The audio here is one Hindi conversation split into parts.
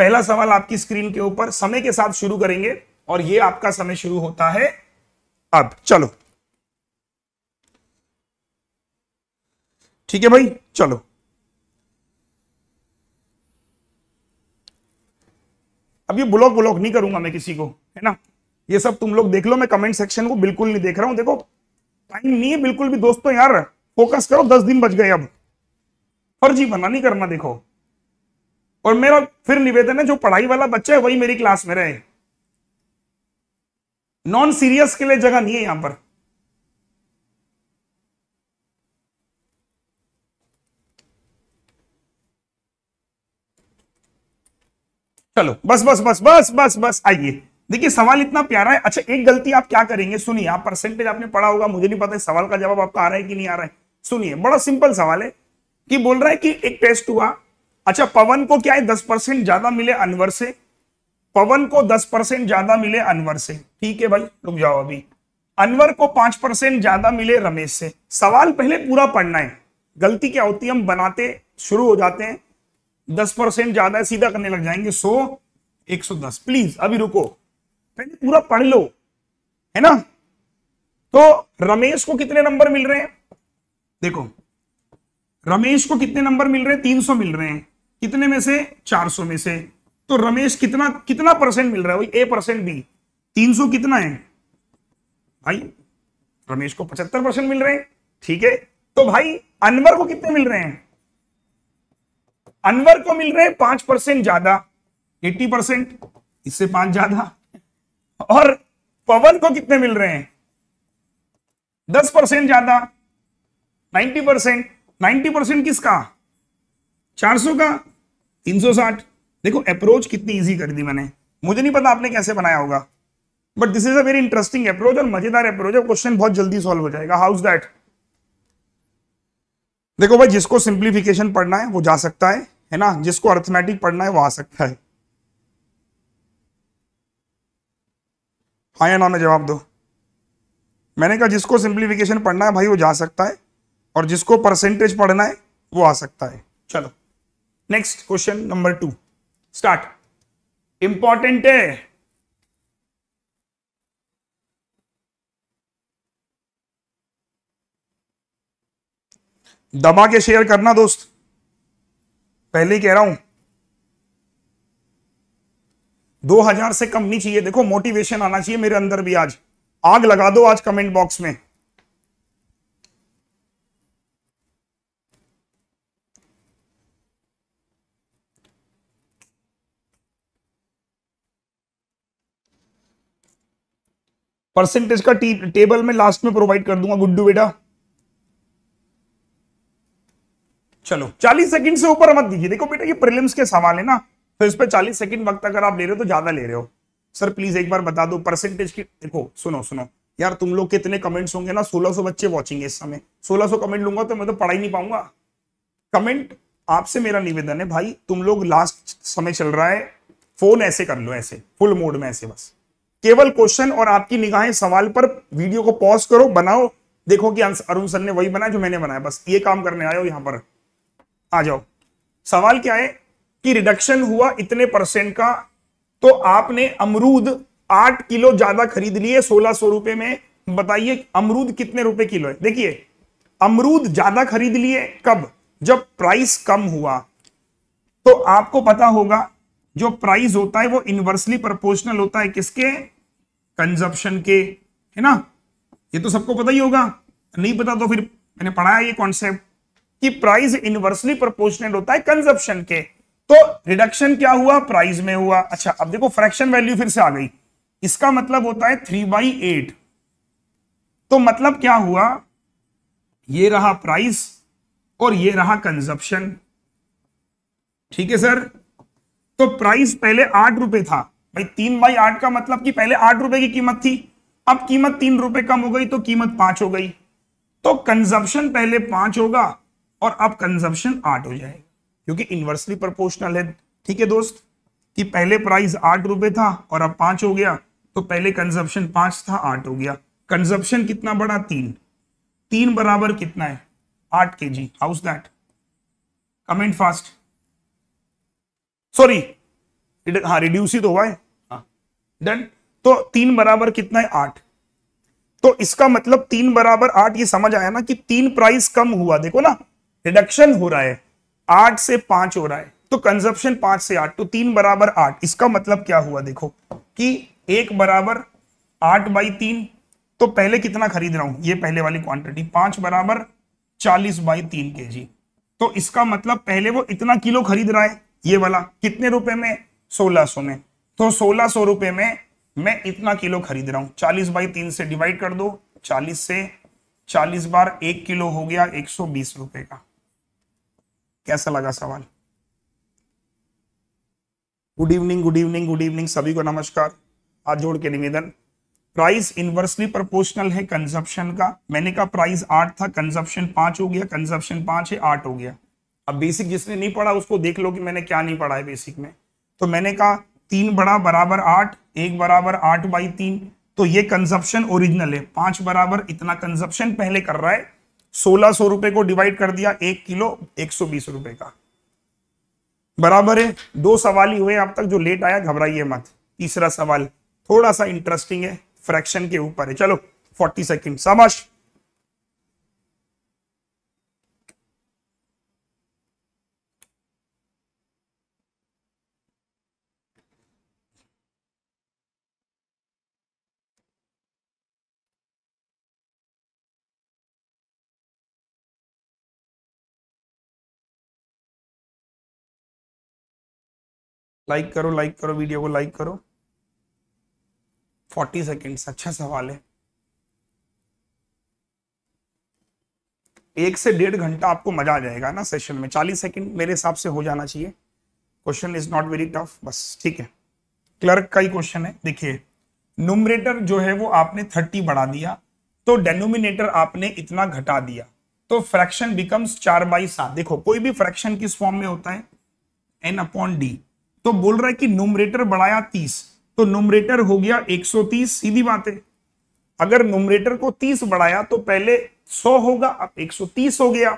पहला सवाल आपकी स्क्रीन के ऊपर समय के साथ शुरू करेंगे और ये आपका समय शुरू होता है अब चलो ठीक है भाई चलो अब ये ब्लॉक ब्लॉक नहीं करूंगा मैं किसी को है ना ये सब तुम लोग देख लो मैं कमेंट सेक्शन को बिल्कुल नहीं देख रहा हूं देखो टाइम नहीं है बिल्कुल भी दोस्तों यार फोकस करो दस दिन बच गए अब फर्जी बना नहीं करना देखो और मेरा फिर निवेदन है जो पढ़ाई वाला बच्चा है वही मेरी क्लास में रहे नॉन सीरियस के लिए जगह नहीं है यहां पर चलो बस बस बस बस बस बस आइए देखिए सवाल इतना प्यारा है अच्छा एक गलती आप क्या करेंगे सुनिए आप परसेंटेज आपने पढ़ा होगा मुझे नहीं पता सवाल का जवाब आपका आ रहा है कि नहीं आ रहा है सुनिए बड़ा सिंपल सवाल है कि बोल रहा है कि एक टेस्ट हुआ अच्छा पवन को क्या है दस परसेंट ज्यादा मिले अनवर से पवन को दस परसेंट ज्यादा मिले अनवर से ठीक है भाई रुक जाओ अभी अनवर को पांच परसेंट ज्यादा मिले रमेश से सवाल पहले पूरा पढ़ना है गलती क्या होती है हम बनाते शुरू हो जाते हैं दस परसेंट ज्यादा सीधा करने लग जाएंगे सो एक सौ दस प्लीज अभी रुको पहले पूरा पढ़ लो है ना तो रमेश को कितने नंबर मिल रहे हैं देखो रमेश को कितने नंबर मिल रहे हैं तीन सौ मिल रहे हैं कितने में से 400 में से तो रमेश कितना कितना परसेंट मिल रहा है भाई ए परसेंट बी 300 कितना है भाई रमेश को 75 परसेंट मिल रहे हैं ठीक है तो भाई अनवर को कितने मिल रहे हैं अनवर को मिल रहे हैं पांच परसेंट ज्यादा एट्टी परसेंट इससे पांच ज्यादा और पवन को कितने मिल रहे हैं दस परसेंट ज्यादा नाइन्टी परसेंट नाइन्टी परसेंट किसका चार सौ का 360 देखो अप्रोच कितनी इजी कर दी मैंने मुझे नहीं पता आपने कैसे बनाया होगा but this is a very interesting approach और मजेदार अप्रोच है क्वेश्चन बहुत जल्दी सॉल्व हो जाएगा हाउस दैट देखो भाई जिसको सिंप्लीफिकेशन पढ़ना है वो जा सकता है है ना जिसको अर्थमेटिक पढ़ना है वो आ सकता है हाँ या ना मैं जवाब दो मैंने कहा जिसको सिंप्लीफिकेशन पढ़ना है भाई वो जा सकता है और जिसको परसेंटेज पढ़ना है वो आ सकता है चलो next question number two start important है दबा के शेयर करना दोस्त पहले ही कह रहा हूं दो हजार से कम नहीं चाहिए देखो मोटिवेशन आना चाहिए मेरे अंदर भी आज आग लगा दो आज कमेंट बॉक्स में परसेंटेज का टेबल में लास्ट में प्रोवाइड कर दूंगा गुड्डू बेटा चलो 40 सेकंड से ऊपर मत दीजिए देखो बेटा ये प्रीलिम्स के सवाल है ना तो इस पर चालीस सेकंड वक्त अगर आप ले रहे हो तो ज्यादा ले रहे हो सर प्लीज एक बार बता दो परसेंटेज की देखो सुनो सुनो यार तुम लोग कितने कमेंट्स होंगे ना 1600 बच्चे वॉचिंग इस समय 1600 कमेंट लूंगा तो मैं तो पढ़ा ही नहीं पाऊंगा कमेंट आपसे मेरा निवेदन है भाई तुम लोग लास्ट समय चल रहा है फोन ऐसे कर लो ऐसे फुल मोड में ऐसे बस केवल क्वेश्चन और आपकी निगाहें सवाल पर वीडियो को पॉज करो बनाओ देखो कि अरुण सर ने वही बनाया जो मैंने बनाया बस ये काम करने आयो हो यहां पर आ जाओ सवाल क्या है कि रिडक्शन हुआ इतने परसेंट का तो आपने अमरूद आठ किलो ज्यादा खरीद लिए सोलह सौ रुपए में बताइए अमरूद कितने रुपए किलो है देखिए अमरूद ज्यादा खरीद लिए कब जब प्राइस कम हुआ तो आपको पता होगा जो प्राइस होता है वो इनवर्सली प्रोपोर्शनल होता है किसके कंजप्शन के है ना ये तो सबको पता ही होगा नहीं पता तो फिर मैंने पढ़ाया ये कॉन्सेप्ट कि प्राइस इनवर्सली प्रोपोर्शनल होता है कंजप्शन के तो रिडक्शन क्या हुआ प्राइस में हुआ अच्छा अब देखो फ्रैक्शन वैल्यू फिर से आ गई इसका मतलब होता है थ्री बाई एट तो मतलब क्या हुआ ये रहा प्राइस और ये रहा कंजप्शन ठीक है सर तो प्राइस पहले आठ रुपए था भाई तीन बाई आठ का मतलब कि पहले आठ रुपए की कीमत थी अब कीमत तीन रुपए कम हो गई तो कीमत पांच हो गई तो कंजप्शन पहले पांच होगा और अब कंजप्शन आठ हो जाएगा क्योंकि इन्वर्सली प्रोपोर्शनल है ठीक है दोस्त कि पहले प्राइस आठ रुपए था और अब पांच हो गया तो पहले कंजप्शन पांच था आठ हो गया कंजप्शन कितना बड़ा तीन तीन बराबर कितना है आठ के जी how's that comment fast sorry हाँ रिड्यूस ही तो हुआ है डन हाँ। तो तीन बराबर कितना है आठ तो इसका मतलब तीन बराबर आठ ये समझ आया ना कि तीन प्राइस कम हुआ देखो ना रिडक्शन हो रहा है आठ से पांच हो रहा है तो कंजप्शन पांच से आठ तो तीन बराबर आठ इसका मतलब क्या हुआ देखो कि एक बराबर आठ बाई तीन तो पहले कितना खरीद रहा हूं ये पहले वाली क्वांटिटी पांच बराबर चालीस बाई तीन के जी तो इसका मतलब पहले वो इतना किलो खरीद रहा है ये वाला कितने रुपए में सोलह सो में तो सोलह सो रुपए में मैं इतना किलो खरीद रहा हूं चालीस बाई तीन से डिवाइड कर दो चालीस से चालीस बार एक किलो हो गया एक सौ बीस रुपए का कैसा लगा सवाल good evening good evening good evening सभी को नमस्कार आज जोड़ के निवेदन प्राइस इन्वर्सली प्रोपोर्शनल है कंजप्शन का मैंने कहा प्राइस आठ था कंजप्शन पांच हो गया कंजप्शन पांच है आठ हो गया अब बेसिक जिसने नहीं पढ़ा उसको देख लो कि मैंने क्या नहीं पढ़ा है बेसिक में तो मैंने कहा तीन बड़ा बराबर आठ एक बराबर आठ बाई तीन तो ये कंजप्शन ओरिजिनल है पांच बराबर इतना कंजप्शन पहले कर रहा है सोलह सौ रुपए को डिवाइड कर दिया एक किलो एक सौ बीस रुपए का बराबर है दो सवाल ही हुए अब तक जो लेट आया घबराइए मत तीसरा सवाल थोड़ा सा इंटरेस्टिंग है फ्रैक्शन के ऊपर है चलो फोर्टी सेकेंड समझ लाइक करो लाइक करो वीडियो को लाइक करो फोर्टी सेकेंड्स अच्छा सवाल है एक से डेढ़ घंटा आपको मजा आ जाएगा ना सेशन में चालीस सेकेंड मेरे हिसाब से हो जाना चाहिए question is not very tough बस ठीक है क्लर्क का ही क्वेश्चन है देखिए नुमरेटर जो है वो आपने थर्टी बढ़ा दिया तो डेनोमिनेटर आपने इतना घटा दिया तो फ्रैक्शन बिकम्स चार बाई सात देखो कोई भी फ्रैक्शन किस फॉर्म में होता है एन अपॉन डी तो बोल रहा है कि नोमरेटर बढ़ाया तीस तो नोमरेटर हो गया 130 सीधी बात है अगर नोमरेटर को 30 बढ़ाया तो पहले 100 होगा अब 130 हो गया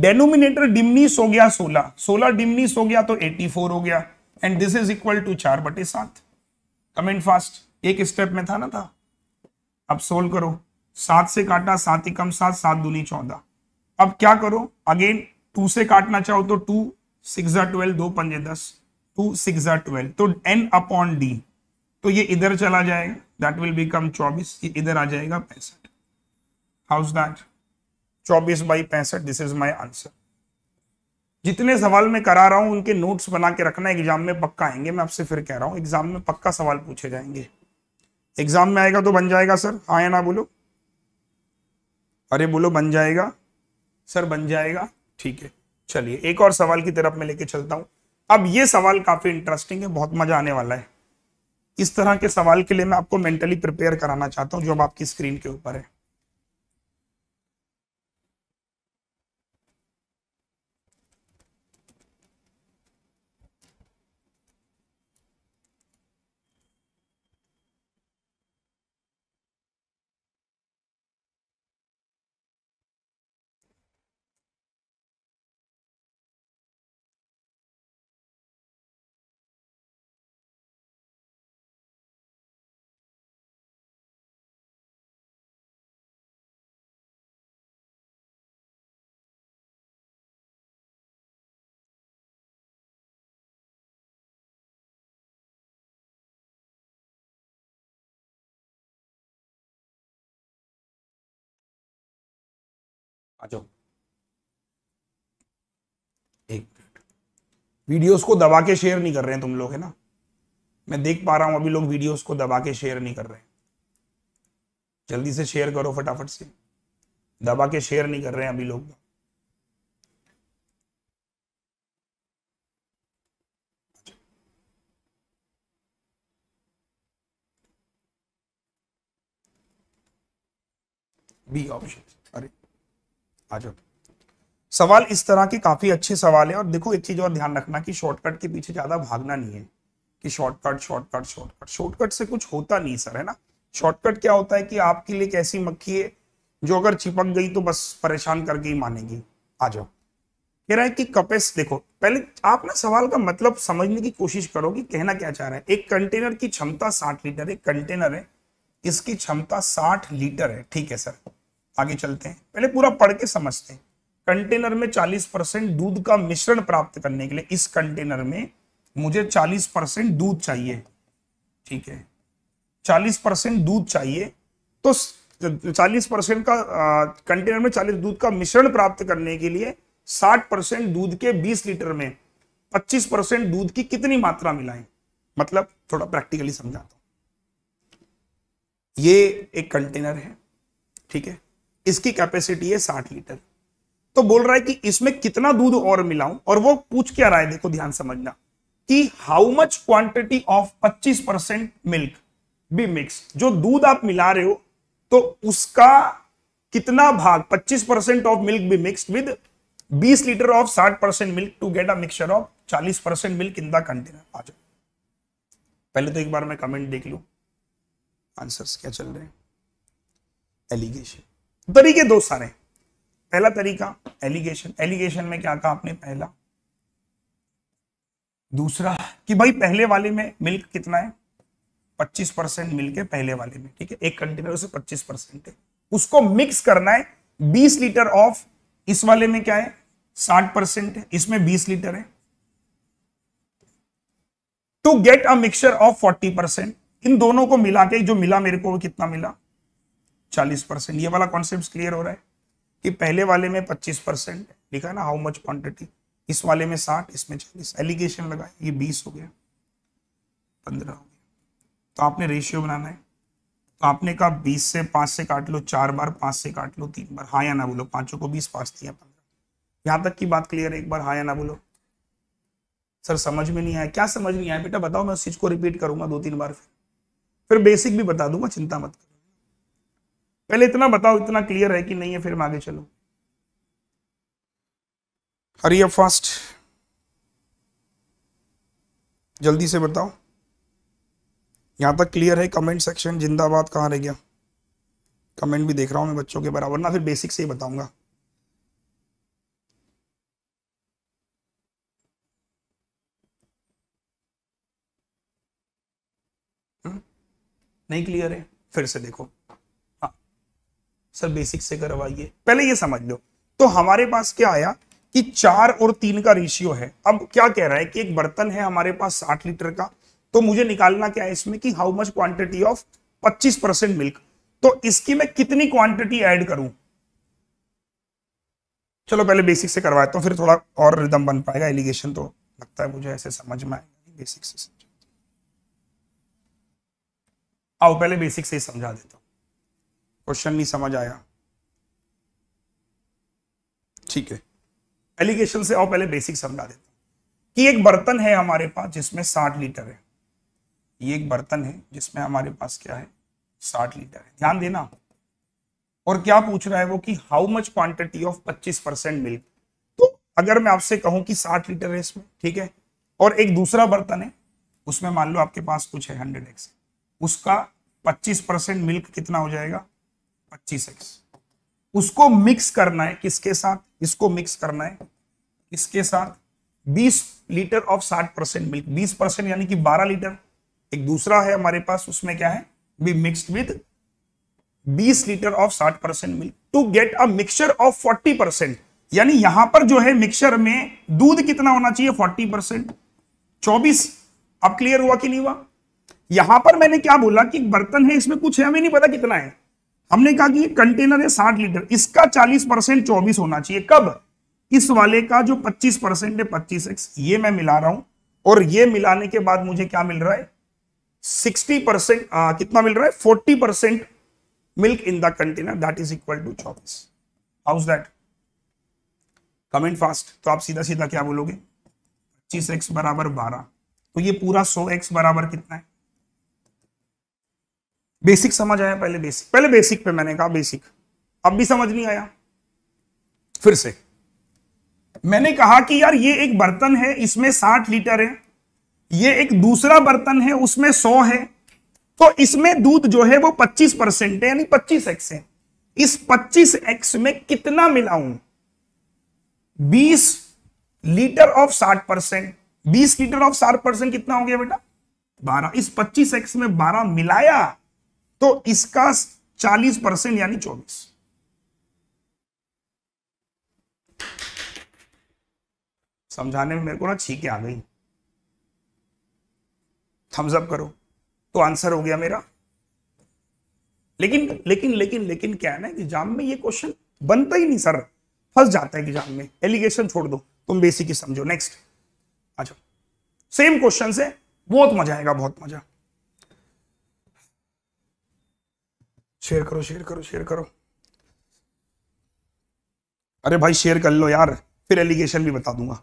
डेनोमिनेटर डिमनीस हो गया 16 16 डिमनीस हो गया तो 84 हो गया and this is equal to चार बटे सात कमेंट फास्ट एक स्टेप में था ना था अब सोल्व करो सात से काटा सात कम सात सात दूनी चौदह अब क्या करो अगेन टू से काटना चाहो तो टू सिक्स ट्वेल्व दो पंजे दस टू सिक्स आर ट्वेल्व तो एन अपॉन डी तो ये इधर चला जाएगा दैट विल बिकम चौबीस ये इधर आ जाएगा पैंसठ हाउस दैट चौबीस बाई पैंसठ दिस इज माई आंसर जितने सवाल मैं करा रहा हूँ उनके नोट्स बना के रखना एग्जाम में पक्का आएंगे मैं आपसे फिर कह रहा हूँ एग्जाम में पक्का सवाल पूछे जाएंगे एग्जाम में आएगा तो बन जाएगा सर हाँ या ना बोलो अरे बोलो बन जाएगा सर बन जाएगा ठीक है चलिए एक और सवाल की तरफ मैं लेके चलता हूँ अब ये सवाल काफी इंटरेस्टिंग है बहुत मजा आने वाला है इस तरह के सवाल के लिए मैं आपको मेंटली प्रिपेयर कराना चाहता हूं जो अब आपकी स्क्रीन के ऊपर है जाओ एक मिनट वीडियोस को दबा के शेयर नहीं कर रहे हैं तुम लोग है ना मैं देख पा रहा हूं अभी लोग वीडियोस को दबा के शेयर नहीं कर रहे हैं जल्दी से शेयर करो फटाफट से दबा के शेयर नहीं कर रहे हैं अभी लोग बी ऑप्शन अरे आ जाओ सवाल इस तरह के काफी अच्छे सवाल है और देखो एक चीज और ध्यान रखना कि शॉर्टकट के पीछे ज्यादा भागना नहीं है कि शॉर्टकट शॉर्टकट शॉर्टकट शॉर्टकट से कुछ होता नहीं सर है ना शॉर्टकट क्या होता है कि आपके लिए एक ऐसी मक्खी है जो अगर चिपक गई तो बस परेशान करके ही मानेगी आ जाओ कह रहा है कि कपेस देखो पहले आप ना सवाल का मतलब समझने की कोशिश करो कि कहना क्या चाह रहा है एक कंटेनर की क्षमता साठ लीटर एक कंटेनर है इसकी क्षमता साठ लीटर है ठीक है सर आगे चलते हैं पहले पूरा पढ़ के समझते हैं कंटेनर में 40 परसेंट दूध का मिश्रण प्राप्त करने के लिए इस कंटेनर में मुझे 40 परसेंट दूध चाहिए ठीक है 40 परसेंट दूध चाहिए तो 40 परसेंट का आ, कंटेनर में 40 दूध का मिश्रण प्राप्त करने के लिए 60 परसेंट दूध के 20 लीटर में 25 परसेंट दूध की कितनी मात्रा मिलाएं मतलब थोड़ा प्रैक्टिकली समझाता हूं ये एक कंटेनर है ठीक है इसकी कैपेसिटी है साठ लीटर तो बोल रहा है कि इसमें कितना दूध और मिलाऊं और वो पूछ क्या रहा है देखो ध्यान समझना कि how much quantity of 25 percent milk be mix जो दूध आप मिला रहे हो तो उसका कितना भाग 25 percent of milk be mix with 20 litre of 60 percent milk to get a mixture of 40 percent milk in the container आ जाओ पहले तो एक बार मैं कमेंट देख लू आंसर क्या चल रहे हैं एलिगेशन तरीके दो सारे पहला तरीका एलिगेशन एलिगेशन में क्या कहा आपने पहला दूसरा कि भाई पहले वाले में मिल्क कितना है 25 परसेंट मिल्क है पहले वाले में ठीक है एक कंटेनर से 25 परसेंट है उसको मिक्स करना है 20 लीटर ऑफ इस वाले में क्या है 60 परसेंट है इसमें 20 लीटर है to get a mixture of 40 percent इन दोनों को मिला के जो मिला मेरे को कितना मिला चालीस परसेंट ये वाला कॉन्सेप्ट क्लियर हो रहा है कि पहले वाले में पच्चीस परसेंट लिखा ना हाउ मच क्वांटिटी इस वाले में साठ इसमें चालीस एलिगेशन लगा ये बीस हो गया पंद्रह हो गया तो आपने रेशियो बनाना है तो आपने कहा बीस से पांच से काट लो चार बार पाँच से काट लो तीन बार हाँ या ना बोलो पांचों को बीस पाँच दिया पंद्रह यहाँ तक की बात क्लियर है एक बार हाँ या ना बोलो सर समझ में नहीं आया क्या समझ नहीं आया बेटा बताओ मैं उस चीज़ को रिपीट करूंगा दो तीन बार फिर फिर बेसिक भी बता दूंगा चिंता मत कर पहले इतना बताओ इतना क्लियर है कि नहीं है फिर हम आगे चलो हरी अब फास्ट जल्दी से बताओ यहां तक क्लियर है कमेंट सेक्शन जिंदाबाद कहां रह गया कमेंट भी देख रहा हूं मैं बच्चों के बराबर ना फिर बेसिक से ही बताऊंगा हम्म? नहीं क्लियर है फिर से देखो सर बेसिक से करवाइए पहले ये समझ लो तो हमारे पास क्या आया कि चार और तीन का रेशियो है अब क्या कह रहा है कि एक बर्तन है हमारे पास साठ लीटर का तो मुझे निकालना क्या है इसमें कि हाउ मच क्वांटिटी ऑफ पच्चीस परसेंट मिल्क तो इसकी मैं कितनी क्वांटिटी ऐड करूं चलो पहले बेसिक से करवाता तो फिर थोड़ा और रिदम बन पाएगा एलिगेशन तो लगता है मुझे ऐसे समझ में आएगा बेसिक से समझ आओ पहले बेसिक से समझा देता हूँ क्वेश्चन नहीं समझ आया ठीक है एलिगेशन से और पहले बेसिक समझा देता कि एक बर्तन है हमारे पास जिसमें साठ लीटर है ये एक बर्तन है जिसमें हमारे पास क्या है साठ लीटर है ध्यान देना और क्या पूछ रहा है वो कि हाउ मच क्वांटिटी ऑफ पच्चीस परसेंट मिल्क तो अगर मैं आपसे कहूं कि साठ लीटर है इसमें ठीक है और एक दूसरा बर्तन है उसमें मान लो आपके पास कुछ है हंड्रेड एक्स उसका पच्चीस परसेंट मिल्क कितना हो जाएगा पच्चीस एक्स उसको मिक्स करना है किसके साथ इसको मिक्स करना है इसके साथ 20 litre of 60 percent milk 20 percent यानी कि 12 लीटर एक दूसरा है हमारे पास उसमें क्या है be mixed with 20 litre of 60 percent milk to get a mixture of 40 percent यानी यहां पर जो है मिक्सचर में दूध कितना होना चाहिए 40 परसेंट चौबीस अब क्लियर हुआ कि नहीं हुआ यहां पर मैंने क्या बोला कि बर्तन है इसमें कुछ है हमें नहीं पता कितना है हमने कहा कि ये कंटेनर है साठ लीटर इसका चालीस परसेंट चौबीस होना चाहिए कब इस वाले का जो पच्चीस परसेंट है पच्चीस एक्स ये मैं मिला रहा हूं और ये मिलाने के बाद मुझे क्या मिल रहा है सिक्सटी परसेंट कितना मिल रहा है forty percent milk in the container that is equal to चौबीस हाउस दैट कमेंट फास्ट तो आप सीधा सीधा क्या बोलोगे पच्चीस एक्स बराबर बारह तो ये पूरा सौ एक्स बराबर कितना है बेसिक समझ आया पहले बेसिक पहले बेसिक पे मैंने कहा बेसिक अब भी समझ नहीं आया फिर से मैंने कहा कि यार ये एक बर्तन है इसमें साठ लीटर है ये एक दूसरा बर्तन है उसमें सौ है तो इसमें दूध जो है वो पच्चीस परसेंट है यानी पच्चीस एक्स है इस पच्चीस एक्स में कितना मिलाऊं बीस लीटर ऑफ साठ परसेंट बीस लीटर ऑफ साठ परसेंट कितना हो गया बेटा बारह इस पच्चीस एक्स में बारह मिलाया तो इसका चालीस परसेंट यानी चौबीस समझाने में मेरे को ना छीके आ गई थम्स अप करो तो आंसर हो गया मेरा लेकिन लेकिन लेकिन लेकिन क्या है ना एग्जाम में ये क्वेश्चन बनता ही नहीं सर फंस जाता है एग्जाम में एलिगेशन छोड़ दो तुम बेसिक ही समझो नेक्स्ट अच्छा सेम क्वेश्चन से बहुत मजा आएगा बहुत मजा शेयर करो शेयर करो शेयर करो अरे भाई शेयर कर लो यार फिर एलिगेशन भी बता दूंगा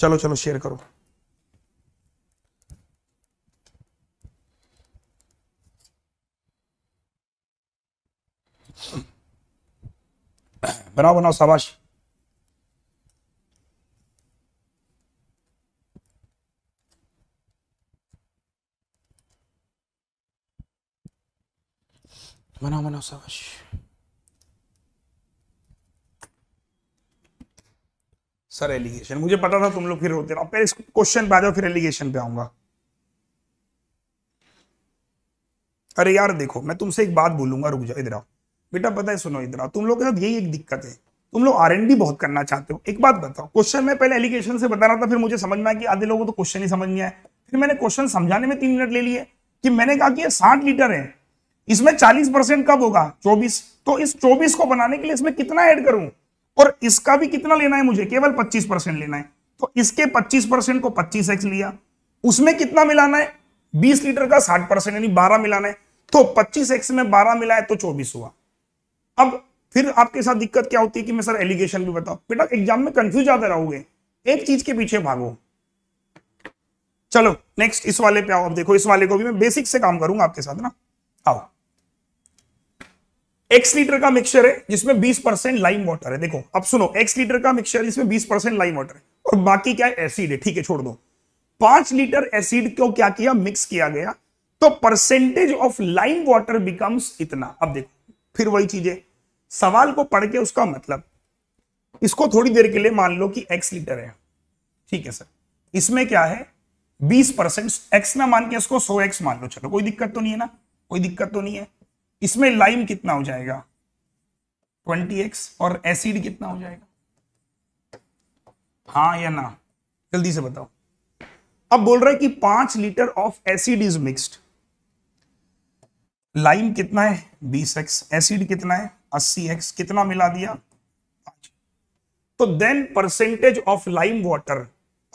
चलो चलो शेयर करो बनाओ बनाओ शाबाश बनाओ बनाओ सावश सर एलिगेशन मुझे पता था तुम लोग फिर होते रहो इस क्वेश्चन पे आ जाओ फिर एलिगेशन पे आऊंगा अरे यार देखो मैं तुमसे एक बात बोलूंगा रुक जाओ इधर आओ बेटा पता है सुनो इधर आओ तुम लोग के साथ यही एक दिक्कत है तुम लोग आर बहुत करना चाहते हो एक बात बताओ क्वेश्चन में पहले एलिगेशन से बता रहा था फिर मुझे समझ में आया कि आधे लोगों को तो क्वेश्चन ही समझ नहीं आया फिर मैंने क्वेश्चन समझाने में तीन मिनट ले लिए कि मैंने कहा कि ये साठ लीटर है इसमें 40 परसेंट कब होगा 24 तो इस 24 को बनाने के लिए इसमें कितना ऐड करूं और इसका भी कितना लेना है मुझे केवल 25 परसेंट लेना है तो इसके 25 परसेंट को एक्स लिया उसमें कितना मिलाना है 20 लीटर का 60 परसेंट यानी 12 मिलाना है तो एक्स में 12 मिला है तो 24 हुआ अब फिर आपके साथ दिक्कत क्या होती है कि मैं सर एलिगेशन भी बताओ बेटा एग्जाम में कंफ्यूज ज्यादा रहोगे एक चीज के पीछे भागो चलो नेक्स्ट इस वाले पे आओ अब देखो इस वाले को भी मैं बेसिक से काम करूंगा आपके साथ ना आओ एक्स लीटर का मिक्सचर है जिसमें बीस परसेंट लाइम वाटर है देखो अब सुनो एक्स लीटर का मिक्सचर जिसमें बीस परसेंट लाइम वाटर है और बाकी क्या है एसिड है ठीक है छोड़ दो पांच लीटर एसिड को क्या किया मिक्स किया गया तो percentage of lime water becomes इतना अब देखो फिर वही चीजें सवाल को पढ़ के उसका मतलब इसको थोड़ी देर के लिए मान लो कि एक्स लीटर है ठीक है सर इसमें क्या है बीस परसेंट एक्स ना मान के इसको सो एक्स मान लो चलो कोई दिक्कत तो नहीं है ना कोई दिक्कत तो नहीं है इसमें लाइम कितना हो जाएगा 20x और एसिड कितना हो जाएगा हाँ या ना जल्दी से बताओ अब बोल रहा है कि पांच litre of acid is mixed lime कितना है बीस एक्स एसिड कितना है अस्सी एक्स कितना मिला दिया तो then percentage of lime water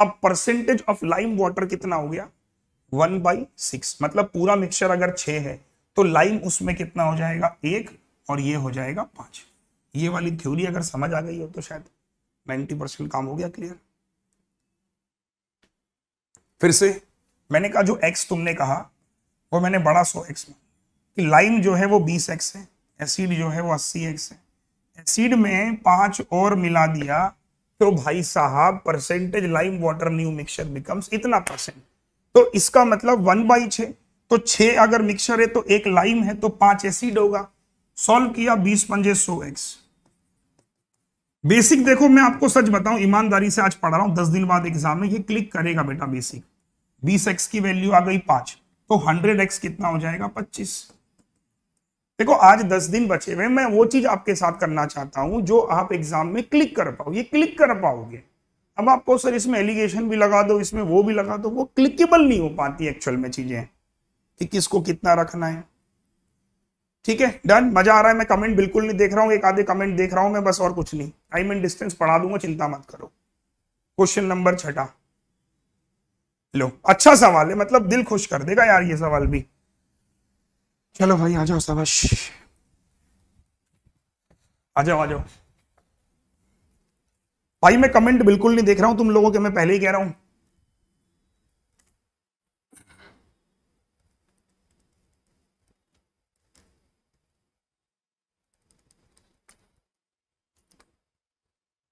अब परसेंटेज ऑफ लाइम वाटर कितना हो गया वन बाई सिक्स मतलब पूरा मिक्सचर अगर छ है तो लाइन उसमें कितना हो जाएगा एक और ये हो जाएगा पांच ये वाली थ्योरी अगर समझ आ गई हो तो शायद नाइन्टी परसेंट काम हो गया क्लियर फिर से मैंने कहा जो एक्स तुमने कहा वो मैंने बड़ा सो एक्स में कि लाइन जो है वो बीस एक्स है एसिड जो है वो अस्सी एक्स है एसिड में पांच और मिला दिया तो भाई साहब percentage lime water new mixture becomes इतना परसेंट तो इसका मतलब वन बाई छ तो छह अगर मिक्सर है तो एक लाइम है तो पांच एसिड होगा सॉल्व किया बीस पंजे सो एक्स बेसिक देखो मैं आपको सच बताऊं ईमानदारी से आज पढ़ा रहा हूं दस दिन बाद एग्जाम में ये क्लिक करेगा बेटा बेसिक बीस एक्स की वैल्यू आ गई पांच तो हंड्रेड एक्स कितना हो जाएगा पच्चीस देखो आज दस दिन बचे हुए मैं वो चीज आपके साथ करना चाहता हूं जो आप एग्जाम में क्लिक कर पाओ ये क्लिक कर पाओगे अब आपको सर इसमें एलिगेशन भी लगा दो इसमें वो भी लगा दो वो क्लिकेबल नहीं हो पाती एक्चुअल में चीजें कि किसको कितना रखना है ठीक है डन मजा आ रहा है मैं कमेंट बिल्कुल नहीं देख रहा हूँ एक आधे कमेंट देख रहा हूं मैं बस और कुछ नहीं टाइम एंड डिस्टेंस पढ़ा दूंगा चिंता मत करो क्वेश्चन नंबर छठा लो अच्छा सवाल है मतलब दिल खुश कर देगा यार ये सवाल भी चलो भाई आ जाओ सब आ जाओ आ जाओ भाई मैं कमेंट बिल्कुल नहीं देख रहा हूं तुम लोगों के मैं पहले ही कह रहा हूं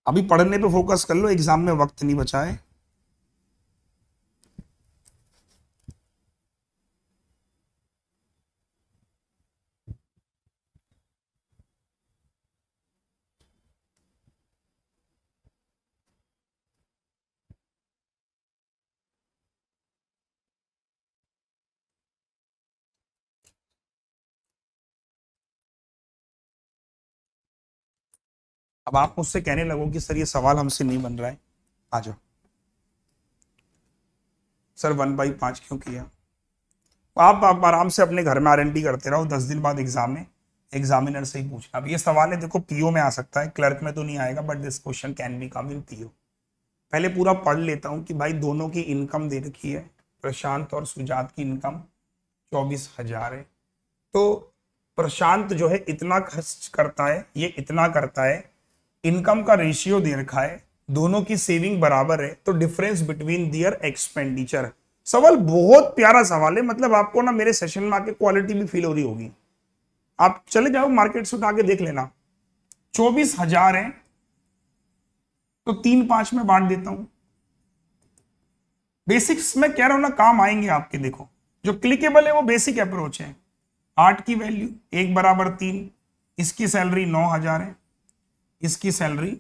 अभी पढ़ने पे फोकस कर लो एग्जाम में वक्त नहीं बचा है अब आप मुझसे कहने लगो कि सर ये सवाल हमसे नहीं बन रहा है आ जाओ सर वन बाई पांच क्यों किया आप आराम से अपने घर में आर करते रहो दस दिन बाद एग्जाम में एग्जामिनर से ही पूछना अब ये सवाल है देखो पीओ में आ सकता है क्लर्क में तो नहीं आएगा but this question can be come in PO पहले पूरा पढ़ लेता हूँ कि भाई दोनों की इनकम दे रखी है प्रशांत और सुजात की इनकम चौबीस हजार है तो प्रशांत जो है इतना खर्च करता है ये इतना करता है इनकम का रेशियो दे रखा है दोनों की सेविंग बराबर है तो डिफरेंस बिटवीन दियर एक्सपेंडिचर सवाल बहुत प्यारा सवाल है मतलब आपको ना मेरे सेशन में आके क्वालिटी भी फील हो रही होगी आप चले जाओ मार्केट से उठा के देख लेना चौबीस हजार है तो तीन पांच में बांट देता हूं बेसिक्स में कह रहा हूं ना काम आएंगे आपके देखो जो क्लिकेबल है वो बेसिक अप्रोच है आठ की वैल्यू एक बराबर तीन इसकी सैलरी नौ हजार है इसकी सैलरी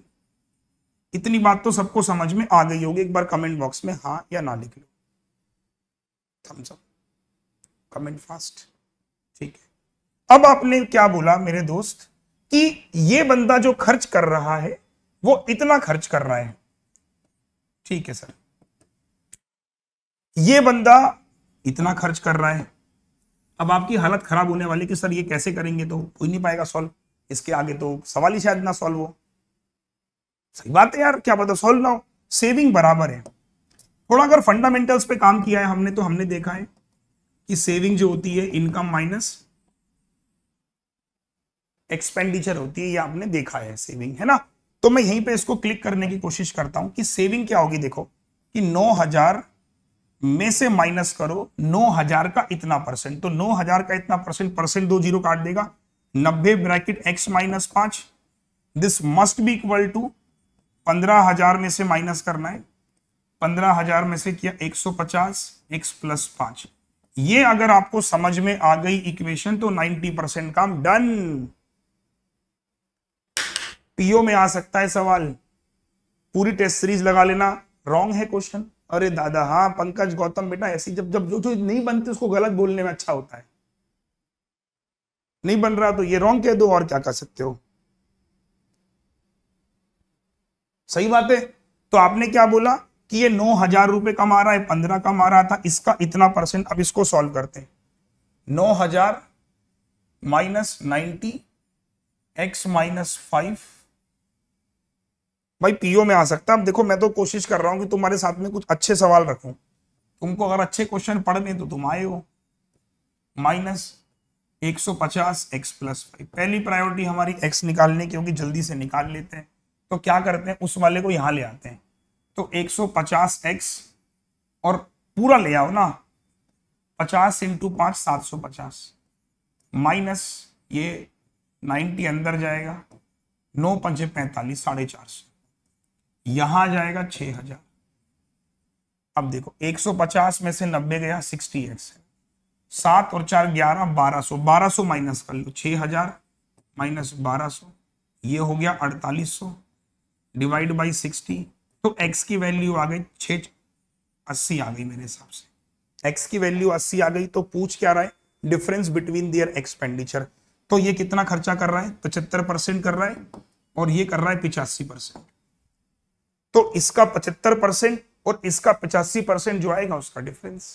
इतनी बात तो सबको समझ में आ गई होगी एक बार कमेंट बॉक्स में हाँ या ना लिख लो थम्स अप कमेंट फास्ट ठीक है अब आपने क्या बोला मेरे दोस्त कि ये बंदा जो खर्च कर रहा है वो इतना खर्च कर रहा है ठीक है सर ये बंदा इतना खर्च कर रहा है अब आपकी हालत खराब होने वाली कि सर ये कैसे करेंगे तो कोई नहीं पाएगा सॉल्व इसके आगे तो सवाल ही शायद ना सॉल्व हो सही बात है यार क्या पता सॉल्व ना हो सेविंग बराबर है थोड़ा अगर फंडामेंटल्स पे काम किया है हमने तो हमने देखा है कि सेविंग जो होती है इनकम माइनस एक्सपेंडिचर होती है ये आपने देखा है सेविंग है ना तो मैं यहीं पे इसको क्लिक करने की कोशिश करता हूं कि सेविंग क्या होगी देखो कि 9000 में से माइनस करो 9000 का इतना परसेंट तो 9000 का इतना परसेंट परसेंट दो जीरो काट देगा नब्बे ब्रैकेट एक्स माइनस पांच this must be equal to पंद्रह हजार में से माइनस करना है पंद्रह हजार में से किया एक सौ पचास एक्स प्लस पांच ये अगर आपको समझ में आ गई इक्वेशन तो नाइनटी परसेंट काम डन पीओ में आ सकता है सवाल पूरी टेस्ट सीरीज लगा लेना रॉन्ग है क्वेश्चन अरे दादा हाँ पंकज गौतम बेटा ऐसी जब जब जो जो नहीं बनते उसको गलत बोलने में अच्छा होता है नहीं बन रहा तो ये रॉन्ग कह दो और क्या कह सकते हो सही बात है तो आपने क्या बोला कि ये नौ हजार रुपए कमा रहा है पंद्रह कमा रहा था इसका इतना परसेंट अब इसको सॉल्व करते हैं नौ हजार minus ninety x minus five भाई पीओ में आ सकता है अब देखो मैं तो कोशिश कर रहा हूं कि तुम्हारे साथ में कुछ अच्छे सवाल रखू तुमको अगर अच्छे क्वेश्चन पढ़ने तो तुम आए हो माइनस 150 x प्लस फाइव पहली प्रायोरिटी हमारी x निकालने की होगी जल्दी से निकाल लेते हैं तो क्या करते हैं उस वाले को यहाँ ले आते हैं तो 150x और पूरा ले आओ ना 50 इंटू पाँच सात सौ पचास माइनस ये 90 अंदर जाएगा नौ पंच पैंतालीस साढ़े चार सौ यहाँ जाएगा 6000 अब देखो 150 में से 90 गया एक्स है सात और चार ग्यारह बारह सो बारह सो माइनस कर लो छह हजार माइनस बारह सो ये हो गया अड़तालीस सो डिवाइड बाई सिक्सटी तो एक्स की वैल्यू आ गई छ अस्सी आ गई मेरे हिसाब से एक्स की वैल्यू अस्सी आ गई तो पूछ क्या रहा है डिफरेंस बिटवीन दियर एक्सपेंडिचर तो ये कितना खर्चा कर रहा है पचहत्तर परसेंट कर रहा है और ये कर रहा है पिचासी परसेंट तो इसका पचहत्तर परसेंट और इसका पचासी परसेंट जो आएगा उसका डिफरेंस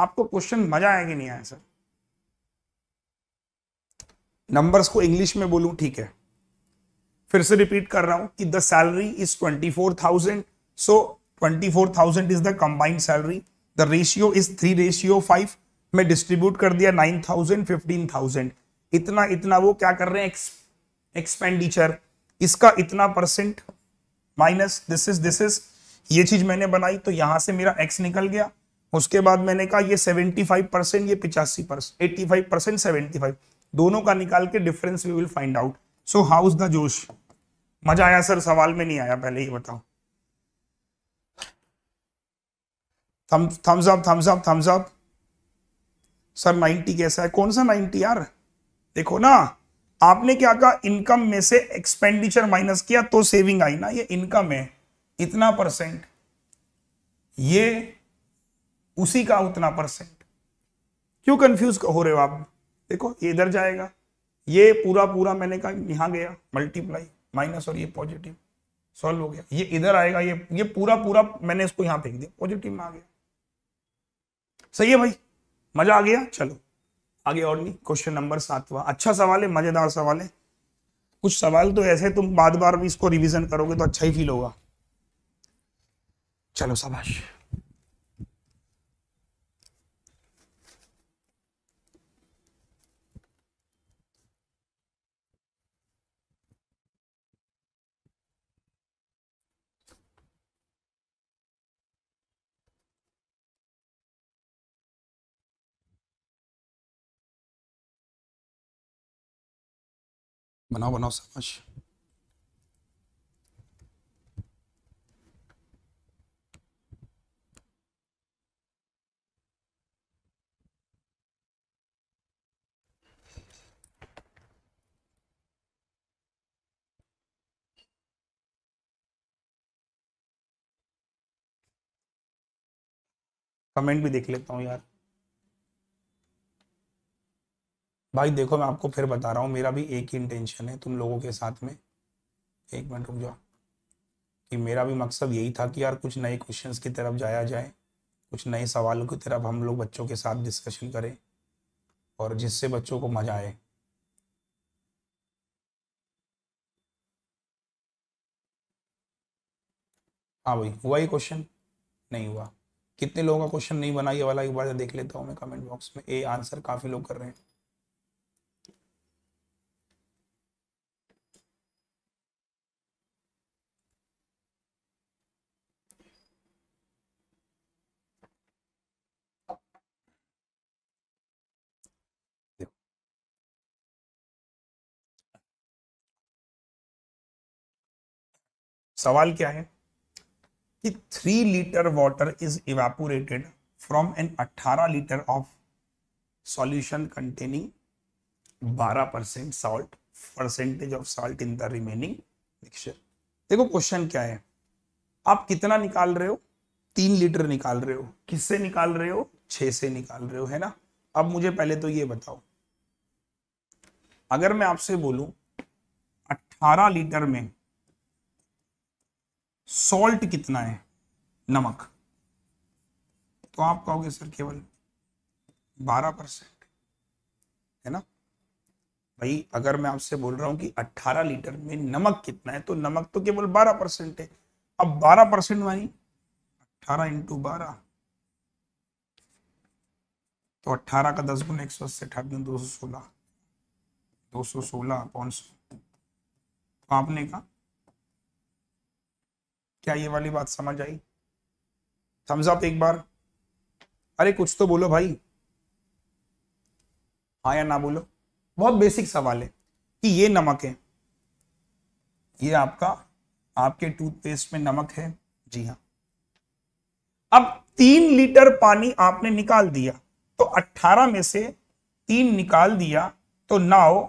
आपको क्वेश्चन मजा आएगी नहीं आया सर नंबर्स को इंग्लिश में बोलूं ठीक है फिर से रिपीट कर रहा हूं कि the salary is twenty four thousand so twenty four thousand is the combined salary the ratio is three ratio five में डिस्ट्रीब्यूट कर दिया नाइन थाउजेंड फिफ्टीन थाउजेंड इतना इतना वो क्या कर रहे हैं एक्सपेंडिचर इसका इतना percent minus this is this is ये चीज मैंने बनाई तो यहां से मेरा एक्स निकल गया उसके बाद मैंने कहा ये 75 परसेंट ये पिचासी percent eighty five percent seventy five दोनों का निकाल के difference we will find out so how's the josh मजा आया सर सवाल में नहीं आया पहले ही बताओ thumbs up thumbs up thumbs up sir 90 कैसा है कौन सा 90 यार देखो ना आपने क्या कहा इनकम में से एक्सपेंडिचर माइनस किया तो सेविंग आई ना ये इनकम है इतना परसेंट ये उसी का उतना परसेंट क्यों कंफ्यूज हो रहे हो आप देखो ये इधर जाएगा ये पूरा पूरा मैंने कहा यहां गया मल्टीप्लाई माइनस और ये पॉजिटिव सॉल्व हो गया ये इधर आएगा ये ये पूरा पूरा मैंने इसको यहां फेंक दिया पॉजिटिव में आ गया सही है भाई मजा आ गया चलो आगे और नहीं क्वेश्चन नंबर सातवा अच्छा सवाल है मजेदार सवाल है कुछ सवाल तो ऐसे तुम बार बार भी इसको रिवीजन करोगे तो अच्छा ही फील होगा चलो सबाश बनाओ बनाओ समझ कमेंट भी देख लेता हूँ यार भाई देखो मैं आपको फिर बता रहा हूँ मेरा भी एक ही इंटेंशन है तुम लोगों के साथ में एक मिनट रुक जाओ कि मेरा भी मकसद यही था कि यार कुछ नए क्वेश्चंस की तरफ जाया जाए कुछ नए सवालों की तरफ हम लोग बच्चों के साथ डिस्कशन करें और जिससे बच्चों को मज़ा आए हाँ भाई हुआ ये क्वेश्चन नहीं हुआ कितने लोगों का क्वेश्चन नहीं बना ये वाला एक बार देख लेता हूँ मैं कमेंट बॉक्स में ए आंसर काफ़ी लोग कर रहे हैं सवाल क्या है कि three litre water is evaporated from an अट्ठारह लीटर ऑफ सॉल्यूशन कंटेनिंग बारह percent salt percentage of salt in the remaining mixture देखो क्वेश्चन क्या है आप कितना निकाल रहे हो तीन लीटर निकाल रहे हो किससे निकाल रहे हो छह से निकाल रहे हो है ना अब मुझे पहले तो ये बताओ अगर मैं आपसे बोलूं 18 लीटर में सॉल्ट कितना है नमक तो आप कहोगे सर केवल बारह परसेंट है ना भाई अगर मैं आपसे बोल रहा हूं कि अट्ठारह लीटर में नमक कितना है तो नमक तो केवल बारह परसेंट है अब बारह परसेंट मानी अट्ठारह इंटू बारह तो अट्ठारह का दस गुना एक सौ अस्सी अठारह दो सौ सोलह दो सौ सोलह पौन सौ तो आपने कहा क्या ये वाली बात समझ आई थम्स अप एक बार अरे कुछ तो बोलो भाई हाँ या ना बोलो बहुत बेसिक सवाल है कि ये नमक है ये आपका आपके टूथपेस्ट में नमक है जी हाँ अब तीन लीटर पानी आपने निकाल दिया तो अट्ठारह में से तीन निकाल दिया तो नाउ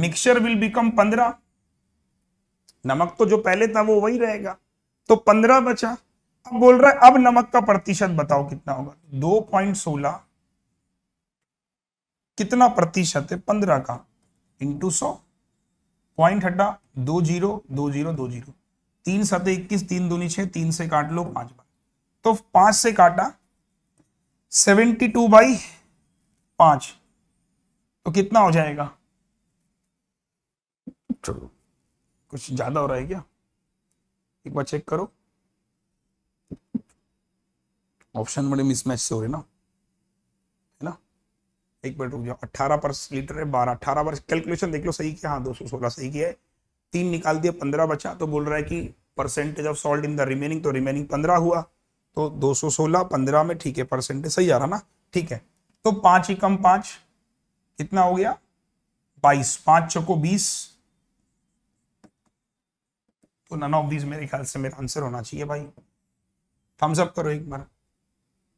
मिक्सचर विल बिकम पंद्रह नमक तो जो पहले था वो वही रहेगा तो पंद्रह बचा अब बोल रहा है अब नमक का प्रतिशत बताओ कितना होगा दो पॉइंट सोलह कितना प्रतिशत है पंद्रह का इंटू सौ पॉइंट हटा दो जीरो दो जीरो दो जीरो तीन सत इक्कीस तीन दूनी छह तीन से काट लो पांच बार तो पांच से काटा सेवेंटी टू बाई पांच तो कितना हो जाएगा चलो कुछ ज्यादा हो रहा है क्या एक बार चेक करो ऑप्शन बड़े मिसमैच से हो रहे ना है ना एक मिनट रुक जाओ अठारह पर लीटर है बारह अठारह पर कैलकुलेशन देख लो सही किया हाँ दो सौ सोलह सही किया है तीन निकाल दिया पंद्रह बचा तो बोल रहा है कि percentage of salt in the remaining तो रिमेनिंग पंद्रह हुआ तो दो सौ सोलह पंद्रह में ठीक है परसेंटेज सही आ रहा ना ठीक है तो पांच ही कम पांच कितना हो गया बाईस पांच छो बीस तो नन ऑफ दीज मेरे ख्याल से मेरा आंसर होना चाहिए भाई थम्स अप करो एक बार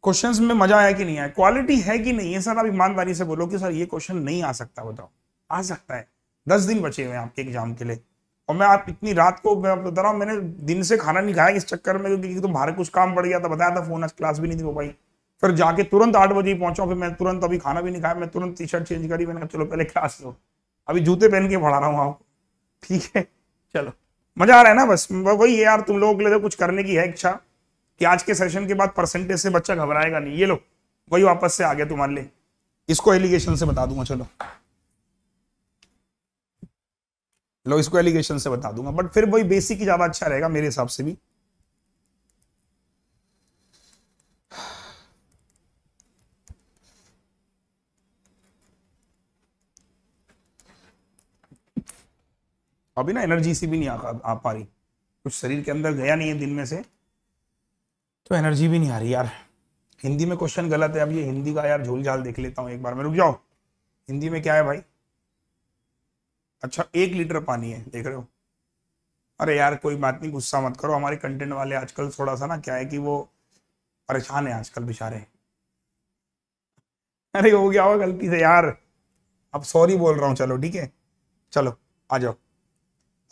क्वेश्चन में मजा आया कि नहीं आया क्वालिटी है कि नहीं है सर आप ईमानदारी से बोलो कि सर ये क्वेश्चन नहीं आ सकता बताओ आ सकता है दस दिन बचे हुए हैं आपके एग्जाम के लिए और मैं आप इतनी रात को मैं बता रहा हूँ मैंने दिन से खाना नहीं खाया इस चक्कर में क्योंकि तो बाहर कुछ काम पड़ गया था बताया था फोन आज क्लास भी नहीं थी वो भाई फिर जाके तुरंत आठ बजे पहुंचा फिर मैं तुरंत अभी खाना भी नहीं खाया मैं तुरंत टी शर्ट चेंज करी मैंने कहा चलो पहले क्लास लो अभी जूते पहन के पढ़ा रहा हूँ आप ठीक है चलो मजा आ रहा है ना बस वही है यार तुम लोगों के लिए तो कुछ करने की है इच्छा कि आज के सेशन के बाद परसेंटेज से बच्चा घबराएगा नहीं ये लो वही वापस से आ गया तुम्हारे लिए इसको एलिगेशन से बता दूंगा चलो लो इसको एलिगेशन से बता दूंगा बट फिर वही बेसिक ही ज्यादा अच्छा रहेगा मेरे हिसाब से भी अभी ना एनर्जी सी भी नहीं आ, आ पा रही कुछ शरीर के अंदर गया नहीं है दिन में से तो एनर्जी भी नहीं आ रही यार हिंदी में क्वेश्चन गलत है अब ये हिंदी का यार झोल झाल देख लेता हूँ एक बार मैं रुक जाओ हिंदी में क्या है भाई अच्छा एक लीटर पानी है देख रहे हो अरे यार कोई बात नहीं गुस्सा मत करो हमारे कंटेंट वाले आजकल थोड़ा सा ना क्या है कि वो परेशान है आजकल बेचारे अरे हो गया होगा गलती से यार अब सॉरी बोल रहा हूँ चलो ठीक है चलो आ जाओ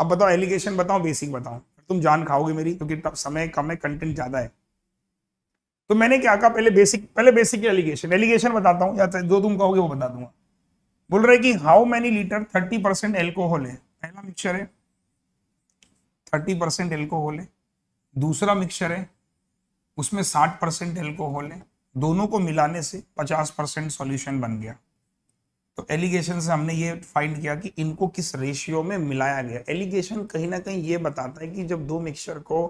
अब बताओ एलिगेशन बताओ बेसिक बताओ तुम जान खाओगे मेरी क्योंकि तो समय कम है कंटेंट ज़्यादा है तो मैंने क्या कहा पहले बेसिक पहले बेसिक एलिगेशन एलिगेशन बताता हूँ या जो तुम कहोगे वो बता दूंगा बोल रहे कि how many litre thirty percent alcohol है पहला मिक्सर है थर्टी परसेंट एल्कोहल है दूसरा मिक्सर है उसमें साठ परसेंट एल्कोहल है दोनों को मिलाने से पचास परसेंट सोल्यूशन बन गया तो एलिगेशन से हमने ये फाइंड किया कि इनको किस रेशियो में मिलाया गया एलिगेशन कहीं ना कहीं ये बताता है कि जब दो मिक्सचर को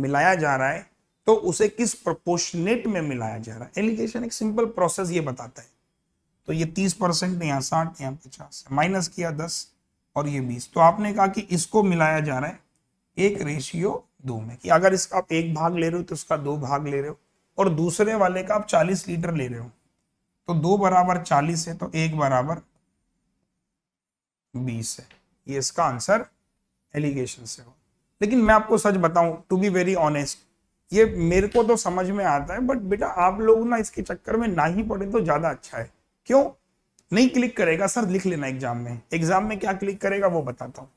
मिलाया जा रहा है तो उसे किस प्रोपोर्शनेट में मिलाया जा रहा है एलिगेशन एक सिंपल प्रोसेस ये बताता है तो ये तीस परसेंट यहाँ साठ यहाँ पचास माइनस किया दस और ये बीस तो आपने कहा कि इसको मिलाया जा रहा है एक रेशियो दो में कि अगर इसका आप एक भाग ले रहे हो तो उसका दो भाग ले रहे हो और दूसरे वाले का आप चालीस लीटर ले रहे हो तो दो बराबर चालीस है तो एक बराबर बीस है ये इसका आंसर एलिगेशन से हो लेकिन मैं आपको सच बताऊं टू बी वेरी ऑनेस्ट ये मेरे को तो समझ में आता है बट बेटा आप लोग ना इसके चक्कर में ना ही पढ़े तो ज्यादा अच्छा है क्यों नहीं क्लिक करेगा सर लिख लेना एग्जाम में एग्जाम में क्या क्लिक करेगा वो बताता हूँ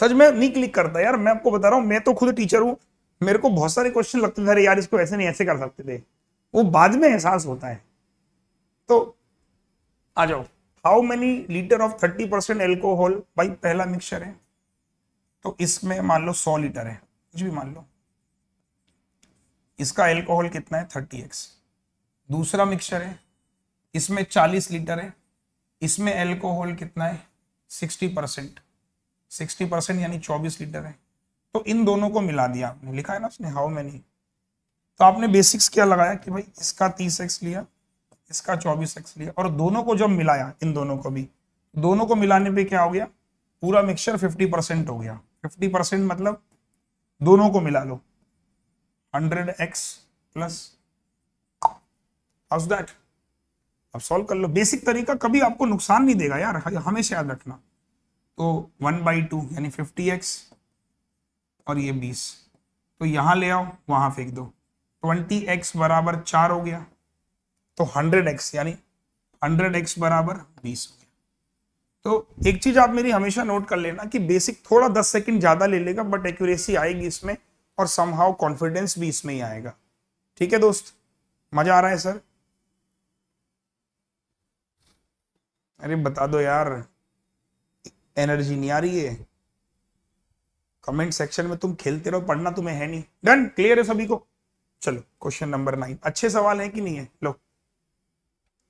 सच में नहीं क्लिक करता यार मैं आपको बता रहा हूँ मैं तो खुद टीचर हूं मेरे को बहुत सारे क्वेश्चन लगते थे यार इसको ऐसे नहीं ऐसे कर सकते थे वो बाद में एहसास होता है तो आ जाओ how many litre of thirty percent alcohol भाई पहला मिक्सचर है तो इसमें मान लो सौ लीटर है कुछ भी मान लो इसका एल्कोहल कितना है थर्टी एक्स दूसरा मिक्सचर है इसमें चालीस लीटर है इसमें एल्कोहल कितना है सिक्सटी परसेंट सिक्सटी परसेंट यानी चौबीस लीटर है तो इन दोनों को मिला दिया आपने लिखा है ना उसने हाउ मैनी तो आपने बेसिक्स क्या लगाया कि भाई इसका तीस एक्स लिया इसका चौबीस एक्स लिया और दोनों को जब मिलाया इन दोनों को भी दोनों को मिलाने पे क्या हो गया पूरा मिक्सचर फिफ्टी परसेंट हो गया फिफ्टी परसेंट मतलब दोनों को मिला लो hundred x plus how's that अब सॉल्व कर लो बेसिक तरीका कभी आपको नुकसान नहीं देगा यार हमेशा याद रखना तो वन बाई टू यानी फिफ्टी एक्स और ये बीस तो यहाँ ले आओ वहाँ फेंक दो ट्वेंटी एक्स बराबर चार हो गया तो हंड्रेड एक्स यानी हंड्रेड एक्स बराबर बीस हो गया तो एक चीज आप मेरी हमेशा नोट कर लेना कि बेसिक थोड़ा दस सेकंड ज्यादा ले लेगा बट एक्यूरेसी आएगी इसमें और समहाउ कॉन्फिडेंस भी इसमें ही आएगा ठीक है दोस्त मजा आ रहा है सर अरे बता दो यार एनर्जी नहीं आ रही है कमेंट सेक्शन में तुम खेलते रहो पढ़ना तुम्हें है नहीं डन क्लियर है सभी को चलो क्वेश्चन नंबर नाइन अच्छे सवाल है कि नहीं है लो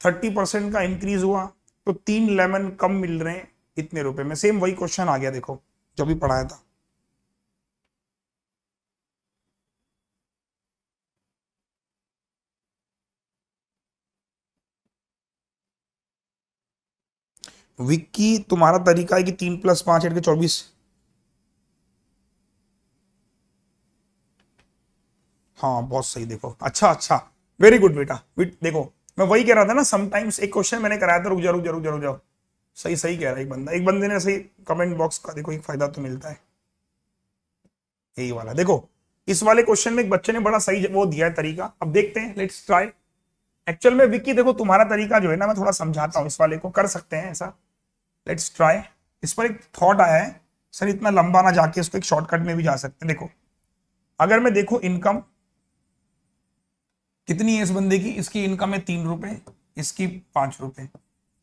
थर्टी परसेंट का इंक्रीज हुआ तो तीन लेमन कम मिल रहे हैं इतने रुपए में सेम वही क्वेश्चन आ गया देखो जो भी पढ़ाया था विक्की तुम्हारा तरीका है कि तीन प्लस पांच एट के चौबीस हाँ बहुत सही देखो अच्छा अच्छा वेरी गुड बेटा देखो मैं वही कह रहा था ना समटाइम्स एक क्वेश्चन मैंने कराया था रुक जाओ रुक जाओ रुक जाओ रुक जाओ सही सही कह रहा है एक बंदा एक बंदे ने सही कमेंट बॉक्स का देखो एक फायदा तो मिलता है यही वाला देखो इस वाले क्वेश्चन में एक बच्चे ने बड़ा सही वो दिया है तरीका अब देखते हैं लेट्स ट्राई एक्चुअल में विक्की देखो तुम्हारा तरीका जो है ना मैं थोड़ा समझाता हूँ इस वाले को कर सकते हैं ऐसा लेट्स ट्राई इस पर एक थॉट आया है सर इतना लंबा ना जाके उसको एक शॉर्टकट में भी जा सकते हैं देखो अगर मैं देखू इनकम कितनी है इस बंदे की इसकी इनकम है तीन रुपए इसकी पांच रुपए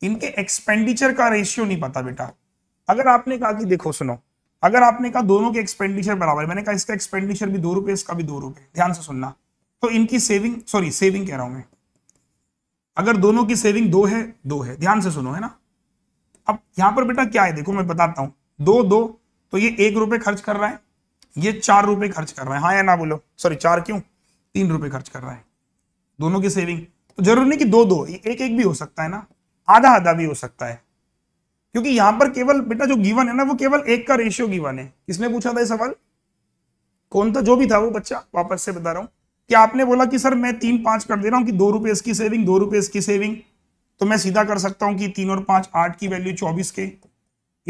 इनके एक्सपेंडिचर का रेशियो नहीं पता बेटा अगर आपने कहा कि देखो सुनो अगर आपने कहा दोनों के एक्सपेंडिचर बराबर मैंने कहा इसका एक्सपेंडिचर भी दो रुपए इसका भी दो रुपए ध्यान से सुनना तो इनकी सेविंग सॉरी सेविंग कह रहा हूं मैं अगर दोनों की सेविंग दो है दो है ध्यान से सुनो है ना अब यहां पर बेटा क्या है देखो मैं बताता हूं दो दो तो ये एक रुपए खर्च कर रहा है ये चार रुपए खर्च कर रहा है हाँ या ना बोलो सॉरी चार क्यों तीन रुपए खर्च कर रहा है दोनों की सेविंग तो जरूरी नहीं कि दो दो एक एक भी हो सकता है ना आधा आधा भी हो सकता है क्योंकि यहां पर केवल बेटा जो गिवन है ना वो केवल एक का रेशियो गिवन है किसने पूछा था ये सवाल कौन था जो भी था वो बच्चा वापस से बता रहा हूं कि आपने बोला कि सर मैं तीन पांच कर दे रहा हूं कि दो रुपए इसकी सेविंग दो रुपए इसकी सेविंग तो मैं सीधा कर सकता हूं कि तीन और पांच आठ की वैल्यू चौबीस के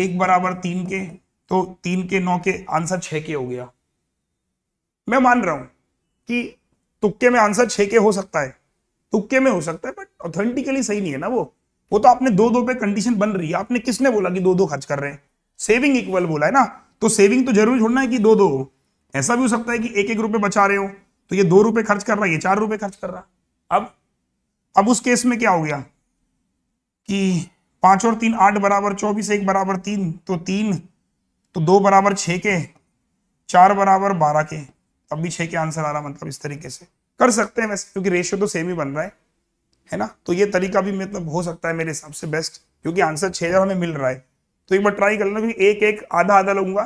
एक बराबर तीन के तो तीन के नौ के आंसर छह के हो गया मैं मान रहा हूं कि तुक्के में आंसर छे के हो सकता है तुक्के में हो सकता है बट ऑथेंटिकली सही नहीं है ना वो वो तो आपने दो दो पे कंडीशन बन रही है आपने किसने बोला कि दो दो खर्च कर रहे हैं सेविंग इक्वल बोला है ना तो सेविंग तो जरूरी छोड़ना है कि दो दो ऐसा भी हो सकता है कि एक एक रुपए बचा रहे हो तो ये दो रुपए खर्च कर रहा है ये चार रुपए खर्च कर रहा अब अब उस केस में क्या हो गया कि पांच और तीन आठ बराबर चौबीस एक बराबर तीन तो तीन तो दो बराबर छ के चार बराबर बारह के तब भी छह के आंसर आ रहा मतलब इस तरीके से कर सकते हैं वैसे क्योंकि रेशियो तो सेम ही बन रहा है है ना तो ये तरीका भी मतलब हो सकता है मेरे हिसाब से बेस्ट क्योंकि आंसर छह हज़ार हमें मिल रहा है तो एक बार ट्राई कर लेना क्योंकि एक एक आधा आधा लूंगा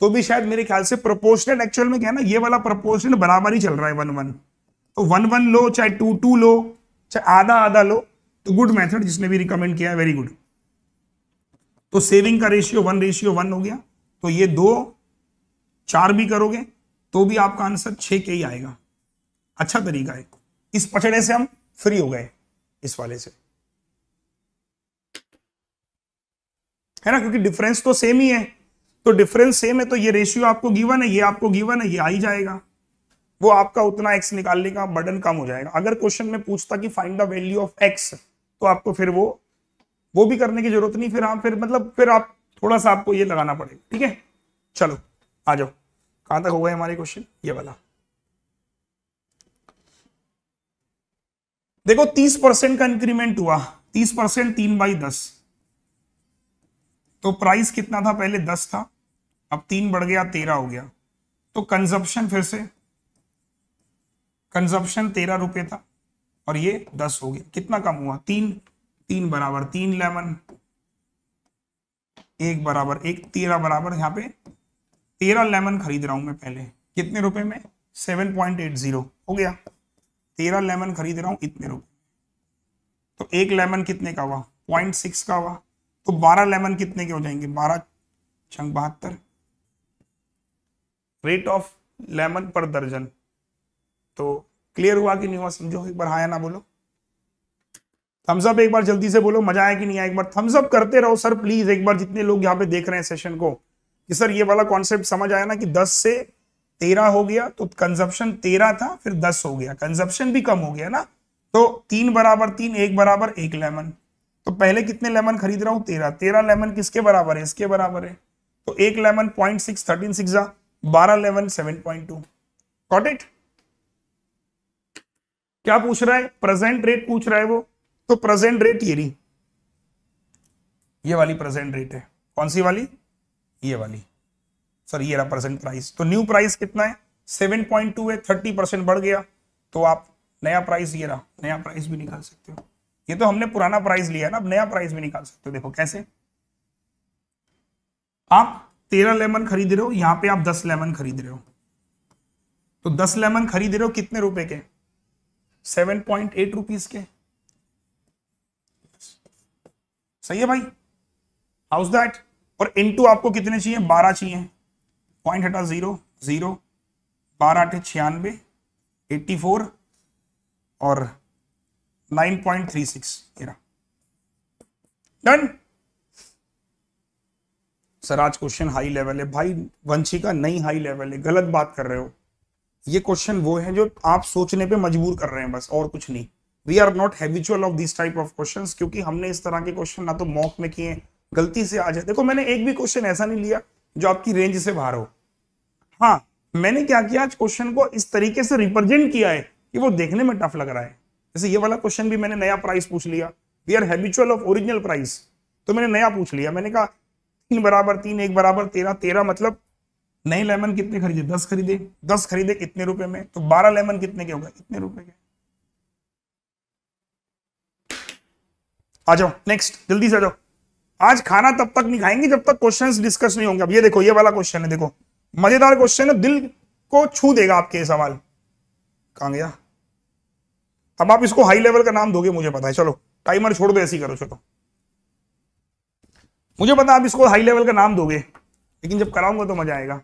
तो भी शायद मेरे ख्याल से प्रोपोर्शनल एक्चुअल में क्या है ना ये वाला प्रोपोर्शनल बराबर ही चल रहा है वन वन तो वन वन लो चाहे टू टू लो चाहे आधा आधा लो तो गुड मेथड जिसने भी रिकमेंड किया है वेरी गुड तो सेविंग का रेशियो वन रेशियो वन हो गया तो ये दो चार भी करोगे तो भी आपका आंसर छे के ही आएगा अच्छा तरीका है इस पचड़े से हम फ्री हो गए इस वाले से है ना क्योंकि डिफरेंस तो सेम ही है तो डिफरेंस सेम है तो ये रेशियो आपको गिवन है ये आपको गिवन है ये आ ही जाएगा वो आपका उतना एक्स निकालने का बर्डन कम हो जाएगा अगर क्वेश्चन में पूछता कि find the value of x तो आपको फिर वो वो भी करने की जरूरत नहीं फिर आप फिर मतलब फिर आप थोड़ा सा आपको ये लगाना पड़ेगा ठीक है चलो आ जाओ कहां तक हो गए हमारे क्वेश्चन ये वाला देखो तीस परसेंट का इंक्रीमेंट हुआ तीस परसेंट तीन बाई दस तो प्राइस कितना था पहले दस था अब तीन बढ़ गया तेरह हो गया तो कंजप्शन फिर से कंजप्शन तेरह रुपए था और ये दस हो गया कितना कम हुआ तीन तीन बराबर तीन लेमन एक बराबर एक तेरह बराबर यहां पे तेरह लेमन खरीद रहा हूँ मैं पहले कितने रुपए में सेवन पॉइंट एट जीरो हो गया तेरह लेमन खरीद रहा हूँ इतने रुपए तो एक लेमन कितने का हुआ पॉइंट सिक्स का हुआ तो बारह लेमन कितने के हो जाएंगे बारह छंग बहत्तर रेट ऑफ लेमन पर दर्जन तो क्लियर हुआ कि नहीं हुआ समझो एक बार हाया ना बोलो थम्स अप एक बार जल्दी से बोलो मजा आया कि नहीं आया एक बार थम्स अप करते रहो सर प्लीज एक बार जितने लोग यहाँ पे देख रहे हैं सेशन को कि सर ये वाला कॉन्सेप्ट समझ आया ना कि 10 से 13 हो गया तो कंजप्शन 13 था फिर 10 हो गया कंजप्शन भी कम हो गया ना तो तीन बराबर तीन एक बराबर एक लेमन तो पहले कितने लेमन खरीद रहा हूँ तेरह तेरह लेमन किसके बराबर है इसके बराबर है तो एक लेमन पॉइंट सिक्स थर्टीन सिक्स बारह लेमन seven point two got it क्या पूछ रहा है प्रेजेंट रेट पूछ रहा है वो तो प्रेजेंट रेट ये रही ये वाली प्रेजेंट रेट है कौन सी वाली ये वाली सर ये रहा प्रेजेंट प्राइस तो न्यू प्राइस कितना है सेवन पॉइंट टू है थर्टी परसेंट बढ़ गया तो आप नया प्राइस ये रहा नया प्राइस भी निकाल सकते हो ये तो हमने पुराना प्राइस लिया ना अब नया प्राइस भी निकाल सकते हो देखो कैसे आप तेरह लेमन खरीद रहे हो यहाँ पे आप दस लेमन खरीद रहे हो तो दस लेमन खरीद रहे हो कितने रुपए के सेवन पॉइंट एट रुपीज के सही है भाई हाउस दैट और इनटू आपको कितने चाहिए बारह चाहिए पॉइंट हटा जीरो जीरो बारह अठे छियानवे एट्टी फोर और नाइन पॉइंट थ्री सिक्स मेरा डन सर आज क्वेश्चन हाई लेवल है भाई वंशी का नहीं हाई लेवल है गलत बात कर रहे हो ये क्वेश्चन वो है जो आप सोचने पे मजबूर कर रहे हैं बस और कुछ नहीं we are not habitual of this type of questions क्योंकि हमने इस तरह के क्वेश्चन ना तो मॉक में किए गलती से आ जाए देखो मैंने एक भी क्वेश्चन ऐसा नहीं लिया जो आपकी रेंज से बाहर हो हाँ मैंने क्या किया आज क्वेश्चन को इस तरीके से रिप्रेजेंट किया है कि वो देखने में टफ लग रहा है जैसे ये वाला क्वेश्चन भी मैंने नया प्राइस पूछ लिया we are habitual of original price तो मैंने नया पूछ लिया मैंने कहा तीन बराबर तीन एक बराबर तेरह तेरह मतलब नए लेमन कितने खरीदे दस खरीदे दस खरीदे कितने रुपए में तो बारह लेमन कितने के होगा कितने रुपए के आ जाओ नेक्स्ट जल्दी से आ जाओ आज खाना तब तक नहीं खाएंगे जब तक क्वेश्चन डिस्कस नहीं होंगे अब ये देखो ये वाला क्वेश्चन है देखो मजेदार क्वेश्चन है दिल को छू देगा आपके ये सवाल कहा गया अब आप इसको हाई लेवल का नाम दोगे मुझे पता है चलो टाइमर छोड़ दो ऐसी करो चलो मुझे पता आप इसको हाई लेवल का नाम दोगे लेकिन जब कराऊंगा तो मजा आएगा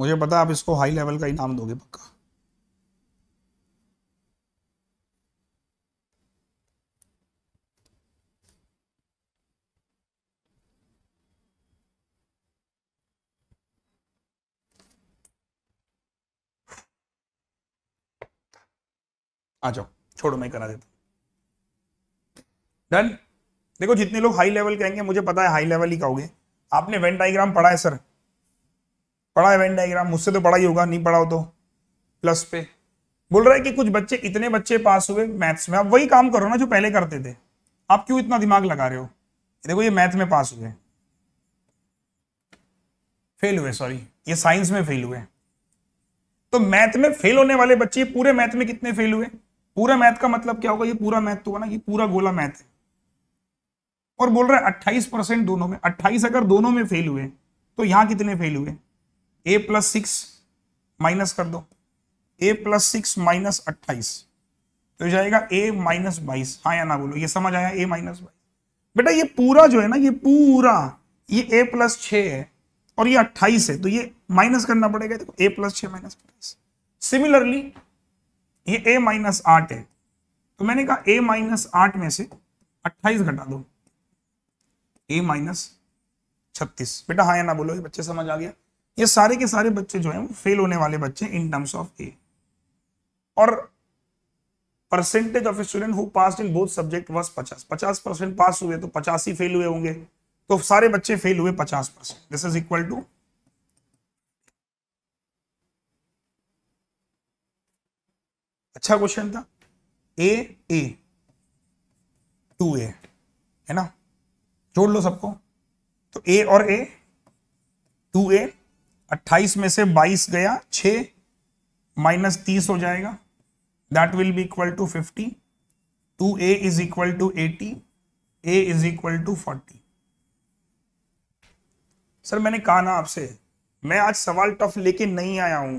मुझे पता आप इसको हाई लेवल का इनाम दोगे पक्का आ जाओ छोड़ो मैं करा देता डन देखो जितने लोग हाई लेवल कहेंगे मुझे पता है हाई लेवल ही कहोगे आपने वेन डायग्राम पढ़ा है सर पढ़ा है वेन डायग्राम मुझसे तो पढ़ा ही होगा नहीं पढ़ा हो तो प्लस पे बोल रहा है कि कुछ बच्चे इतने बच्चे पास हुए मैथ्स में आप वही काम करो ना जो पहले करते थे आप क्यों इतना दिमाग लगा रहे हो देखो ये मैथ में पास हुए फेल हुए सॉरी ये साइंस में फेल हुए तो मैथ में फेल होने वाले बच्चे पूरे मैथ में कितने फेल हुए पूरा मैथ का मतलब क्या होगा ये पूरा मैथ तो ना ये पूरा गोला मैथ है और बोल रहा है 28 परसेंट दोनों में 28 अगर दोनों में फेल हुए तो यहां कितने फेल हुए ए प्लस सिक्स माइनस कर दो ए प्लस सिक्स माइनस अट्ठाईस तो जाएगा ए माइनस बाईस हाँ या ना बोलो ये समझ आया ए माइनस बाईस बेटा ये पूरा जो है ना ये पूरा ये ए प्लस छ है और ये अट्ठाईस है तो ये माइनस करना पड़ेगा देखो ए प्लस छ माइनस अट्ठाईस सिमिलरली ये ए माइनस आठ है तो मैंने कहा ए माइनस आठ में से अट्ठाईस घटा दो ए माइनस छत्तीस बेटा हाँ या ना बोलो ये बच्चे समझ आ गया ये सारे के सारे बच्चे जो हैं वो फेल होने वाले बच्चे इन टर्म्स ऑफ ए और percentage of student who pass in both subject was पचास पचास परसेंट पास हुए तो पचास ही फेल हुए होंगे तो सारे बच्चे फेल हुए पचास percent this is equal to अच्छा क्वेश्चन था ए ए टू ए है ना जोड़ लो सबको तो ए और ए टू ए 28 में से 22 गया 6 माइनस तीस हो जाएगा that will be equal to fifty two A is equal to eighty A is equal to forty sir मैंने कहा ना आपसे मैं आज सवाल टफ लेके नहीं आया हूं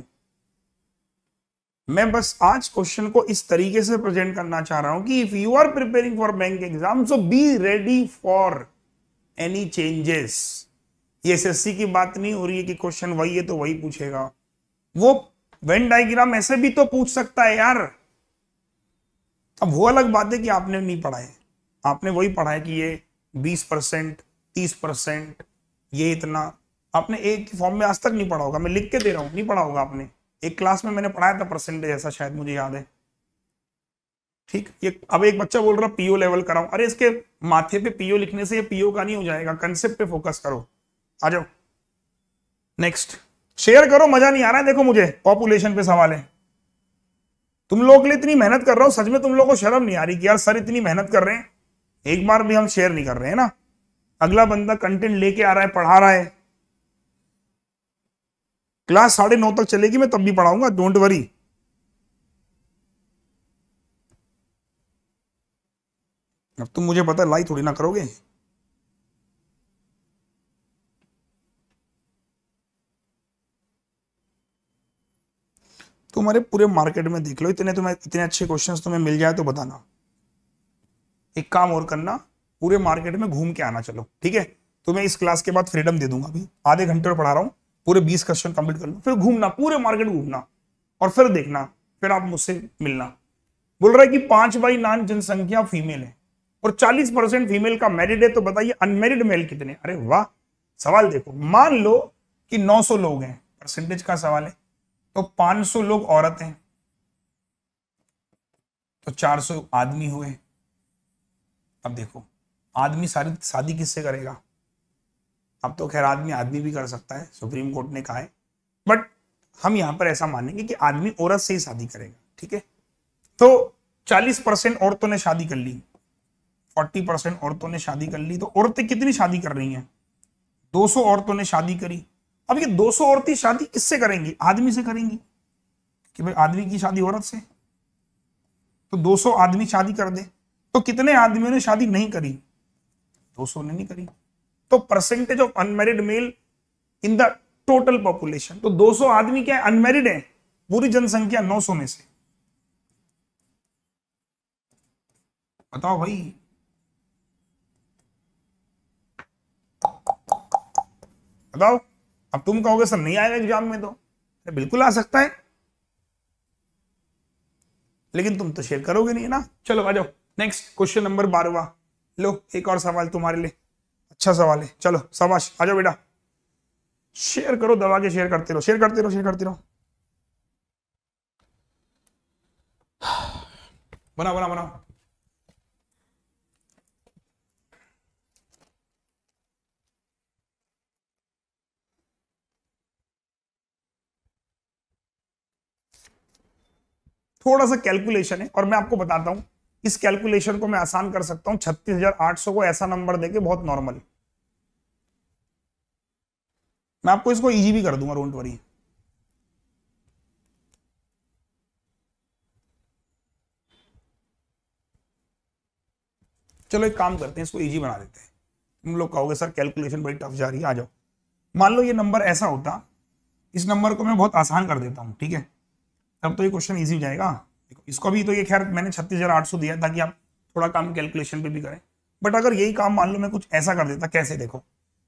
मैं बस आज क्वेश्चन को इस तरीके से प्रेजेंट करना चाह रहा हूं कि if you are preparing for bank exam so be ready for any changes ये e एसएससी की बात नहीं हो रही है कि क्वेश्चन वही है तो वही पूछेगा वो वेन डायग्राम ऐसे भी तो पूछ सकता है यार अब वो अलग बात है कि आपने नहीं पढ़ा है आपने वही पढ़ा है कि ये बीस परसेंट तीस परसेंट ये इतना आपने एक फॉर्म में आज तक नहीं पढ़ा होगा मैं लिख के दे रहा हूँ नहीं पढ़ा होगा आपने एक क्लास में मैंने पढ़ाया था परसेंटेज ऐसा शायद मुझे याद है ठीक ये अब एक बच्चा बोल रहा पीओ लेवल कराऊ अरे इसके माथे पे पीओ लिखने से ये पीओ का नहीं हो जाएगा कंसेप्ट पे फोकस करो आ जाओ नेक्स्ट शेयर करो मजा नहीं आ रहा है देखो मुझे पॉपुलेशन पे सवाल है तुम लोग के लिए इतनी मेहनत कर रहा हूं सच में तुम लोग को शर्म नहीं आ रही कि यार सर इतनी मेहनत कर रहे हैं एक बार भी हम शेयर नहीं कर रहे हैं ना अगला बंदा कंटेंट लेके आ रहा है पढ़ा रहा है क्लास साढ़े नौ तक चलेगी मैं तब भी पढ़ाऊंगा डोंट वरी अब तुम मुझे पता लाई थोड़ी ना करोगे तुम्हारे पूरे मार्केट में देख लो इतने तुम्हें इतने अच्छे क्वेश्चन तुम्हें मिल जाए तो बताना एक काम और करना पूरे मार्केट में घूम के आना चलो ठीक है तो मैं इस क्लास के बाद फ्रीडम दे दूंगा अभी आधे घंटे पढ़ा रहा हूँ पूरे बीस क्वेश्चन कंप्लीट कर लो फिर घूमना पूरे मार्केट घूमना और फिर देखना फिर आप मुझसे मिलना बोल रहा है कि पांच बाई नान जनसंख्या फीमेल है और चालीस परसेंट फीमेल का मैरिड है तो बताइए अनमेरिड मेल कितने अरे वाह सवाल देखो मान लो कि 900 लोग हैं परसेंटेज का सवाल है तो 500 लोग औरत हैं तो 400 आदमी हुए अब देखो आदमी सारी शादी किससे करेगा अब तो खैर आदमी आदमी भी कर सकता है सुप्रीम कोर्ट ने कहा है बट हम यहां पर ऐसा मानेंगे कि आदमी औरत से ही शादी करेगा ठीक है तो 40 परसेंट औरतों ने शादी कर ली 40 परसेंट औरतों ने शादी कर ली तो औरतें कितनी शादी कर रही हैं 200 औरतों ने शादी करी अब ये सौ औरतें शादी किससे करेंगी आदमी से करेंगी कि भाई आदमी की शादी औरत से तो 200 आदमी शादी कर दे तो कितने आदमियों ने शादी नहीं करी 200 ने नहीं करी तो percentage of unmarried male in the total population तो 200 आदमी क्या अनमेरिड है पूरी जनसंख्या 900 में से बताओ भाई बताओ अब तुम कहोगे सर नहीं आएगा एग्जाम में तो बिल्कुल आ सकता है लेकिन तुम तो शेयर करोगे नहीं ना चलो आ जाओ नेक्स्ट क्वेश्चन नंबर बारवा लो एक और सवाल तुम्हारे लिए अच्छा सवाल है चलो शाबाश आ जाओ बेटा शेयर करो दबा के शेयर करते रहो शेयर करते रहो शेयर करते रहो बना बना बना थोड़ा सा कैलकुलेशन है और मैं आपको बताता हूँ इस कैलकुलेशन को मैं आसान कर सकता हूँ छत्तीस को ऐसा नंबर देके बहुत नॉर्मल मैं आपको इसको इजी भी कर दूंगा डोंट वरी चलो एक काम करते हैं इसको इजी बना देते हैं तुम लोग कहोगे सर कैलकुलेशन बड़ी टफ जा रही है आ जाओ मान लो ये नंबर ऐसा होता इस नंबर को मैं बहुत आसान कर देता हूं ठीक है तब तो ये क्वेश्चन ईजी हो जाएगा देखो इसको भी तो ये खैर मैंने छत्तीस हज़ार आठ सौ दिया ताकि आप थोड़ा काम कैलकुलेशन पे भी करें बट अगर यही काम मान लो मैं कुछ ऐसा कर देता कैसे देखो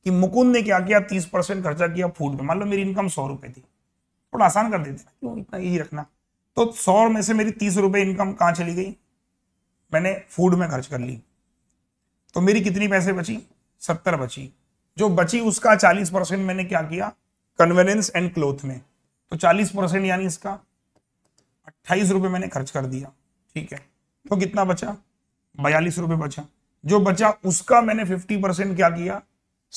कि मुकुंद ने क्या किया तीस परसेंट खर्चा किया फूड पे मान लो मेरी इनकम सौ रुपये थी थोड़ा आसान कर देते क्यों इतना यही रखना तो सौ में से मेरी तीस रुपये इनकम कहाँ चली गई मैंने फूड में खर्च कर ली तो मेरी कितनी पैसे बची सत्तर बची जो बची उसका चालीस परसेंट मैंने क्या किया कन्वेनेंस एंड क्लोथ में तो चालीस परसेंट यानी इसका अट्ठाईस रुपये मैंने खर्च कर दिया ठीक है तो कितना बचा बयालीस रुपये बचा जो बचा उसका मैंने फिफ्टी परसेंट क्या किया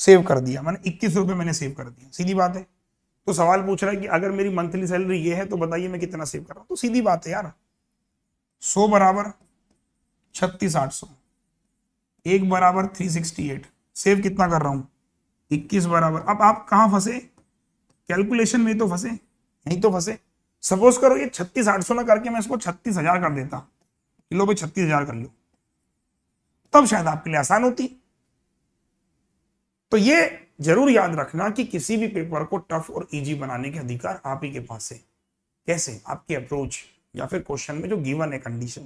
सेव कर दिया मैंने इक्कीस रुपये मैंने सेव कर दिया सीधी बात है तो सवाल पूछ रहा है कि अगर मेरी मंथली सैलरी ये है तो बताइए मैं कितना सेव कर रहा हूँ तो सीधी बात है यार सौ बराबर छत्तीस आठ सौ एक बराबर थ्री सिक्सटी एट सेव कितना कर रहा हूँ इक्कीस बराबर अब आप कहाँ फंसे कैलकुलेशन में तो फंसे नहीं तो फंसे सपोज करो ये छत्तीस आठ सौ ना करके मैं इसको छत्तीस हजार कर देता लो भाई छत्तीस हजार कर लो तब शायद आपके लिए आसान होती तो ये जरूर याद रखना कि किसी भी पेपर को टफ और इजी बनाने के अधिकार आप ही के पास है कैसे आपकी अप्रोच या फिर क्वेश्चन में जो गिवन है कंडीशन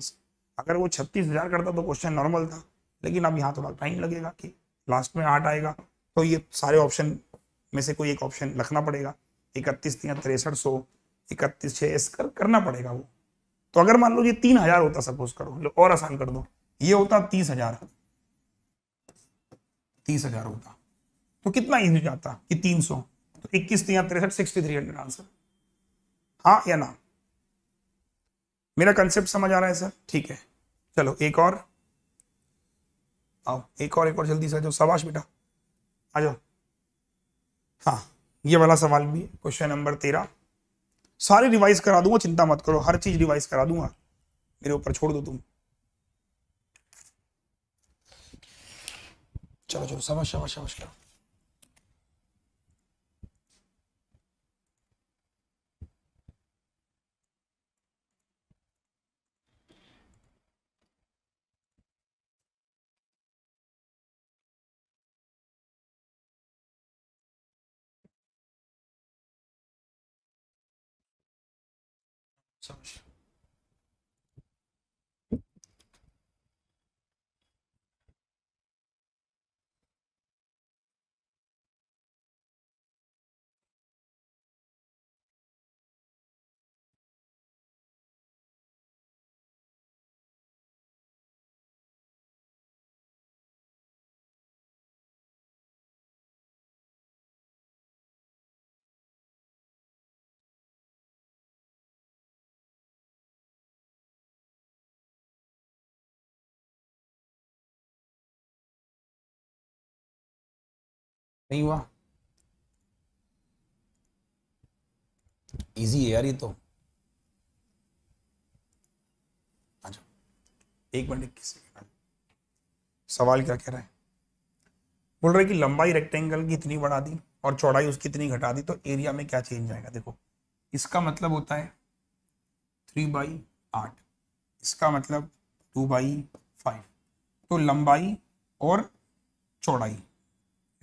अगर वो छत्तीस हजार करता तो क्वेश्चन नॉर्मल था लेकिन अब यहाँ थोड़ा टाइम लगेगा कि लास्ट में आठ आएगा तो ये सारे ऑप्शन में से कोई एक ऑप्शन रखना पड़ेगा इकतीस तिहत्तर तिरसठ सौ इकतीस छह एस कर करना पड़ेगा वो तो अगर मान लो ये तीन हजार होता सपोज करो लो और आसान कर दो ये होता तीस हजार तीस हजार होता तो कितना इजी जाता कि तीन सौ तो इक्कीस तीन तिरसठ सिक्सटी थ्री हंड्रेड आंसर हाँ या ना मेरा कंसेप्ट समझ आ रहा है सर ठीक है चलो एक और आओ एक और एक और जल्दी से जो सवाश बेटा आ जाओ हाँ ये वाला सवाल भी क्वेश्चन नंबर तेरह सारी रिवाइज करा दूंगा चिंता मत करो हर चीज रिवाइज करा दूंगा मेरे ऊपर छोड़ दो तुम चलो चलो शाबाश शाबाश शाबाश करो So much. नहीं हुआ इजी है यार ये तो अच्छा एक मिनट किसी सवाल क्या कह रहा है बोल रहे कि लंबाई रेक्टेंगल की इतनी बढ़ा दी और चौड़ाई उसकी इतनी घटा दी तो एरिया में क्या चेंज आएगा देखो इसका मतलब होता है थ्री बाई आठ इसका मतलब टू बाई फाइव तो लंबाई और चौड़ाई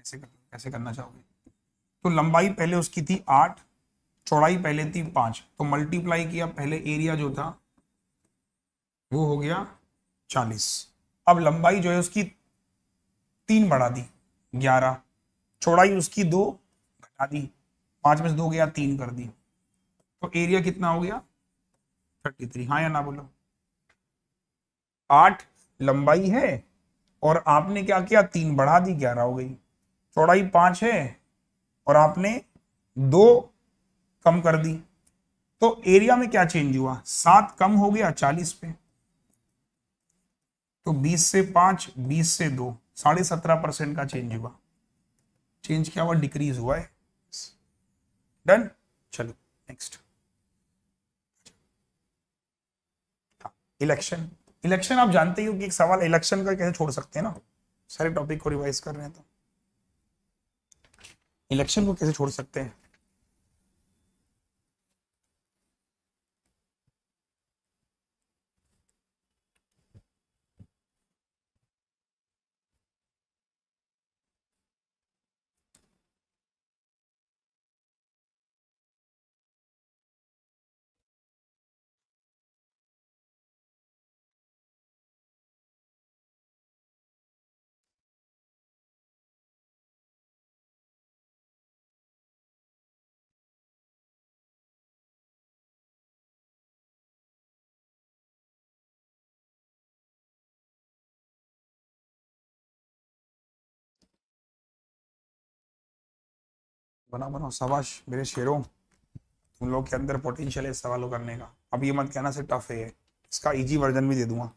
ऐसे कर कैसे करना चाहोगे तो लंबाई पहले उसकी थी आठ चौड़ाई पहले थी पांच तो मल्टीप्लाई किया पहले एरिया जो था वो हो गया चालीस अब लंबाई जो है उसकी तीन बढ़ा दी ग्यारह चौड़ाई उसकी दो घटा दी पांच में से दो गया तीन कर दी तो एरिया कितना हो गया थर्टी थ्री हाँ या ना बोलो आठ लंबाई है और आपने क्या किया तीन बढ़ा दी ग्यारह हो गई चौड़ाई पाँच है और आपने दो कम कर दी तो एरिया में क्या चेंज हुआ सात कम हो गया चालीस पे तो बीस से पांच बीस से दो साढ़े सत्रह परसेंट का चेंज हुआ चेंज क्या हुआ डिक्रीज हुआ है डन चलो नेक्स्ट हाँ, इलेक्शन इलेक्शन आप जानते ही हो कि एक सवाल इलेक्शन का कैसे छोड़ सकते हैं ना सारे टॉपिक को रिवाइज कर रहे हैं तो इलेक्शन को कैसे छोड़ सकते हैं बना बनाओ शाबाश मेरे शेरों तुम लोग के अंदर पोटेंशियल है सवालों करने का अब ये मत कहना सिर्फ टफ है इसका इजी वर्जन भी दे दूंगा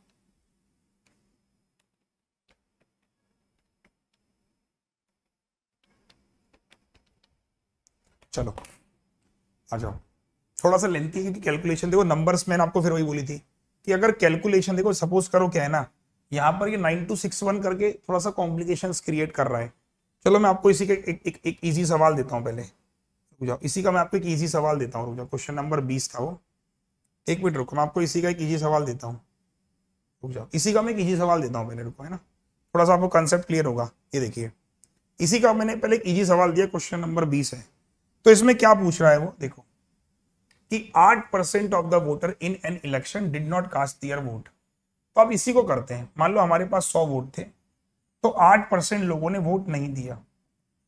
चलो आ जाओ थोड़ा सा लेंथी की कैलकुलेशन देखो नंबर्स मैंने आपको फिर वही बोली थी कि अगर कैलकुलेशन देखो सपोज करो क्या है ना यहाँ पर ये नाइन टू सिक्स वन करके थोड़ा सा कॉम्प्लिकेशन क्रिएट कर रहा है चलो मैं आपको इसी का एक एक, एक इजी सवाल देता हूँ पहले रुक जाओ इसी का मैं आपको एक ईजी सवाल देता हूँ रुक जाओ क्वेश्चन नंबर बीस था वो एक मिनट रुको मैं आपको इसी का एक इजी सवाल देता हूँ रुक जाओ इसी का मैं एक इजी सवाल देता हूं पहले रुको है ना थोड़ा सा आपको कंसेप्ट क्लियर होगा ये देखिए इसी का मैंने पहले एक ईजी सवाल दिया क्वेश्चन नंबर बीस है तो इसमें क्या पूछ रहा है वो देखो कि आठ percent of the voter in an election did not cast their vote तो आप इसी को करते हैं मान लो हमारे पास सौ वोट थे तो आठ परसेंट लोगों ने वोट नहीं दिया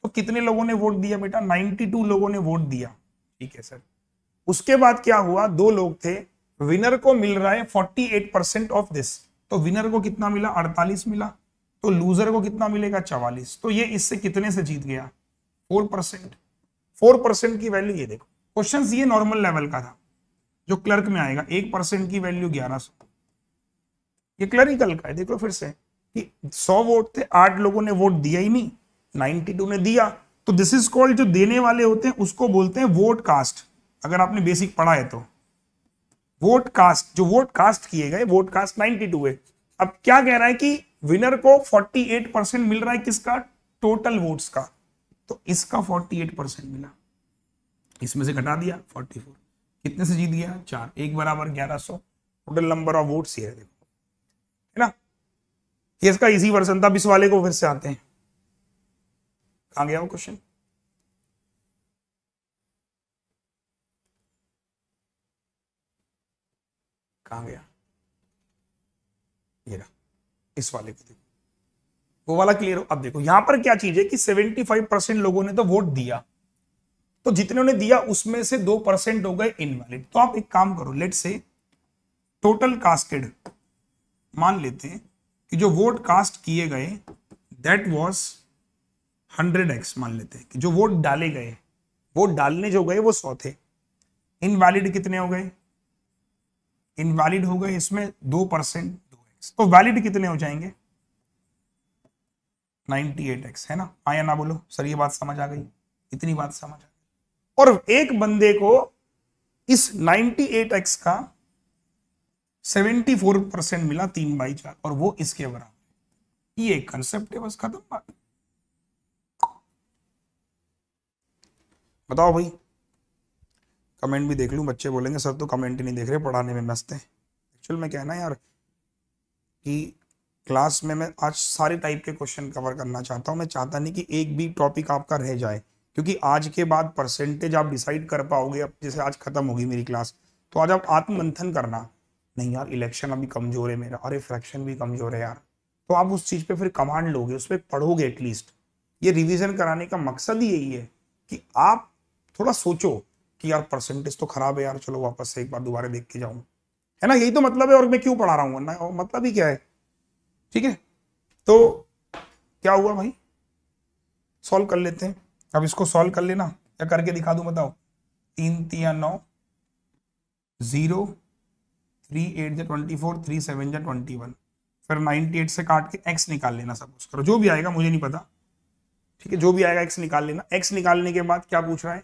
तो कितने लोगों ने वोट दिया बेटा 92 लोगों ने वोट दिया ठीक है सर उसके बाद क्या हुआ दो लोग थे विनर को मिल रहा है 48 परसेंट ऑफ दिस तो विनर को कितना मिला 48 मिला तो लूजर को कितना मिलेगा 44 तो ये इससे कितने से जीत गया 4 परसेंट फोर परसेंट की वैल्यू ये देखो क्वेश्चन ये नॉर्मल लेवल का था जो क्लर्क में आएगा एक परसेंट की वैल्यू ग्यारह सौ ये क्लरिकल का है देख लो फिर से कि सौ वोट थे आठ लोगों ने वोट दिया ही नहीं नाइनटी टू ने दिया तो दिस इज कॉल्ड जो देने वाले होते हैं उसको बोलते हैं वोट कास्ट अगर आपने बेसिक पढ़ा है तो वोट कास्ट जो वोट कास्ट किए गए वोट कास्ट 92 है अब क्या कह रहा है कि विनर को 48 परसेंट मिल रहा है किसका टोटल वोट्स का तो इसका 48 परसेंट मिला इसमें से घटा दिया 44 कितने से जीत गया चार एक बराबर 1100 टोटल नंबर ऑफ वोट्स ये देखो ये इसका इजी वर्जन था अब इस वाले को फिर से आते हैं कहा गया वो क्वेश्चन कहा गया ये रहा इस वाले को देखो वो वाला क्लियर हो अब देखो यहां पर क्या चीज है कि 75 परसेंट लोगों ने तो वोट दिया तो जितने ने दिया उसमें से दो परसेंट हो गए इनवैलिड तो आप एक काम करो लेट से टोटल कास्टेड मान लेते हैं कि जो वोट कास्ट किए गए दैट वॉज हंड्रेड एक्स मान लेते हैं कि जो वोट डाले गए वोट डालने जो गए वो सौ थे इनवैलिड कितने हो गए इनवैलिड हो गए इसमें दो परसेंट दो एक्स तो वैलिड कितने हो जाएंगे एट एक्स है ना आया हाँ ना बोलो सर ये बात समझ आ गई इतनी बात समझ आ गई और एक बंदे को इस नाइनटी एट एक्स का सेवेंटी फोर परसेंट मिला तीन बाई चार और वो इसके बराबर ये कंसेप्ट है बस खत्म बात बताओ भाई कमेंट भी देख लू बच्चे बोलेंगे सर तो कमेंट ही नहीं देख रहे पढ़ाने में मस्त है एक्चुअल में कहना यार कि क्लास में मैं आज सारे टाइप के क्वेश्चन कवर करना चाहता हूँ मैं चाहता नहीं कि एक भी टॉपिक आपका रह जाए क्योंकि आज के बाद परसेंटेज आप डिसाइड कर पाओगे अब जैसे आज खत्म होगी मेरी क्लास तो आज आप आत्ममंथन करना नहीं यार इलेक्शन अभी कमजोर है मेरा और फ्रैक्शन भी कमजोर है यार तो आप उस चीज़ पे फिर कमांड लोगे उस पर पढ़ोगे एटलीस्ट ये रिवीजन कराने का मकसद ही यही है कि आप थोड़ा सोचो कि यार परसेंटेज तो खराब है यार चलो वापस से एक बार दोबारा देख के जाऊं है ना यही तो मतलब है और मैं क्यों पढ़ा रहा हूँ ना मतलब ही क्या है ठीक है तो क्या हुआ भाई सॉल्व कर लेते हैं अब इसको सॉल्व कर लेना या करके दिखा दू बताओ तीन तीन नौ जीरो थ्री एट या ट्वेंटी फोर थ्री सेवन या ट्वेंटी वन फिर नाइनटी एट से काट के एक्स निकाल लेना सपोज करो जो भी आएगा मुझे नहीं पता ठीक है जो भी आएगा एक्स निकाल लेना एक्स निकालने के बाद क्या पूछ रहा है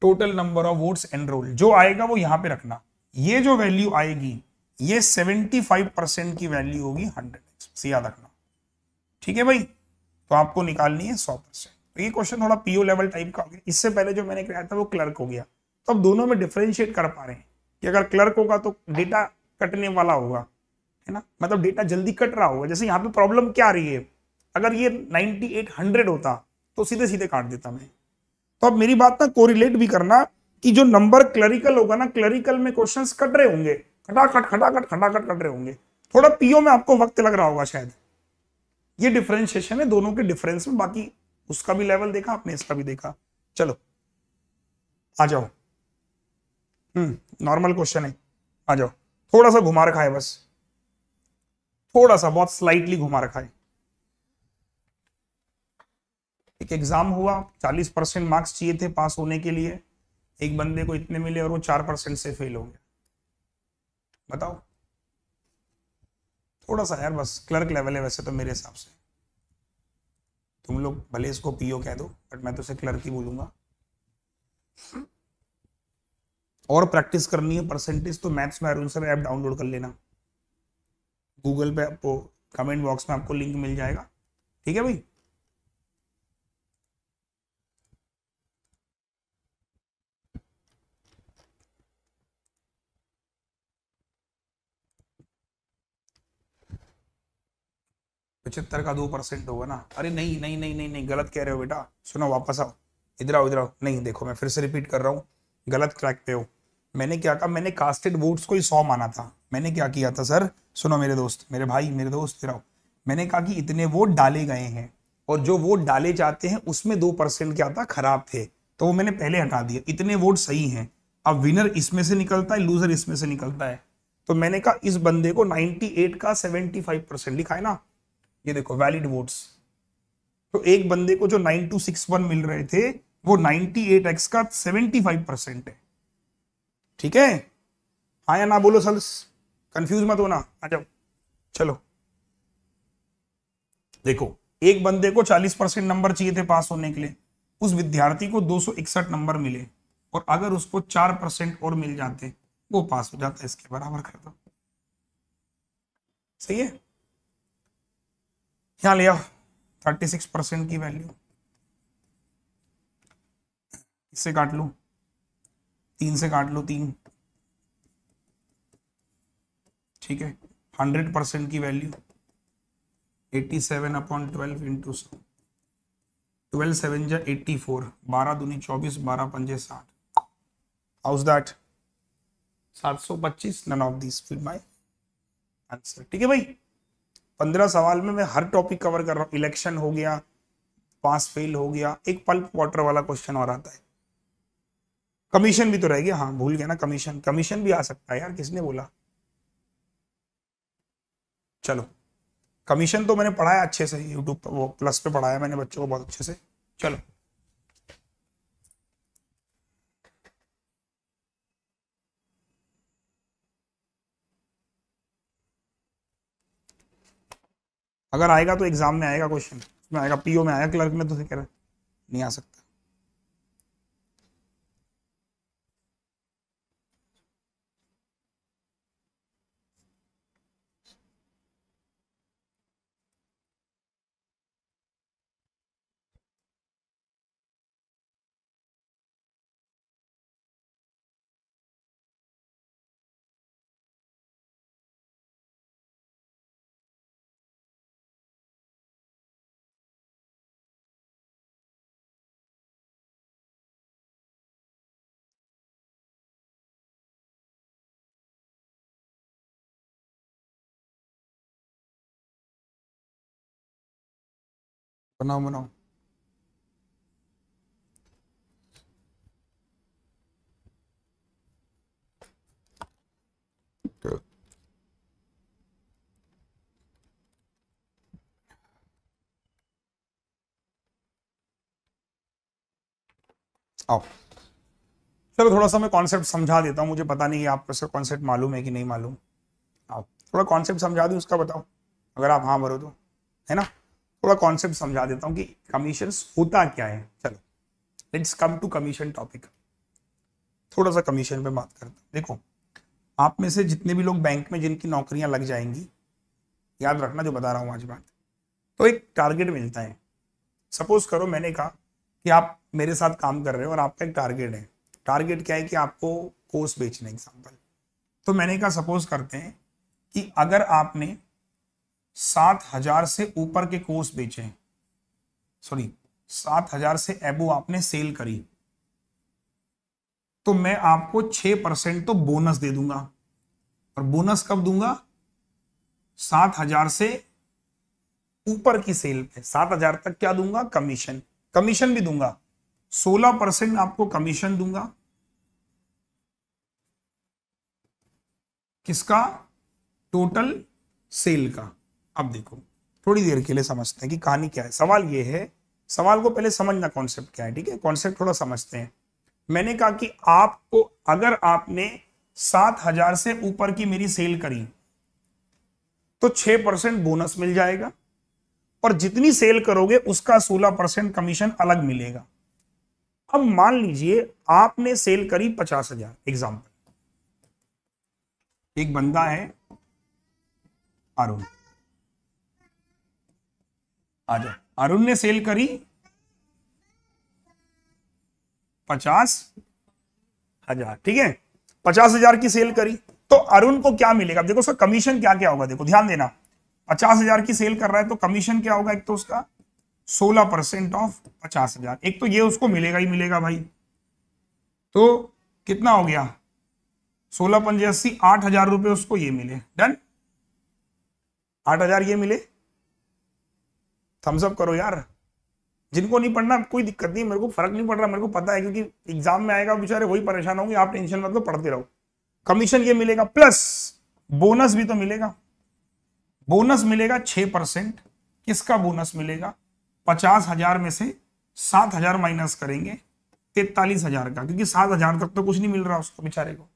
total number of votes enrol जो आएगा वो यहाँ पे रखना ये जो वैल्यू आएगी ये 75 परसेंट की वैल्यू होगी 100 से याद रखना ठीक है भाई तो आपको निकालनी है 100 परसेंट तो ये क्वेश्चन थोड़ा पीओ लेवल टाइप का हो गया इससे पहले जो मैंने कराया था वो क्लर्क हो गया तो अब दोनों में डिफ्रेंशिएट कर पा रहे हैं कि अगर क्लर्क होगा तो डेटा कटने वाला होगा है ना मतलब डेटा जल्दी कट रहा होगा जैसे यहाँ पे प्रॉब्लम क्या आ रही है अगर ये 98 होता तो सीधे सीधे काट देता मैं तो अब मेरी बात ना कोरिलेट भी करना कि जो नंबर क्लरिकल होगा ना क्लरिकल में क्वेश्चन कट रहे होंगे खटाखट खटाखट खटाखट कट रहे होंगे थोड़ा पीओ में आपको वक्त लग रहा होगा शायद ये डिफरेंशिएशन है दोनों के डिफरेंस में बाकी उसका भी लेवल देखा आपने इसका भी देखा चलो आ जाओ नॉर्मल हम्म, क्वेश्चन है आ जाओ थोड़ा सा घुमा रखा है बस थोड़ा सा बहुत स्लाइटली घुमा रखा है एक एग्जाम हुआ 40 परसेंट मार्क्स चाहिए थे पास होने के लिए एक बंदे को इतने मिले और वो चार परसेंट से फेल हो गया बताओ थोड़ा सा यार बस क्लर्क लेवल है वैसे तो मेरे हिसाब से तुम लोग भले इसको पीओ कह दो बट मैं तो उसे क्लर्क ही बोलूंगा और प्रैक्टिस करनी है परसेंटेज तो मैथ्स में अरुण ऐप डाउनलोड कर लेना गूगल पे आपको कमेंट बॉक्स में आपको लिंक मिल जाएगा ठीक है भाई पचहत्तर का दो परसेंट होगा ना अरे नहीं नहीं नहीं नहीं नहीं गलत कह रहे हो बेटा सुनो वापस आओ इधर आओ इधर आओ नहीं देखो मैं फिर से रिपीट कर रहा हूँ गलत ट्रैक पे हो मैंने क्या कहा मैंने कास्टेड वोट्स को ही सौ माना था मैंने क्या किया था सर सुनो मेरे दोस्त मेरे भाई मेरे दोस्त फिर मैंने कहा कि इतने वोट डाले गए हैं और जो वोट डाले जाते हैं उसमें दो परसेंट क्या था खराब थे तो वो मैंने पहले हटा दिया इतने वोट सही हैं अब विनर इसमें से निकलता है लूजर इसमें से निकलता है तो मैंने कहा इस बंदे को 98 का 75 परसेंट लिखा है ना ये देखो वैलिड वोट्स तो एक बंदे को जो नाइन मिल रहे थे वो नाइनटी का सेवेंटी है ठीक है हाँ या ना बोलो सल्स कंफ्यूज मत होना आ जाओ चलो देखो एक बंदे को 40 परसेंट नंबर चाहिए थे पास होने के लिए उस विद्यार्थी को दो नंबर मिले और अगर उसको चार परसेंट और मिल जाते वो पास हो जाता इसके बराबर कर दो तो। सही है यहां ले आओ थर्टी सिक्स परसेंट की वैल्यू इससे काट लू तीन से काट लो तीन ठीक है हंड्रेड परसेंट की value eighty seven upon twelve into twelve seven जा एट्टी फोर बारह दूनी चौबीस बारह पंजे साठ हाउस दैट सात सौ पच्चीस नन ऑफ दिस फिर माई आंसर ठीक है भाई पंद्रह सवाल में मैं हर टॉपिक कवर कर रहा हूँ इलेक्शन हो गया पास फेल हो गया एक पल्प वाटर वाला क्वेश्चन और आता है कमीशन भी तो रहेगी हाँ भूल गया ना कमीशन कमीशन भी आ सकता है यार किसने बोला चलो कमीशन तो मैंने पढ़ाया अच्छे से यूट्यूब पर वो प्लस पे पढ़ाया मैंने बच्चों को बहुत अच्छे से चलो अगर आएगा तो एग्जाम में आएगा क्वेश्चन में आएगा पीओ में आया क्लर्क में तो कह रहा नहीं आ सकता phenomenon. Oh. चलो थोड़ा सा मैं कॉन्सेप्ट समझा देता हूँ मुझे पता नहीं आप सर कॉन्सेप्ट मालूम है कि नहीं मालूम आओ थोड़ा कॉन्सेप्ट समझा दू उसका बताओ अगर आप हाँ भरो तो है ना थोड़ा कॉन्सेप्ट समझा देता हूँ कि कमीशन होता क्या है चलो let's come to commission topic थोड़ा सा कमीशन पे बात करता हूँ देखो आप में से जितने भी लोग बैंक में जिनकी नौकरियां लग जाएंगी याद रखना जो बता रहा हूँ आज बात तो एक टारगेट मिलता है सपोज करो मैंने कहा कि आप मेरे साथ काम कर रहे हो और आपका एक टारगेट है टारगेट क्या है कि आपको कोर्स बेचना एग्जाम्पल तो मैंने कहा सपोज करते हैं कि अगर आपने सात हजार से ऊपर के कोर्स बेचे सॉरी सात हजार से एबो आपने सेल करी तो मैं आपको छह परसेंट तो बोनस दे दूंगा और बोनस कब दूंगा सात हजार से ऊपर की सेल पे सात हजार तक क्या दूंगा कमीशन कमीशन भी दूंगा सोलह परसेंट आपको कमीशन दूंगा किसका टोटल सेल का अब देखो थोड़ी देर के लिए समझते हैं कि कहानी क्या है सवाल ये है सवाल को पहले समझना कॉन्सेप्ट क्या है ठीक है कॉन्सेप्ट थोड़ा समझते हैं मैंने कहा कि आपको अगर आपने सात हजार से ऊपर की मेरी सेल करी तो छह परसेंट बोनस मिल जाएगा और जितनी सेल करोगे उसका सोलह परसेंट कमीशन अलग मिलेगा अब मान लीजिए आपने सेल करी पचास हजार एग्जाम्पल एक बंदा है अरुण आ जाओ अरुण ने सेल करी पचास हजार ठीक है पचास हजार की सेल करी तो अरुण को क्या मिलेगा देखो उसका कमीशन क्या क्या होगा देखो ध्यान देना पचास हजार की सेल कर रहा है तो कमीशन क्या होगा एक तो उसका सोलह परसेंट ऑफ पचास हजार एक तो ये उसको मिलेगा ही मिलेगा भाई तो कितना हो गया सोलह पंजे अस्सी आठ हजार रुपये उसको ये मिले डन आठ हजार ये मिले थम्सअप करो यार जिनको नहीं पढ़ना कोई दिक्कत नहीं मेरे को फर्क नहीं पड़ रहा मेरे को पता है क्योंकि एग्जाम में आएगा बेचारे वही परेशान होंगे आप टेंशन मत लो पढ़ते रहो कमीशन ये मिलेगा प्लस बोनस भी तो मिलेगा बोनस मिलेगा छह परसेंट किसका बोनस मिलेगा पचास हजार में से सात हजार माइनस करेंगे तैतालीस हजार का क्योंकि सात हजार तक तो कुछ नहीं मिल रहा उसको बेचारे को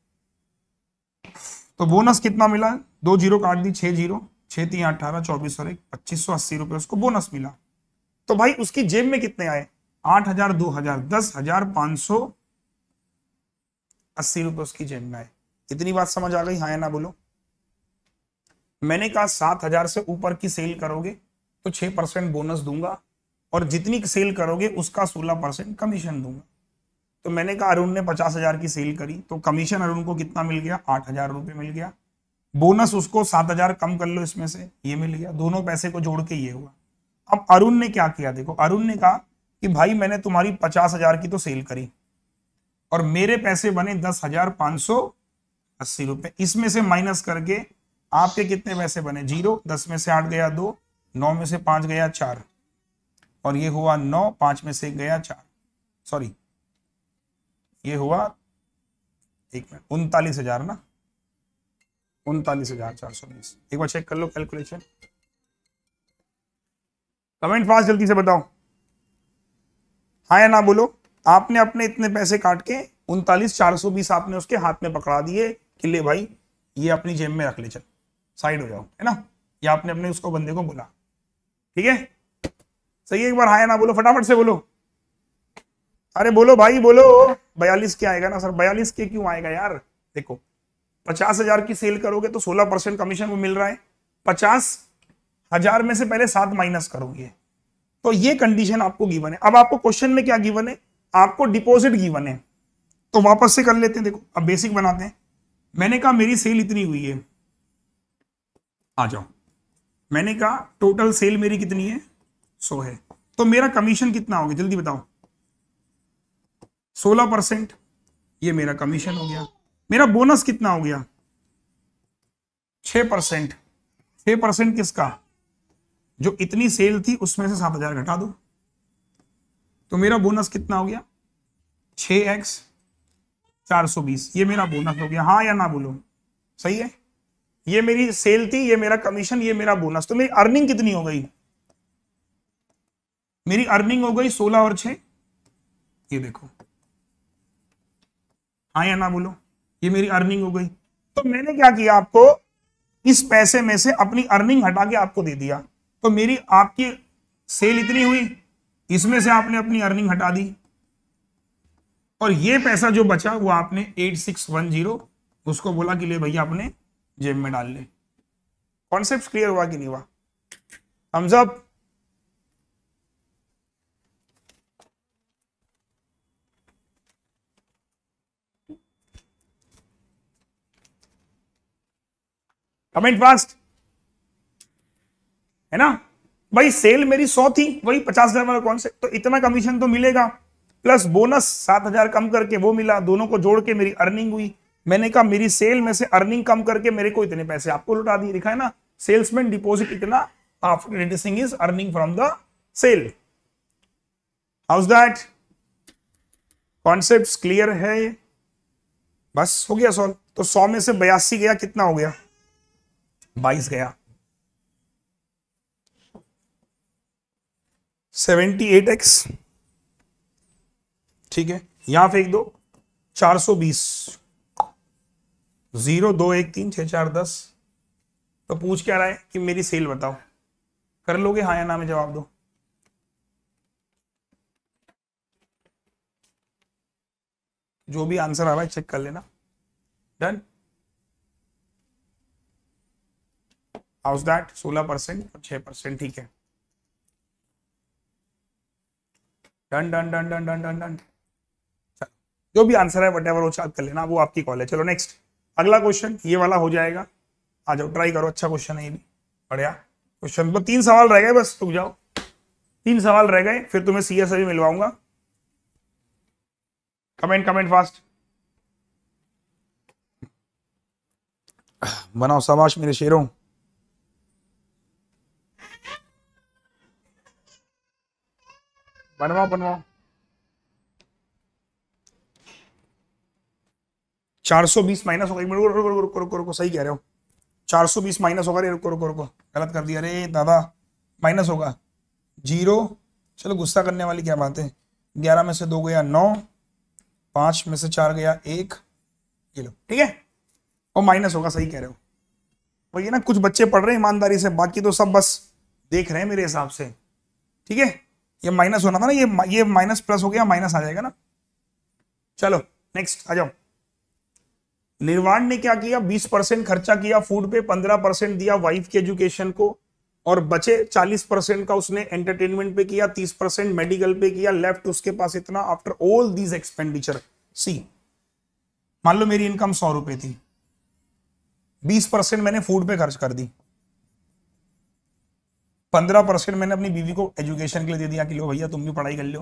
तो बोनस कितना मिला दो जीरो काट दी छह जीरो छह तीन अठारह चौबीस और एक पच्चीस सौ अस्सी रुपए उसको बोनस मिला तो भाई उसकी जेब में कितने आए आठ हजार दो हजार दस हजार पांच सौ अस्सी रुपए उसकी जेब में आए इतनी बात समझ आ गई हाँ या ना बोलो मैंने कहा सात हजार से ऊपर की सेल करोगे तो छह परसेंट बोनस दूंगा और जितनी सेल करोगे उसका सोलह परसेंट कमीशन दूंगा तो मैंने कहा अरुण ने पचास हजार की सेल करी तो कमीशन अरुण को कितना मिल गया आठ हजार रुपये मिल गया बोनस उसको सात हजार कम कर लो इसमें से ये मिल गया दोनों पैसे को जोड़ के ये हुआ अब अरुण ने क्या किया देखो अरुण ने कहा कि भाई मैंने तुम्हारी पचास हजार की तो सेल करी और मेरे पैसे बने दस हजार पांच सौ अस्सी रुपए इसमें से माइनस करके आपके कितने पैसे बने जीरो दस में से आठ गया दो नौ में से पांच गया चार और ये हुआ नौ पांच में से गया चार सॉरी ये हुआ एक मिनट उनतालीस हजार ना उनतालीस हजार चार सौ बीस एक बार चेक कर लो कैलकुलेशन कमेंट पास जल्दी से बताओ हाँ या ना बोलो आपने अपने इतने पैसे काट के उनतालीस चार सौ बीस आपने उसके हाथ में पकड़ा दिए कि ले भाई ये अपनी जेब में रख ले चल साइड हो जाओ है ना या आपने अपने उसको बंदे को बोला ठीक है सही है एक बार हाँ या ना बोलो फटाफट से बोलो अरे बोलो भाई बोलो बयालीस के आएगा ना सर बयालीस के क्यों आएगा यार देखो पचास हजार की सेल करोगे तो सोलह परसेंट कमीशन वो मिल रहा है पचास हजार में से पहले सात माइनस करोगे तो ये कंडीशन आपको गिवन है अब आपको क्वेश्चन में क्या गिवन है आपको डिपॉजिट गिवन है तो वापस से कर लेते हैं देखो अब बेसिक बनाते हैं मैंने कहा मेरी सेल इतनी हुई है आ जाओ मैंने कहा टोटल सेल मेरी कितनी है सो है तो मेरा कमीशन कितना हो गया जल्दी बताओ सोलह परसेंट ये मेरा कमीशन हो गया मेरा बोनस कितना हो गया छ परसेंट छ परसेंट किसका जो इतनी सेल थी उसमें से सात हजार घटा दो तो मेरा बोनस कितना हो गया छ एक्स चार सौ बीस ये मेरा बोनस हो गया हाँ या ना बोलो सही है ये मेरी सेल थी ये मेरा कमीशन ये मेरा बोनस तो मेरी अर्निंग कितनी हो गई मेरी अर्निंग हो गई सोलह और छ ये देखो हाँ या ना बोलो ये मेरी अर्निंग हो गई तो मैंने क्या किया आपको इस पैसे में से अपनी अर्निंग हटा के आपको दे दिया तो मेरी आपकी सेल इतनी हुई इसमें से आपने अपनी अर्निंग हटा दी और ये पैसा जो बचा वो आपने एट सिक्स वन जीरो उसको बोला कि ले भैया अपने जेब में डाल ले कॉन्सेप्ट क्लियर हुआ कि नहीं हुआ हम सब कमेंट फास्ट है ना भाई सेल मेरी सौ थी वही पचास हजार वाला कौन से तो इतना कमीशन तो मिलेगा प्लस बोनस सात हजार कम करके वो मिला दोनों को जोड़ के मेरी अर्निंग हुई मैंने कहा मेरी सेल में से अर्निंग कम करके मेरे को इतने पैसे आपको लुटा दिए लिखा है ना सेल्समैन डिपॉजिट इतना after deducting is earning from the sale how's that concept clear है बस हो गया सॉल्व तो सौ में से बयासी गया कितना हो गया बाईस गया सेवेंटी एट एक्स ठीक है यहां फेंक दो चार सौ बीस जीरो दो एक तीन छह चार दस तो पूछ क्या रहा है कि मेरी सेल बताओ कर लोगे हाँ या ना में जवाब दो जो भी आंसर आ रहा है चेक कर लेना डन हाउस दैट सोलह परसेंट और छह परसेंट ठीक है done done done done done done done जो भी आंसर है वट एवर वो याद कर लेना वो आपकी कॉल है चलो नेक्स्ट अगला क्वेश्चन ये वाला हो जाएगा आ जाओ ट्राई करो अच्छा क्वेश्चन है ये भी बढ़िया क्वेश्चन तो मतलब तीन सवाल रह गए बस रुक जाओ तीन सवाल रह गए फिर तुम्हें सी एस भी मिलवाऊंगा कमेंट कमेंट फास्ट बनाओ समाज मेरे शेरों बनवा बनवा चार सौ बीस माइनस होगा रुको रुको रुको रुको रुको रुको सही कह रहे हो चार सौ बीस माइनस होगा अरे रुको रुको रुको गलत कर दिया अरे दादा माइनस होगा जीरो चलो गुस्सा करने वाली क्या बात है ग्यारह में से दो गया नौ पांच में से चार गया एक किलो ठीक है और माइनस होगा सही कह रहे हो भैया ना कुछ बच्चे पढ़ रहे हैं ईमानदारी से बाकी तो सब बस देख रहे हैं मेरे हिसाब से ठीक है ये माइनस होना था ना ये ये माइनस प्लस हो गया माइनस आ जाएगा ना चलो नेक्स्ट आ जाओ निर्वाण ने क्या किया 20 परसेंट खर्चा किया फूड पे 15 परसेंट दिया वाइफ के एजुकेशन को और बचे 40 परसेंट का उसने एंटरटेनमेंट पे किया 30 परसेंट मेडिकल पे किया लेफ्ट उसके पास इतना आफ्टर ऑल दीज एक्सपेंडिचर सी मान लो मेरी इनकम सौ रुपए थी 20 परसेंट मैंने फूड पे खर्च कर दी पंद्रह परसेंट मैंने अपनी बीवी को एजुकेशन के लिए दे दिया कि लो भैया तुम भी पढ़ाई कर लो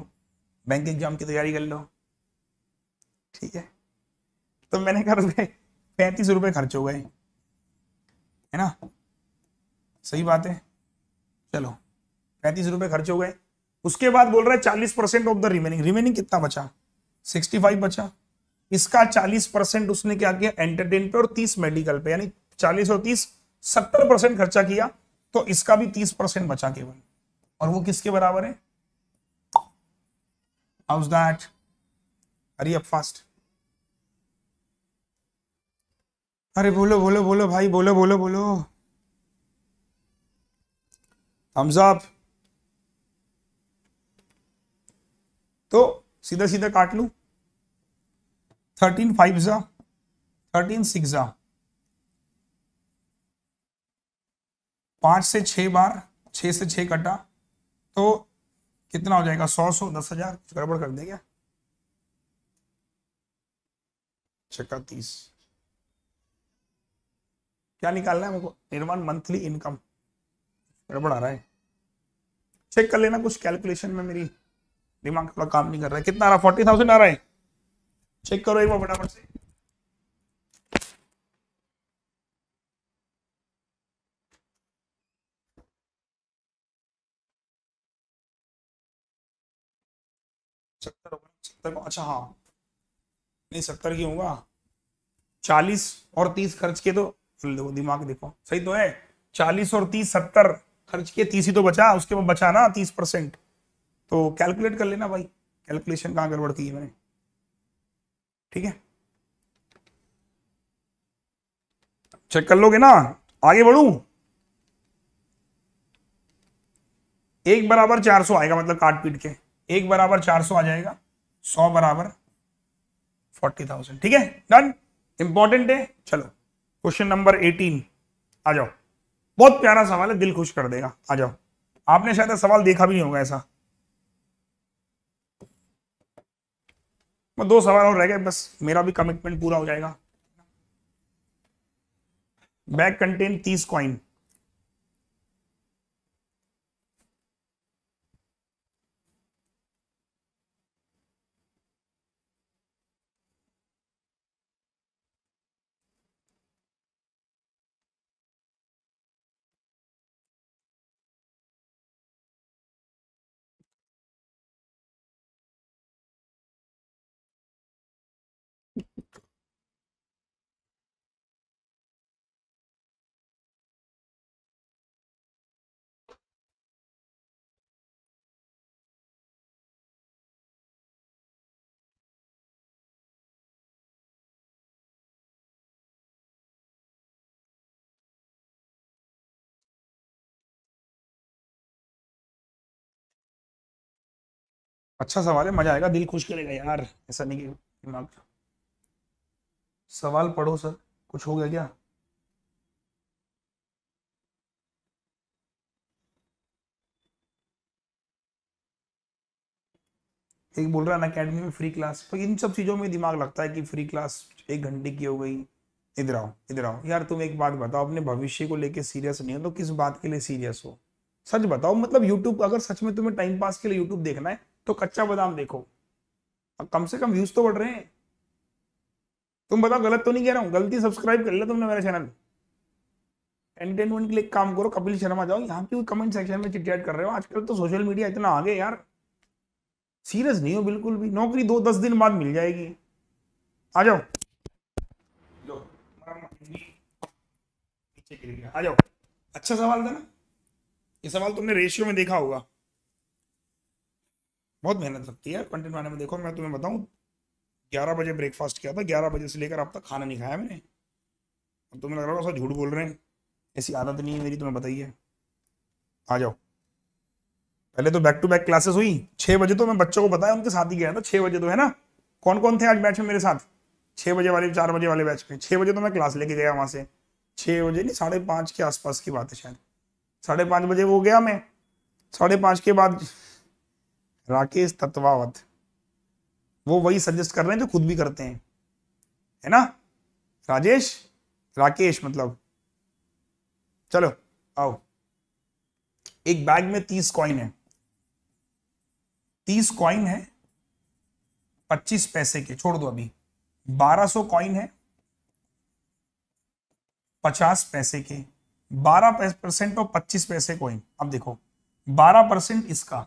बैंक एग्जाम की तैयारी कर लो ठीक है तो मैंने कहा रुपये पैंतीस रुपये खर्च हो गए है ना सही बात है चलो पैंतीस रुपये खर्च हो गए उसके बाद बोल रहा है चालीस percent of the remaining remaining कितना बचा सिक्सटी फाइव बचा इसका चालीस परसेंट उसने क्या किया एंटरटेन पे और तीस मेडिकल पे यानी चालीस और तीस सत्तर परसेंट खर्चा किया तो इसका भी तीस परसेंट बचा केवल और वो किसके बराबर है हाउस दैट अरे अब फास्ट अरे बोलो बोलो बोलो भाई बोलो बोलो बोलो हमजाब तो सीधा सीधा काट लू थर्टीन फाइव जा थर्टीन सिक्स जा पाँच से छः बार छः से छः कटा तो कितना हो जाएगा सौ सौ दस हजार गड़बड़ कर देगा छक्का तीस क्या निकालना है मेरे निर्माण मंथली इनकम गड़बड़ आ रहा है चेक कर लेना कुछ कैलकुलेशन में मेरी दिमाग थोड़ा काम नहीं कर रहा है कितना आ रहा है फोर्टी थाउजेंड आ रहा है चेक करो एक बार फटाफट से सत्तर अच्छा हाँ नहीं सत्तर की होगा चालीस और तीस खर्च के तो देखो दिमाग देखो सही तो है चालीस और तीस सत्तर खर्च के तीस ही तो बचा उसके बाद बचा ना तीस परसेंट तो कैलकुलेट कर लेना भाई कैलकुलेशन कहाँ गड़बड़ की है मैंने ठीक है चेक कर लोगे ना आगे बढ़ू एक बराबर चार सौ आएगा मतलब काट पीट के एक बराबर चार सौ आ जाएगा सौ बराबर फोर्टी थाउजेंड ठीक है डन इंपॉर्टेंट है चलो क्वेश्चन नंबर एटीन आ जाओ बहुत प्यारा सवाल है दिल खुश कर देगा आ जाओ आपने शायद सवाल देखा भी नहीं होगा ऐसा मैं दो सवाल और रह गए बस मेरा भी कमिटमेंट पूरा हो जाएगा बैग कंटेन तीस कॉइन अच्छा सवाल है मजा आएगा दिल खुश करेगा यार ऐसा नहीं दिमाग सवाल पढ़ो सर कुछ हो गया क्या एक बोल रहा है ना अकेडमी में फ्री क्लास पर इन सब चीज़ों में दिमाग लगता है कि फ्री क्लास एक घंटे की हो गई इधर आओ इधर आओ यार तुम एक बात बताओ अपने भविष्य को लेके सीरियस नहीं हो तो किस बात के लिए सीरियस हो सच बताओ मतलब यूट्यूब अगर सच में तुम्हें टाइम पास के लिए यूट्यूब देखना है तो कच्चा बादाम देखो अब कम से कम व्यूज तो बढ़ रहे हैं तुम बताओ गलत तो नहीं कह रहा हूँ गलती सब्सक्राइब कर लिया तुमने मेरा चैनल एंटरटेनमेंट के लिए काम करो कपिल शर्मा जाओ यहाँ क्यों कमेंट सेक्शन में चिटचैट कर रहे हो आजकल तो सोशल मीडिया इतना आगे यार सीरियस नहीं हो बिल्कुल भी नौकरी दो दस दिन बाद मिल जाएगी आ जाओ आ जाओ अच्छा सवाल था ना ये सवाल तुमने रेशियो में देखा होगा बहुत मेहनत लगती है कंटेंट बनाने में देखो मैं तुम्हें बताऊँ ग्यारह बजे ब्रेकफास्ट किया था ग्यारह बजे से लेकर अब तक खाना नहीं खाया मैंने तुम्हें लग रहा होगा झूठ बोल रहे हैं ऐसी आदत नहीं है मेरी तुम्हें बताइए आ जाओ पहले तो बैक टू बैक क्लासेस हुई छः बजे तो मैं बच्चों को बताया उनके साथ ही गया था छः बजे तो है ना कौन कौन थे आज बैच में मेरे साथ छः बजे वाले चार बजे वाले बैच में छः बजे तो मैं क्लास लेके गया वहाँ से छः बजे नहीं साढ़े पाँच के आसपास की बात है शायद साढ़े पाँच बजे वो गया मैं साढ़े पाँच के बाद राकेश तत्वावत वो वही सजेस्ट कर रहे हैं जो खुद भी करते हैं है ना राजेश राकेश मतलब चलो आओ एक बैग में तीस कॉइन है तीस कॉइन है पच्चीस पैसे के छोड़ दो अभी बारह सौ कॉइन है पचास पैसे के बारह परसेंट और पच्चीस पैसे कॉइन अब देखो बारह परसेंट इसका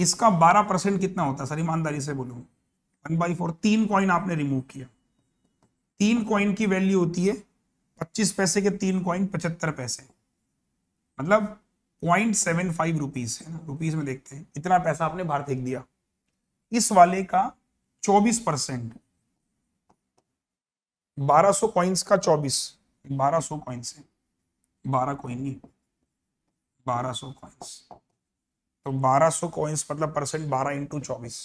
इसका बारह परसेंट कितना होता है सर ईमानदारी से बोलूँ वन बाई फोर तीन कॉइन आपने रिमूव किया तीन कॉइन की वैल्यू होती है पच्चीस पैसे के तीन कॉइन पचहत्तर पैसे मतलब पॉइंट सेवन फाइव रुपीज है रुपीज में देखते हैं इतना पैसा आपने बाहर फेंक दिया इस वाले का चौबीस परसेंट बारह सो कॉइन्स का चौबीस बारह सो कॉइन्स है बारह कॉइन नहीं बारह सो कॉइन्स तो 1200 सौ कॉइन्स मतलब परसेंट 12 इंटू चौबीस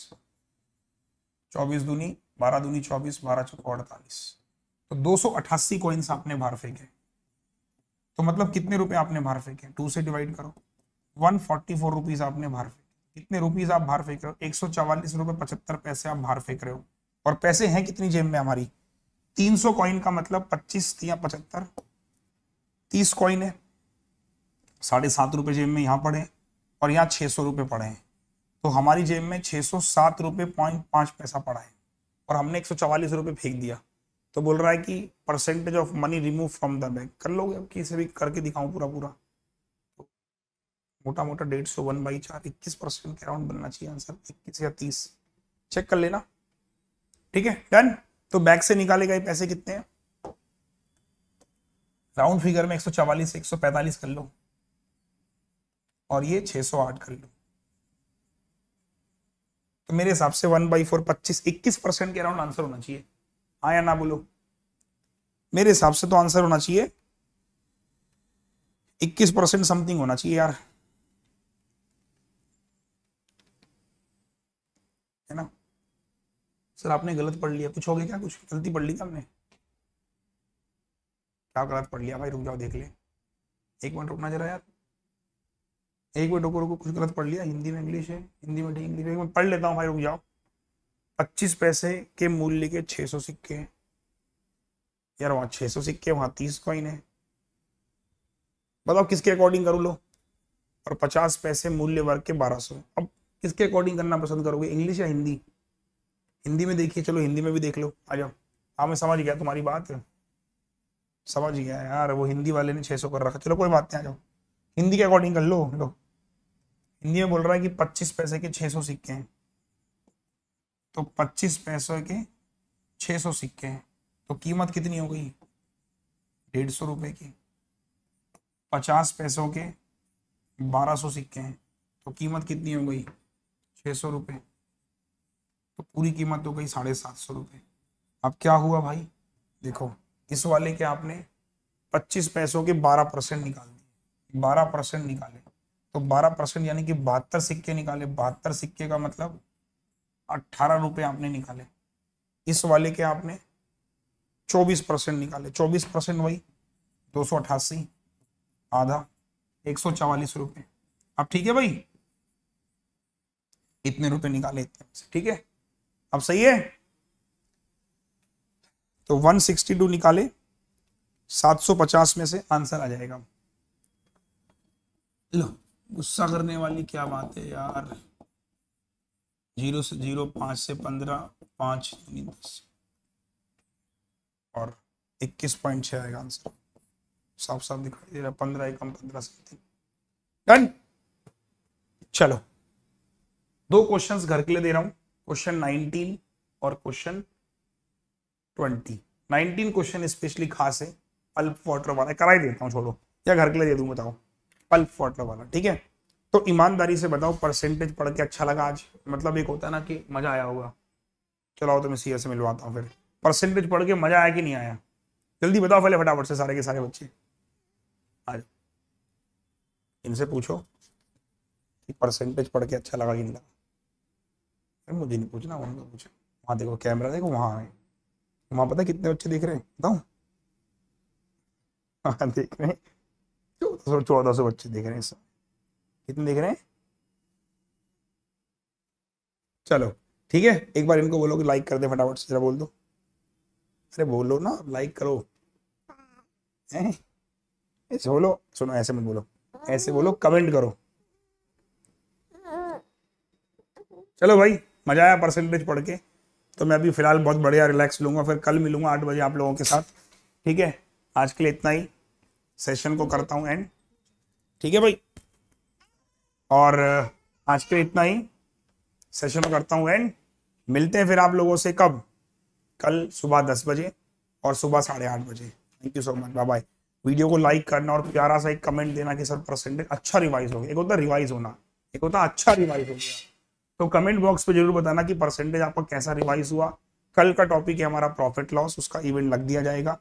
चौबीस दूनी 12 दूनी 24 बारह चौको अड़तालीस तो दो सौ अट्ठासी कॉइन्स आपने बाहर फेंके तो मतलब कितने रुपए आपने बाहर फेंके टू से डिवाइड करो वन फोर्टी फोर रुपीज आपने बाहर फेंके कितने रुपीज आप बाहर फेंक रहे हो एक सौ चवालीस रुपए पचहत्तर पैसे आप बाहर फेंक रहे हो और पैसे हैं कितनी जेब में हमारी तीन सौ कॉइन का मतलब पच्चीस या पचहत्तर तीस कॉइन है साढ़े सात रुपए जेब में यहां पड़े हैं और यहाँ छः सौ रुपये पड़े हैं तो हमारी जेब में छः सौ सात रुपये पॉइंट पाँच पैसा पड़ा है और हमने एक सौ चवालीस रुपये फेंक दिया तो बोल रहा है कि percentage of money remove from the bag कर लोगे अब किसे भी करके दिखाऊं पूरा पूरा तो मोटा मोटा डेढ़ सौ वन बाई चार इक्कीस परसेंट के अराउंड बनना चाहिए आंसर इक्कीस या तीस चेक कर लेना ठीक है डन तो बैग से निकाले गए पैसे कितने हैं राउंड फिगर में एक सौ चवालीस एक सौ पैंतालीस कर लो और ये 608 कर लो तो मेरे हिसाब से वन बाई फोर पच्चीस इक्कीस परसेंट के अराउंड आंसर होना चाहिए हाँ या ना बोलो मेरे हिसाब से तो आंसर होना चाहिए इक्कीस परसेंट समथिंग होना चाहिए यार है ना सर आपने गलत पढ़ लिया कुछ हो गया क्या कुछ गलती पढ़ ली क्या हमने क्या गलत पढ़ लिया भाई रुक जाओ देख ले एक मिनट रुकना जरा यार एक मिनट रुको रुको कुछ गलत पढ़ लिया हिंदी में इंग्लिश है हिंदी में इंग्लिश में पढ़ लेता हूँ भाई रुक जाओ पच्चीस पैसे के मूल्य के छः सौ सिक्के यार वहाँ छः सौ सिक्के वहाँ तीस कॉइन है बताओ किसके अकॉर्डिंग करूँ लो और पचास पैसे मूल्य वर्ग के बारह सौ अब किसके अकॉर्डिंग करना पसंद करोगे इंग्लिश या हिंदी हिंदी में देखिए चलो हिंदी में भी देख लो आ जाओ हाँ मैं समझ गया तुम्हारी बात समझ गया यार वो हिंदी वाले ने छः सौ कर रखा चलो कोई बात नहीं आ जाओ हिंदी के अकॉर्डिंग कर लो लो हिंदी में बोल रहा है कि पच्चीस पैसे के छह सौ सिक्के हैं तो पच्चीस पैसों के छह सौ सिक्के हैं तो कीमत कितनी हो गई डेढ़ सौ रुपये की पचास पैसों के बारह सौ सिक्के हैं तो कीमत कितनी हो गई छः सौ रुपये तो पूरी कीमत हो गई साढ़े सात सौ रुपये अब क्या हुआ भाई देखो इस वाले के आपने पच्चीस पैसों के बारह परसेंट निकाल दिया बारह परसेंट निकाले तो बारह परसेंट यानी कि बहत्तर सिक्के निकाले बहत्तर सिक्के का मतलब अट्ठारह रुपये आपने निकाले इस वाले के आपने चौबीस परसेंट निकाले चौबीस परसेंट वही दो सौ अट्ठासी आधा एक सौ चवालीस रुपये अब ठीक है भाई इतने रुपए निकाले इतने ठीक है अब सही है तो 162 निकाले 750 में से आंसर आ जाएगा लो गुस्सा करने वाली क्या बात है यार जीरो से जीरो पाँच से पंद्रह पाँच यानी दस और इक्कीस पॉइंट छः आएगा आंसर साफ साफ दिखाई दे रहा पंद्रह एकम पंद्रह से डन चलो दो क्वेश्चंस घर के लिए दे रहा हूँ क्वेश्चन नाइनटीन और question twenty nineteen question specially खास है अल्प वाटर वाला कराई देता हूँ छोड़ो या घर के लिए दे दूँ बताओ पल्प वाटर वाला ठीक है तो ईमानदारी से बताओ परसेंटेज पढ़ के अच्छा लगा आज मतलब एक होता है ना कि मजा आया होगा चलाओ तो मैं सीएस से मिलवाता हूँ फिर परसेंटेज पढ़ के मजा आया कि नहीं आया जल्दी बताओ पहले फटाफट से सारे के सारे बच्चे आज इनसे पूछो कि परसेंटेज पढ़ के अच्छा लगा कि नहीं लगा मुझे नहीं पूछना उनको पूछो वहाँ देखो कैमरा देखो वहाँ आए वहाँ पता कितने बच्चे देख रहे हैं बताओ हाँ, देख रहे हैं तो सौ चौदह सौ बच्चे देख रहे हैं सब कितने देख रहे हैं चलो ठीक है एक बार इनको बोलो कि लाइक कर दे फटाफट से जरा बोल दो अरे बोलो ना लाइक करो ऐसे बोलो सुनो ऐसे मत बोलो ऐसे बोलो कमेंट करो चलो भाई मजा आया परसेंटेज पढ़ के तो मैं अभी फिलहाल बहुत बढ़िया रिलैक्स लूंगा फिर कल मिलूंगा आठ बजे आप लोगों के साथ ठीक है आज के लिए इतना ही सेशन को करता हूँ एंड ठीक है भाई और आज के इतना ही सेशन को करता हूँ एंड मिलते हैं फिर आप लोगों से कब कल सुबह दस बजे और सुबह साढ़े आठ बजे thank you so much bye bye video को लाइक करना और प्यारा सा एक कमेंट देना कि सर परसेंटेज अच्छा रिवाइज हो गया एक होता रिवाइज होना एक होता अच्छा रिवाइज हो गया तो कमेंट बॉक्स पे जरूर बताना कि परसेंटेज आपका कैसा रिवाइज हुआ कल का टॉपिक है हमारा प्रॉफिट लॉस उसका इवेंट लग दिया जाएगा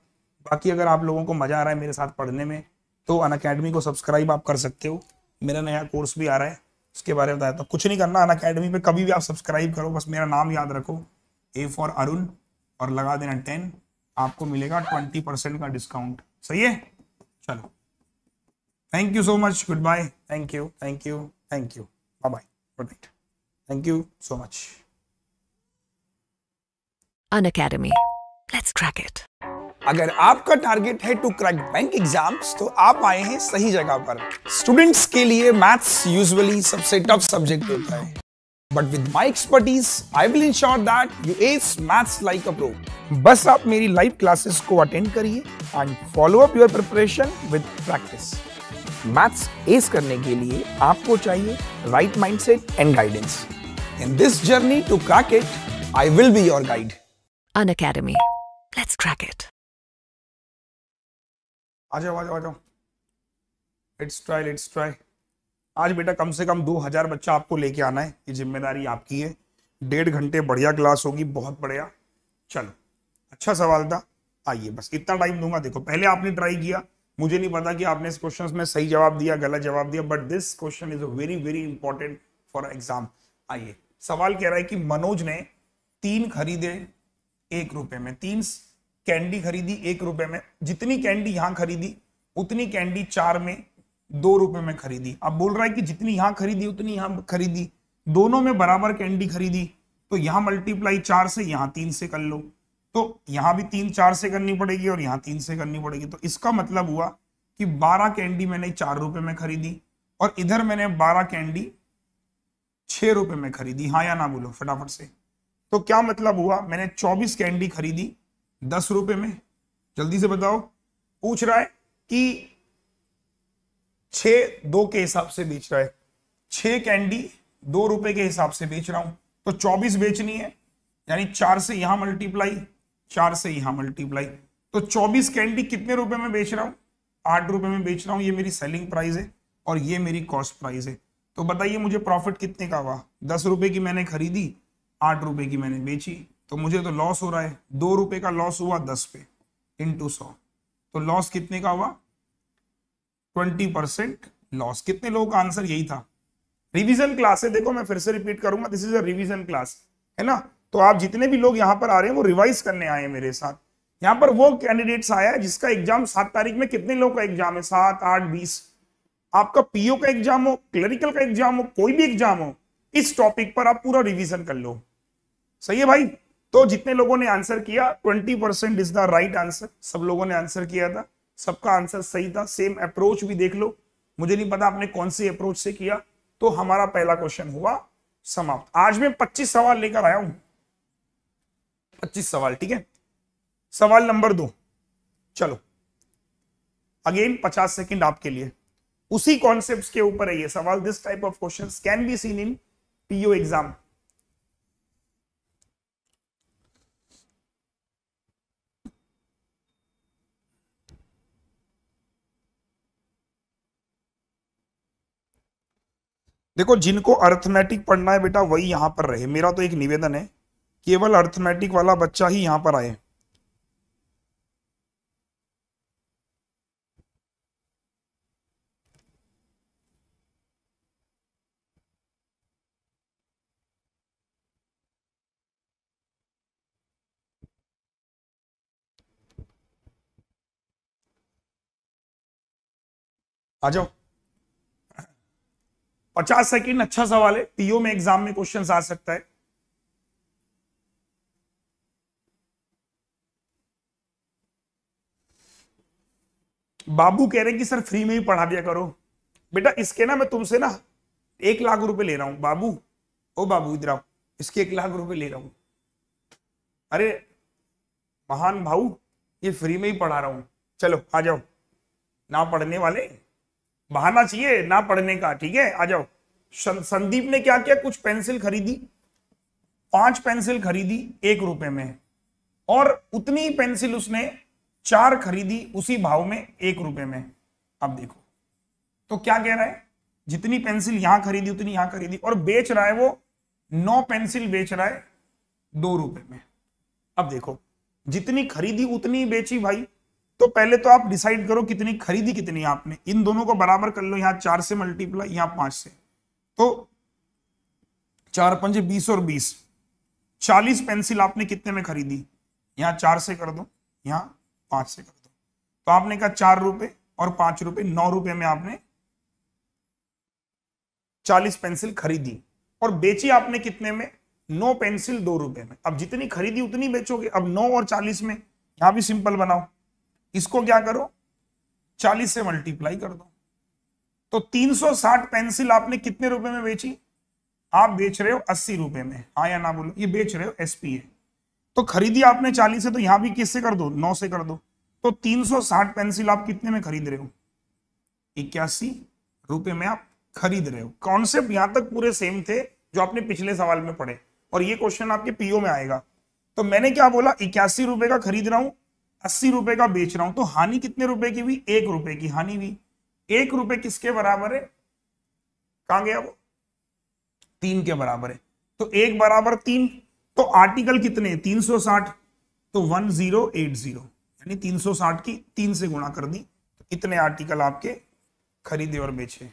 बाकी अगर आप लोगों को मज़ा आ रहा है मेरे साथ पढ़ने में तो अन अकेडमी को सब्सक्राइब आप कर सकते हो मेरा नया कोर्स भी आ रहा है उसके बारे में बताया था कुछ नहीं करना अन अकेडमी पर कभी भी आप सब्सक्राइब करो बस मेरा नाम याद रखो ए फॉर अरुण और लगा देना टेन आपको मिलेगा ट्वेंटी परसेंट का डिस्काउंट सही है चलो thank you so much good bye thank you thank you thank you bye bye good night thank you so much Unacademy let's crack it अगर आपका टारगेट है टू क्रैक बैंक एग्जाम्स तो आप आए हैं सही जगह पर स्टूडेंट्स के लिए मैथ्स यूजुअली सबसे टफ सब्जेक्ट होता है but with my expertise I will ensure that you ace maths like a pro बस आप मेरी लाइव क्लासेस को अटेंड करिए and follow up your preparation with practice maths ace करने के लिए आपको चाहिए right mindset and guidance in this journey to crack it I will be your guide Unacademy let's crack it आ जाओ आ जाओ आ जाओ लेट्स ट्राई लेट्स ट्राई आज बेटा कम से कम दो हजार बच्चा आपको लेके आना है ये जिम्मेदारी आपकी है डेढ़ घंटे बढ़िया क्लास होगी बहुत बढ़िया चलो अच्छा सवाल था आइए बस इतना टाइम दूंगा देखो पहले आपने ट्राई किया मुझे नहीं पता कि आपने इस क्वेश्चन में सही जवाब दिया गलत जवाब दिया but this question is very very important for exam आइए सवाल कह रहा है कि मनोज ने तीन खरीदे एक रुपए में तीन कैंडी खरीदी एक रुपए में जितनी कैंडी यहां खरीदी उतनी कैंडी चार में दो रुपए में खरीदी अब बोल रहा है कि जितनी यहां खरीदी उतनी यहां खरीदी दोनों में बराबर कैंडी खरीदी तो यहां मल्टीप्लाई चार से यहां तीन से कर लो तो यहां भी तीन चार से करनी पड़ेगी और यहां तीन से करनी पड़ेगी तो इसका मतलब हुआ कि बारह कैंडी मैंने चार रुपए में खरीदी और इधर मैंने बारह कैंडी छह रुपए में खरीदी हाँ या ना बोलो फटाफट से तो क्या मतलब हुआ मैंने चौबीस कैंडी खरीदी दस रुपए में जल्दी से बताओ पूछ रहा है कि छ दो के हिसाब से बेच रहा है छ कैंडी दो रुपए के हिसाब से बेच रहा हूं तो चौबीस बेचनी है यानी चार से यहां मल्टीप्लाई चार से यहां मल्टीप्लाई तो चौबीस कैंडी कितने रुपए में बेच रहा हूं आठ रुपए में बेच रहा हूं ये मेरी सेलिंग प्राइस है और ये मेरी कॉस्ट प्राइस है तो बताइए मुझे प्रॉफिट कितने का हुआ दस रुपए की मैंने खरीदी आठ रुपए की मैंने बेची तो मुझे तो लॉस हो रहा है दो रुपए का लॉस हुआ दस पे इंटू सौ तो लॉस कितने का हुआ ट्वेंटी परसेंट लॉस कितने लोगों का आंसर यही था रिवीजन क्लास है देखो मैं फिर से रिपीट करूंगा this is a revision class है ना तो आप जितने भी लोग यहाँ पर आ रहे हैं वो रिवाइज करने आए हैं मेरे साथ यहाँ पर वो कैंडिडेट्स आया है जिसका एग्जाम सात तारीख में कितने लोगों का एग्जाम है सात आठ बीस आपका पीओ का एग्जाम हो क्लरिकल का एग्जाम हो कोई भी एग्जाम हो इस टॉपिक पर आप पूरा रिवीजन कर लो सही है भाई तो जितने लोगों ने आंसर किया twenty percent is the right answer सब लोगों ने आंसर किया था सबका आंसर सही था सेम अप्रोच भी देख लो मुझे नहीं पता आपने कौन सी अप्रोच से किया तो हमारा पहला क्वेश्चन हुआ समाप्त आज मैं 25 सवाल लेकर आया हूं 25 सवाल ठीक है सवाल नंबर दो चलो अगेन 50 सेकंड आपके लिए उसी कॉन्सेप्ट के ऊपर है ये सवाल this type of question can be seen in PO exam देखो जिनको अर्थमेटिक पढ़ना है बेटा वही यहां पर रहे मेरा तो एक निवेदन है केवल अर्थमेटिक वाला बच्चा ही यहां पर आए आ जाओ पचास सेकेंड अच्छा सवाल है पीओ में एग्जाम में क्वेश्चन आ सकता है बाबू कह रहे हैं कि सर फ्री में ही पढ़ा दिया करो बेटा इसके ना मैं तुमसे ना एक लाख रुपए ले रहा हूं बाबू ओ बाबू इधर आओ इसके एक लाख रुपए ले रहा हूं अरे महान भाऊ ये फ्री में ही पढ़ा रहा हूं चलो आ जाओ ना पढ़ने वाले बहाना चाहिए ना पढ़ने का ठीक है आ जाओ संदीप ने क्या किया कुछ पेंसिल खरीदी पांच पेंसिल खरीदी एक रुपए में और उतनी ही पेंसिल उसने चार खरीदी उसी भाव में एक रुपए में अब देखो तो क्या कह रहा है जितनी पेंसिल यहां खरीदी उतनी यहां खरीदी और बेच रहा है वो नौ पेंसिल बेच रहा है दो रुपए में अब देखो जितनी खरीदी उतनी बेची भाई तो पहले तो आप डिसाइड करो कितनी खरीदी कितनी आपने इन दोनों को बराबर कर लो यहाँ चार से मल्टीप्लाई यहाँ पांच से तो चार पंच बीस और बीस चालीस पेंसिल आपने कितने में खरीदी यहाँ चार से कर दो यहाँ पांच से कर दो तो आपने कहा चार रुपए और पांच रुपए नौ रुपए में आपने चालीस पेंसिल खरीदी और बेची आपने कितने में नौ पेंसिल दो रुपए में अब जितनी खरीदी उतनी बेचोगे अब नौ और चालीस में यहां भी सिंपल बनाओ इसको क्या करो 40 से मल्टीप्लाई कर दो तो 360 पेंसिल आपने कितने रुपए में बेची आप बेच रहे हो अस्सी रुपए में हाँ या ना बोलो ये बेच रहे हो एसपी है तो खरीदी आपने चालीस से तो यहां भी किससे कर दो नौ से कर दो तो 360 पेंसिल आप कितने में खरीद रहे हो इक्यासी रुपए में आप खरीद रहे हो कॉन्सेप्ट यहां तक पूरे सेम थे जो आपने पिछले सवाल में पढ़े और ये क्वेश्चन आपके पीओ में आएगा तो मैंने क्या बोला इक्यासी रुपए का खरीद रहा हूं अस्सी रुपए का बेच रहा हूं तो हानि कितने रुपए की हुई एक रुपए की हानि हुई एक रुपए किसके बराबर है कहा गया वो तीन के बराबर है तो एक बराबर तीन तो आर्टिकल कितने तीन सौ साठ तो वन जीरो एट जीरो यानी तीन सौ साठ की तीन से गुणा कर दी तो इतने आर्टिकल आपके खरीदे और बेचे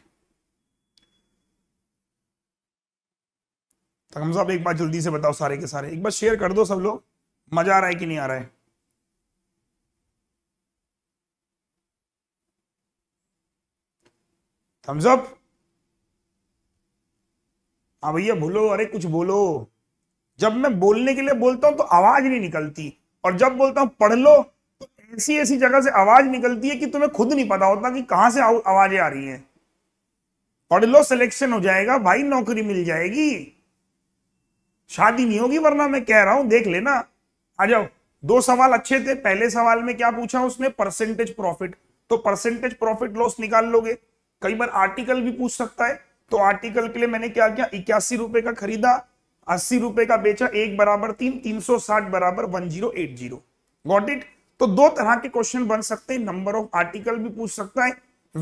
हम साहब एक बार जल्दी से बताओ सारे के सारे एक बार शेयर कर दो सब लोग मजा आ रहा है कि नहीं आ रहा है थम्स अप हाँ भैया भूलो अरे कुछ बोलो जब मैं बोलने के लिए बोलता हूं तो आवाज नहीं निकलती और जब बोलता हूं पढ़ लो तो ऐसी ऐसी जगह से आवाज निकलती है कि तुम्हें खुद नहीं पता होता कि कहां से आवाजें आ रही हैं पढ़ लो सिलेक्शन हो जाएगा भाई नौकरी मिल जाएगी शादी नहीं होगी वरना मैं कह रहा हूं देख लेना आ जाओ दो सवाल अच्छे थे पहले सवाल में क्या पूछा उसने परसेंटेज प्रॉफिट तो परसेंटेज प्रॉफिट लॉस निकाल लोगे कई बार आर्टिकल भी पूछ सकता है तो आर्टिकल के लिए मैंने क्या किया इक्यासी रुपए का खरीदा अस्सी रुपए का बेचा एक बराबर तीन तीन सौ साठ बराबर one zero eight zero got it तो दो तरह के क्वेश्चन बन सकते हैं नंबर ऑफ आर्टिकल भी पूछ सकता है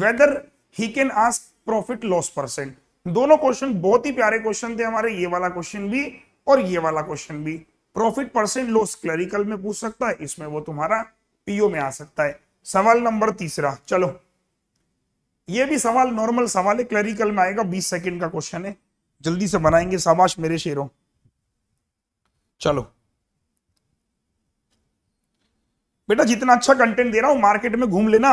whether he can ask profit loss percent दोनों क्वेश्चन बहुत ही प्यारे क्वेश्चन थे हमारे ये वाला क्वेश्चन भी और ये वाला क्वेश्चन भी प्रॉफिट परसेंट लॉस क्लरिकल में पूछ सकता है इसमें वो तुम्हारा पीओ में आ सकता है सवाल नंबर तीसरा चलो ये भी सवाल नॉर्मल सवाल है क्लरिकल में आएगा बीस सेकेंड का क्वेश्चन है जल्दी से बनाएंगे शाबाश मेरे शेरों चलो बेटा जितना अच्छा कंटेंट दे रहा हूं मार्केट में घूम लेना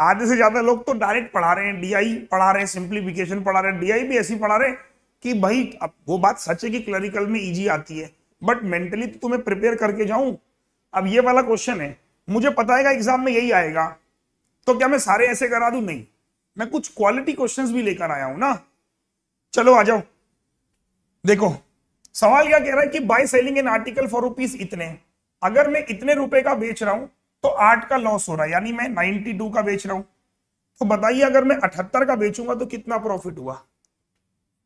आधे से ज्यादा लोग तो डायरेक्ट पढ़ा रहे हैं डीआई पढ़ा रहे हैं सिंप्लीफिकेशन पढ़ा रहे हैं डीआई भी ऐसी पढ़ा रहे हैं कि भाई अब वो बात सच है कि क्लरिकल में इजी आती है बट मेंटली तो तुम्हें प्रिपेयर करके जाऊं अब ये वाला क्वेश्चन है मुझे पता है एग्जाम में यही आएगा तो क्या मैं सारे ऐसे करा दू नहीं मैं कुछ क्वालिटी क्वेश्चंस भी लेकर आया हूं ना चलो आ जाओ देखो सवाल क्या कह रहा है कि by selling an article for rupees इतने अगर मैं इतने रुपए का बेच रहा हूं तो आठ का लॉस हो रहा है यानी मैं नाइनटी टू का बेच रहा हूं तो बताइए अगर मैं अठहत्तर का बेचूंगा तो कितना प्रॉफिट हुआ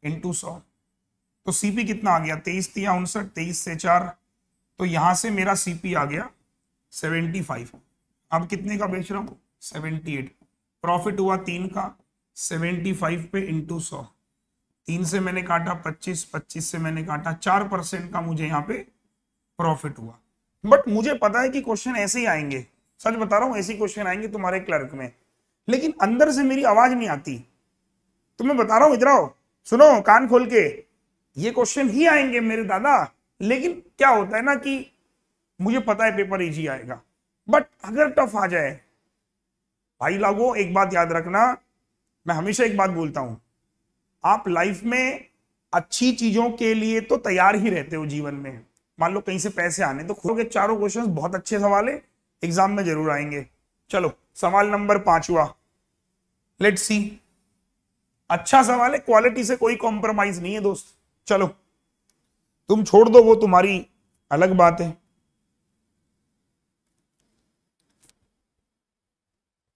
इंटू सौ तो सीपी कितना आ गया तेईस तीन उनसठ तेईस से चार तो यहां से मेरा सीपी आ गया सेवेंटी फाइव अब कितने का बेच रहा हूं सेवेंटी एट प्रॉफिट हुआ तीन का सेवेंटी फाइव पे इंटू सौ तीन से मैंने काटा पच्चीस पच्चीस से मैंने काटा चार परसेंट का मुझे यहाँ पे प्रॉफिट हुआ बट मुझे पता है कि क्वेश्चन ऐसे ही आएंगे सच बता रहा हूँ ऐसे क्वेश्चन आएंगे तुम्हारे क्लर्क में लेकिन अंदर से मेरी आवाज नहीं आती तो मैं बता रहा हूँ इधर आओ सुनो कान खोल के ये क्वेश्चन ही आएंगे मेरे दादा लेकिन क्या होता है ना कि मुझे पता है पेपर इजी आएगा बट अगर टफ आ जाए भाई लागू एक बात याद रखना मैं हमेशा एक बात बोलता हूं आप लाइफ में अच्छी चीजों के लिए तो तैयार ही रहते हो जीवन में मान लो कहीं से पैसे आने तो खुद के चारों क्वेश्चन बहुत अच्छे सवाल है एग्जाम में जरूर आएंगे चलो सवाल नंबर पांचवा लेट सी अच्छा सवाल है क्वालिटी से कोई कॉम्प्रोमाइज नहीं है दोस्त चलो तुम छोड़ दो वो तुम्हारी अलग बात है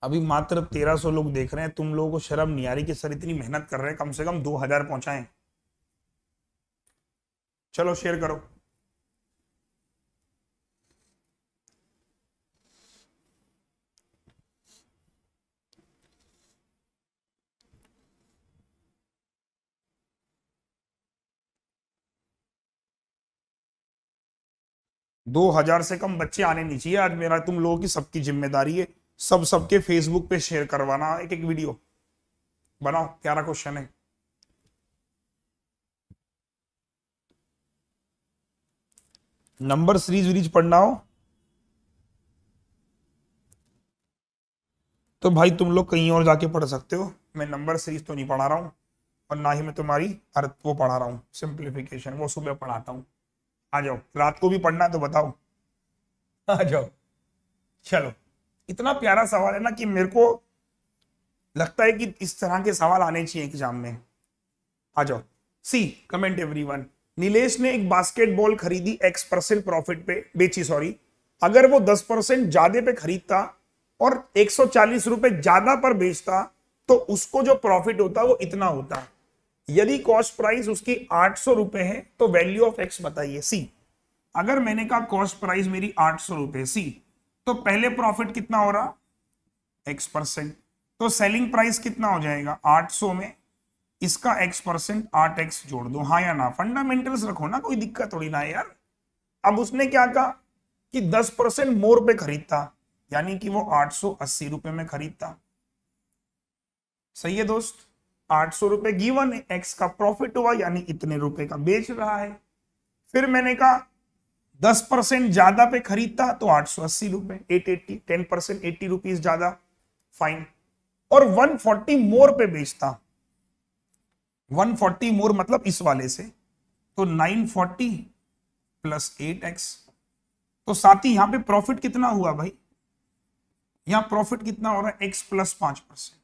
अभी मात्र तेरह सौ लोग देख रहे हैं तुम लोगों को शर्म नहीं आ रही कि सर इतनी मेहनत कर रहे हैं कम से कम दो हजार पहुंचाए चलो शेयर करो दो हजार से कम बच्चे आने नहीं चाहिए आज मेरा तुम लोगों की सबकी जिम्मेदारी है सब सबके फेसबुक पे शेयर करवाना एक एक वीडियो बनाओ प्यारा क्वेश्चन है नंबर सीरीज वीरीज पढ़ना हो तो भाई तुम लोग कहीं और जाके पढ़ सकते हो मैं नंबर सीरीज तो नहीं पढ़ा रहा हूं और ना ही मैं तुम्हारी अर्थ वो पढ़ा रहा हूँ सिंप्लीफिकेशन वो सुबह पढ़ाता हूँ आ जाओ रात को भी पढ़ना है तो बताओ आ जाओ चलो इतना प्यारा सवाल है ना कि मेरे को लगता है कि इस तरह के सवाल आने चाहिए एग्जाम में आ जाओ सी कमेंट एवरीवन नीलेश ने एक बास्केटबॉल खरीदी एक्स परसेंट प्रॉफिट पे बेची सॉरी अगर वो दस परसेंट ज्यादा पे खरीदता और एक सौ चालीस रुपए ज्यादा पर बेचता तो उसको जो प्रॉफिट होता वो इतना होता यदि कॉस्ट प्राइस उसकी आठ सौ रुपए है तो वैल्यू ऑफ एक्स बताइए सी अगर मैंने कहा कॉस्ट प्राइस मेरी आठ सौ रुपए सी तो पहले प्रॉफिट कितना हो रहा एक्स परसेंट तो सेलिंग प्राइस कितना हो जाएगा 800 में इसका एक्स परसेंट आठ एक्स जोड़ दो हाँ या ना फंडामेंटल्स रखो ना कोई दिक्कत थोड़ी ना यार अब उसने क्या कहा कि 10 परसेंट मोर पे खरीदता यानी कि वो आठ सौ अस्सी रुपए में खरीदता सही है दोस्त आठ सौ रुपए गिवन एक्स का प्रॉफिट हुआ यानी इतने रुपए का बेच रहा है फिर मैंने कहा दस परसेंट ज्यादा पे खरीदता तो आठ सौ अस्सी रुपए eight eighty ten percent eighty rupees ज्यादा फाइन और वन फोर्टी मोर पे बेचता वन फोर्टी मोर मतलब इस वाले से तो nine forty plus eight x तो साथ ही यहां पे प्रॉफिट कितना हुआ भाई यहां प्रॉफिट कितना हो रहा है एक्स प्लस पांच परसेंट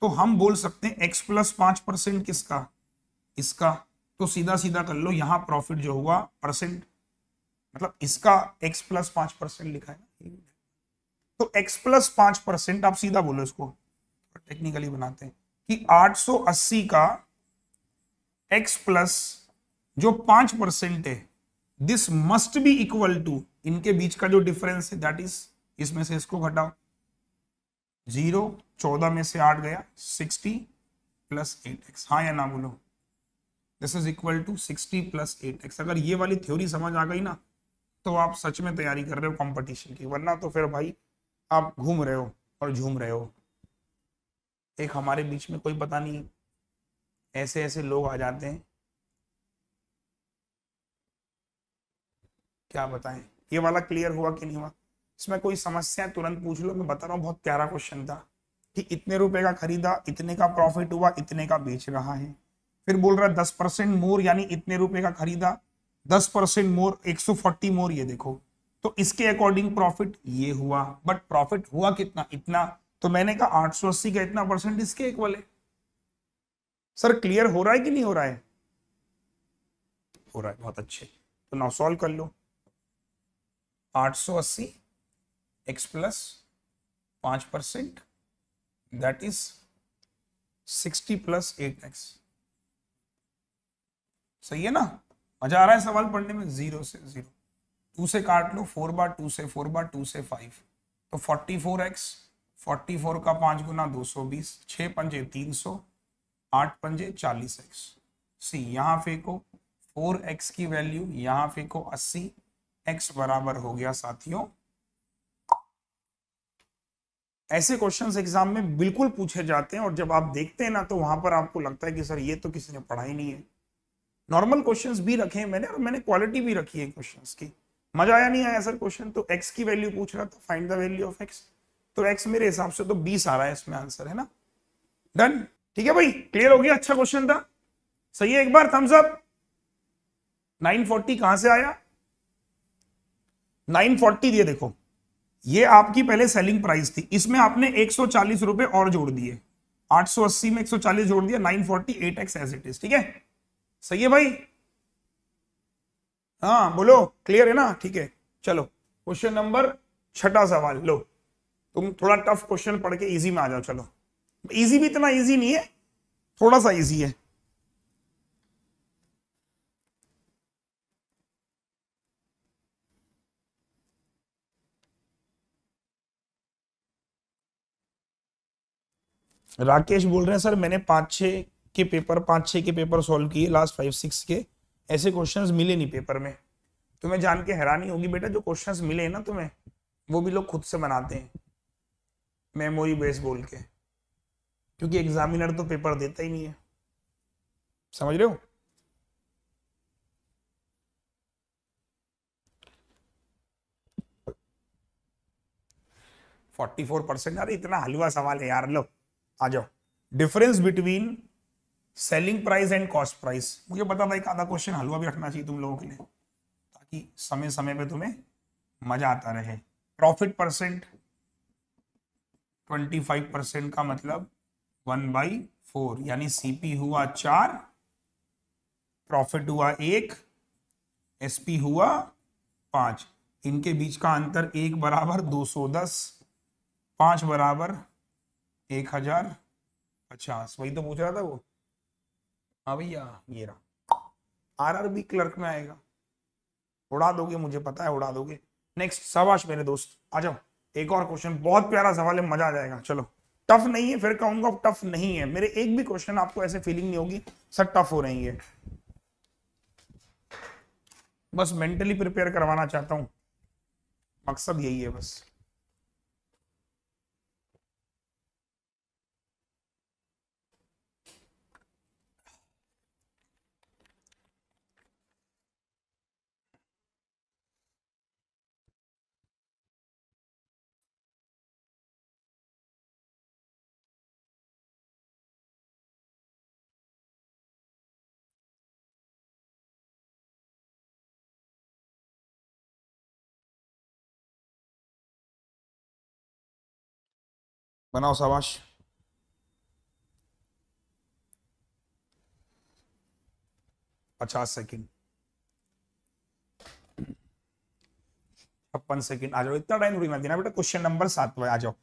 तो हम बोल सकते हैं एक्स प्लस पांच परसेंट किसका इसका तो सीधा सीधा कर लो यहां प्रॉफिट जो हुआ परसेंट मतलब इसका x प्लस पांच परसेंट लिखा है तो x प्लस पांच परसेंट आप सीधा बोलो इसको टेक्निकली बनाते हैं कि 880 का x प्लस जो पांच परसेंट है this must be equal to इनके बीच का जो डिफरेंस है दैट इज इसमें से इसको घटाओ जीरो चौदह में से आठ गया सिक्सटी प्लस एट एक्स हाँ या ना बोलो this is equal to sixty plus eight x अगर ये वाली थ्योरी समझ आ गई ना तो आप सच में तैयारी कर रहे हो कंपटीशन की वरना तो फिर भाई आप घूम रहे हो और झूम रहे हो एक हमारे बीच में कोई पता नहीं ऐसे ऐसे लोग आ जाते हैं क्या बताएं ये वाला क्लियर हुआ कि नहीं हुआ इसमें कोई समस्या तुरंत पूछ लो मैं बता रहा हूँ बहुत प्यारा क्वेश्चन था कि इतने रुपए का खरीदा इतने का प्रॉफिट हुआ इतने का बेच रहा है फिर बोल रहा है दस परसेंट मोर यानी इतने रुपए का खरीदा दस परसेंट मोर एक सौ फोर्टी मोर ये देखो तो इसके अकॉर्डिंग प्रॉफिट ये हुआ बट प्रॉफिट हुआ कितना इतना तो मैंने कहा आठ सौ अस्सी का इतना परसेंट इसके एक वाले सर क्लियर हो रहा है कि नहीं हो रहा है हो रहा है बहुत अच्छे तो नाउ सॉल्व कर लो आठ सौ अस्सी एक्स प्लस पांच percent that is sixty plus eight x सही है ना मजा आ रहा है सवाल पढ़ने में जीरो से जीरो टू से काट लो फोर बार टू से फोर बार टू से फाइव तो forty four x forty four का पांच गुना दो सौ बीस छ पंजे तीन सौ आठ पंजे चालीस एक्स सी यहाँ फेंको फोर एक्स की वैल्यू यहाँ फेंको अस्सी एक्स बराबर हो गया साथियों ऐसे क्वेश्चंस एग्जाम में बिल्कुल पूछे जाते हैं और जब आप देखते हैं ना तो वहां पर आपको लगता है कि सर ये तो किसी ने पढ़ा ही नहीं है नॉर्मल क्वेश्चंस भी रखे हैं मैंने और मैंने क्वालिटी भी रखी है क्वेश्चंस की मजा आया नहीं आया सर क्वेश्चन तो एक्स की वैल्यू पूछ रहा था find the value of x तो एक्स मेरे हिसाब से तो बीस आ रहा है इसमें आंसर है ना डन ठीक है भाई क्लियर हो गया अच्छा क्वेश्चन था सही है एक बार थम्स अप 940 कहां से आया 940 दिए देखो ये आपकी पहले सेलिंग प्राइस थी इसमें आपने एक रुपए और जोड़ दिए 880 में 140 जोड़ दिया 940 8x एज इट इज ठीक है सही है भाई हाँ बोलो क्लियर है ना ठीक है चलो क्वेश्चन नंबर छठा सवाल लो तुम थोड़ा टफ क्वेश्चन पढ़ के इजी में आ जाओ चलो इजी भी इतना इजी नहीं है थोड़ा सा इजी है राकेश बोल रहे हैं सर मैंने पांच छह के पेपर पाँच छः के पेपर सॉल्व किए लास्ट फाइव सिक्स के ऐसे क्वेश्चन मिले नहीं पेपर में तुम्हें जान के हैरानी होगी बेटा जो क्वेश्चन मिले हैं ना तुम्हें वो भी लोग खुद से बनाते हैं मेमोरी बेस बोल के क्योंकि एग्जामिनर तो पेपर देता ही नहीं है समझ रहे हो फोर्टी फोर परसेंट अरे इतना हलवा सवाल है यार लो आ जाओ difference between selling price and cost price मुझे पता भाई आधा क्वेश्चन हलवा भी रखना चाहिए तुम लोगों के लिए ताकि समय समय पे तुम्हें मजा आता रहे profit percent twenty five percent का मतलब वन बाई फोर यानी सीपी हुआ चार प्रॉफिट हुआ एक एसपी हुआ पांच इनके बीच का अंतर एक बराबर दो सौ दस पांच बराबर एक हजार पचास वही तो पूछ रहा था वो हाँ भैया ये रहा आरआरबी क्लर्क में आएगा उड़ा दोगे मुझे पता है उड़ा दोगे नेक्स्ट सवाश मेरे दोस्त आ जाओ एक और क्वेश्चन बहुत प्यारा सवाल है मजा आ जाएगा चलो टफ नहीं है फिर कहूंगा टफ नहीं है मेरे एक भी क्वेश्चन आपको ऐसे फीलिंग नहीं होगी सर टफ हो रही है बस मेंटली प्रिपेयर करवाना चाहता हूं मकसद यही है बस बनाओ शाबाश पचास सेकेंड छप्पन सेकंड आ जाओ इतना टाइम थोड़ी मैं देना बेटा क्वेश्चन नंबर सातवा आ जाओ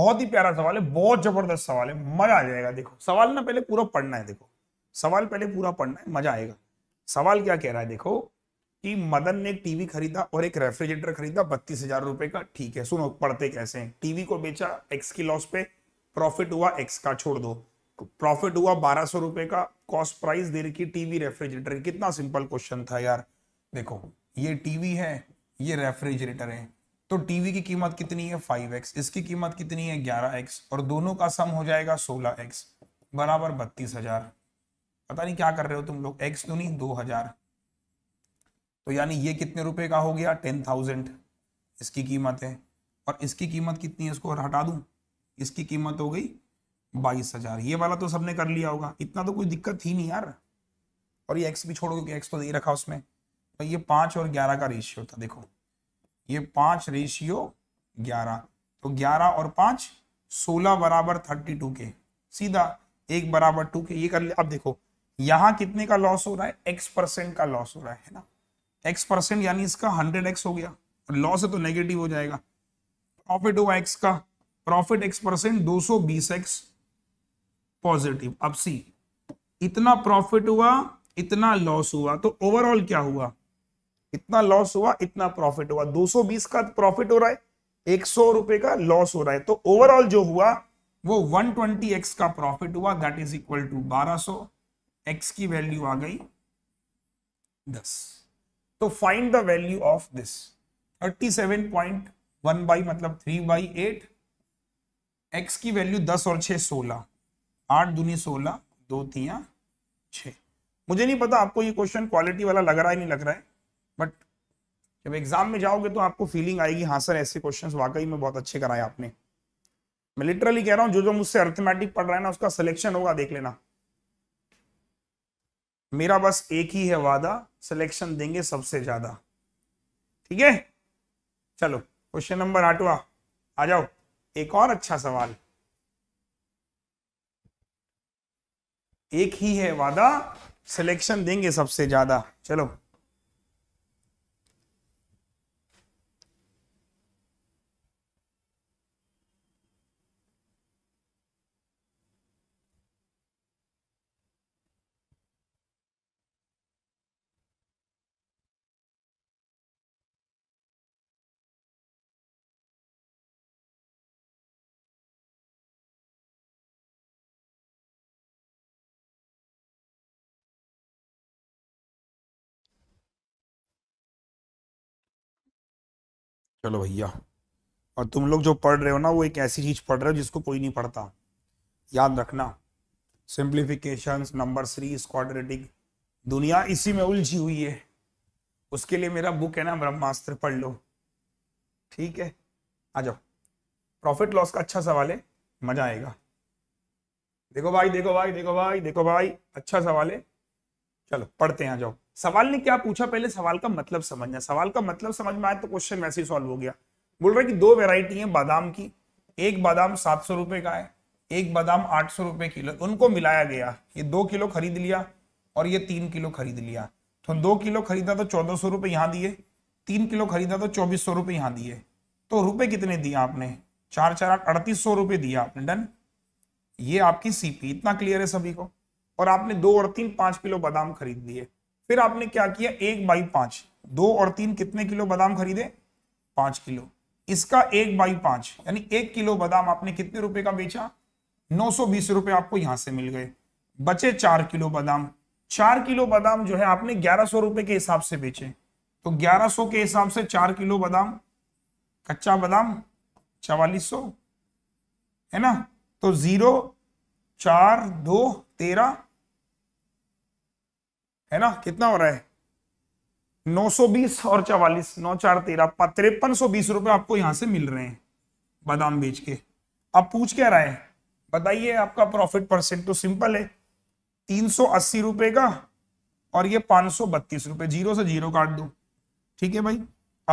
बहुत ही प्यारा सवाल है बहुत जबरदस्त सवाल है मजा आ जाएगा देखो सवाल ना पहले पूरा पढ़ना है देखो सवाल पहले पूरा पढ़ना है मजा आएगा सवाल क्या कह रहा है देखो कि मदन ने एक टीवी खरीदा और एक रेफ्रिजरेटर खरीदा बत्तीस हजार रुपए का ठीक है सुनो पढ़ते कैसे हैं टीवी को बेचा एक्स की लॉस पे प्रॉफिट हुआ एक्स का छोड़ दो प्रॉफिट हुआ बारह सौ रुपए का कॉस्ट प्राइस दे रखी टीवी रेफ्रिजरेटर कितना सिंपल क्वेश्चन था यार देखो ये टीवी है ये रेफ्रिजरेटर है तो टीवी की कीमत कितनी है फाइव एक्स इसकी कीमत कितनी है ग्यारह एक्स और दोनों का सम हो जाएगा सोलह एक्स बराबर बत्तीस हजार पता नहीं क्या कर रहे हो तुम लोग एक्स तो नहीं दो हजार तो यानी ये कितने रुपए का हो गया टेन थाउजेंड इसकी कीमत है और इसकी कीमत कितनी है इसको और हटा दूं इसकी कीमत हो गई बाईस हजार ये वाला तो सबने कर लिया होगा इतना तो कोई दिक्कत थी नहीं यार और ये एक्स भी छोड़ो क्योंकि एक्स तो दे रखा उसमें तो ये पाँच और ग्यारह का रेशियो था देखो ये पाँच रेशियो ग्यारह तो ग्यारह और पाँच सोलह बराबर थर्टी टू के सीधा एक बराबर टू के ये कर ले अब देखो यहाँ कितने का लॉस हो रहा है एक्स परसेंट का लॉस हो रहा है ना एक्स परसेंट यानी इसका हंड्रेड एक्स हो गया लॉस है तो नेगेटिव हो जाएगा प्रॉफिट हुआ एक्स का प्रॉफिट एक्स परसेंट दो सौ बीस एक्स पॉजिटिव अब सी इतना प्रॉफिट हुआ इतना लॉस हुआ तो ओवरऑल क्या हुआ इतना लॉस हुआ इतना प्रॉफिट हुआ 220 का प्रॉफिट हो रहा है एक सौ रुपए का लॉस हो रहा है तो ओवरऑल जो हुआ वो 120x का प्रॉफिट हुआ that is equal to 1200 x की वैल्यू आ गई 10 तो find the value of this 37.1 by मतलब 3 बाई एट एक्स की वैल्यू 10 और 6 सोलह आठ दूनी सोलह दो तिया छ मुझे नहीं पता आपको ये क्वेश्चन क्वालिटी वाला लग रहा है नहीं लग रहा है बट जब एग्जाम में जाओगे तो आपको फीलिंग आएगी हाँ सर ऐसे क्वेश्चन वाकई में बहुत अच्छे कराए आपने मैं लिटरली कह रहा हूँ जो जो मुझसे अर्थमेटिक पढ़ रहा है ना उसका सिलेक्शन होगा देख लेना मेरा बस एक ही है वादा सिलेक्शन देंगे सबसे ज्यादा ठीक है चलो क्वेश्चन नंबर आठवा आ जाओ एक और अच्छा सवाल एक ही है वादा सिलेक्शन देंगे सबसे ज्यादा चलो चलो भैया और तुम लोग जो पढ़ रहे हो ना वो एक ऐसी चीज़ पढ़ रहे हो जिसको कोई नहीं पढ़ता याद रखना सिंप्लीफिकेशन नंबर थ्री क्वाड्रेटिक दुनिया इसी में उलझी हुई है उसके लिए मेरा बुक है ना ब्रह्मास्त्र पढ़ लो ठीक है आ जाओ प्रॉफिट लॉस का अच्छा सवाल है मजा आएगा देखो भाई देखो भाई देखो भाई देखो भाई अच्छा सवाल है चलो पढ़ते हैं आ जाओ सवाल ने क्या पूछा पहले सवाल का मतलब समझना सवाल का मतलब समझ में आया तो क्वेश्चन वैसे ही सॉल्व हो गया बोल रहे कि दो वेराइटी है बादाम की एक बादाम सात सौ रुपए का है एक बादाम आठ सौ रुपए किलो उनको मिलाया गया ये दो किलो खरीद लिया और ये तीन किलो खरीद लिया तो दो किलो खरीदा तो चौदह सौ रुपए यहाँ दिए तीन किलो खरीदा तो चौबीस सौ रुपए यहाँ दिए तो रुपए कितने दिए आपने चार चार आठ अड़तीस सौ रुपये दिया आपने डन ये आपकी सीपी इतना क्लियर है सभी को और आपने दो और तीन पांच किलो बादाम खरीद लिए फिर आपने क्या किया एक बाई पांच दो और तीन कितने किलो बादाम खरीदे पांच किलो इसका एक बाई पांच यानी एक किलो बादाम आपने कितने रुपए का बेचा नौ सौ बीस रुपए आपको यहां से मिल गए बचे चार किलो बादाम चार किलो बादाम जो है आपने ग्यारह सौ रुपए के हिसाब से बेचे तो ग्यारह सौ के हिसाब से चार किलो बादाम कच्चा बादाम चवालीस सौ है ना तो जीरो चार दो तेरह है ना कितना हो रहा है 920 और चवालीस नौ चार तेरह तिरपन सौ बीस रुपए आपको यहां से मिल रहे हैं बादाम बेच के अब पूछ क्या रहा है बताइए आपका प्रॉफिट परसेंट तो सिंपल है तीन अस्सी रुपए का और ये पांच बत्तीस रुपए जीरो से जीरो काट दो ठीक है भाई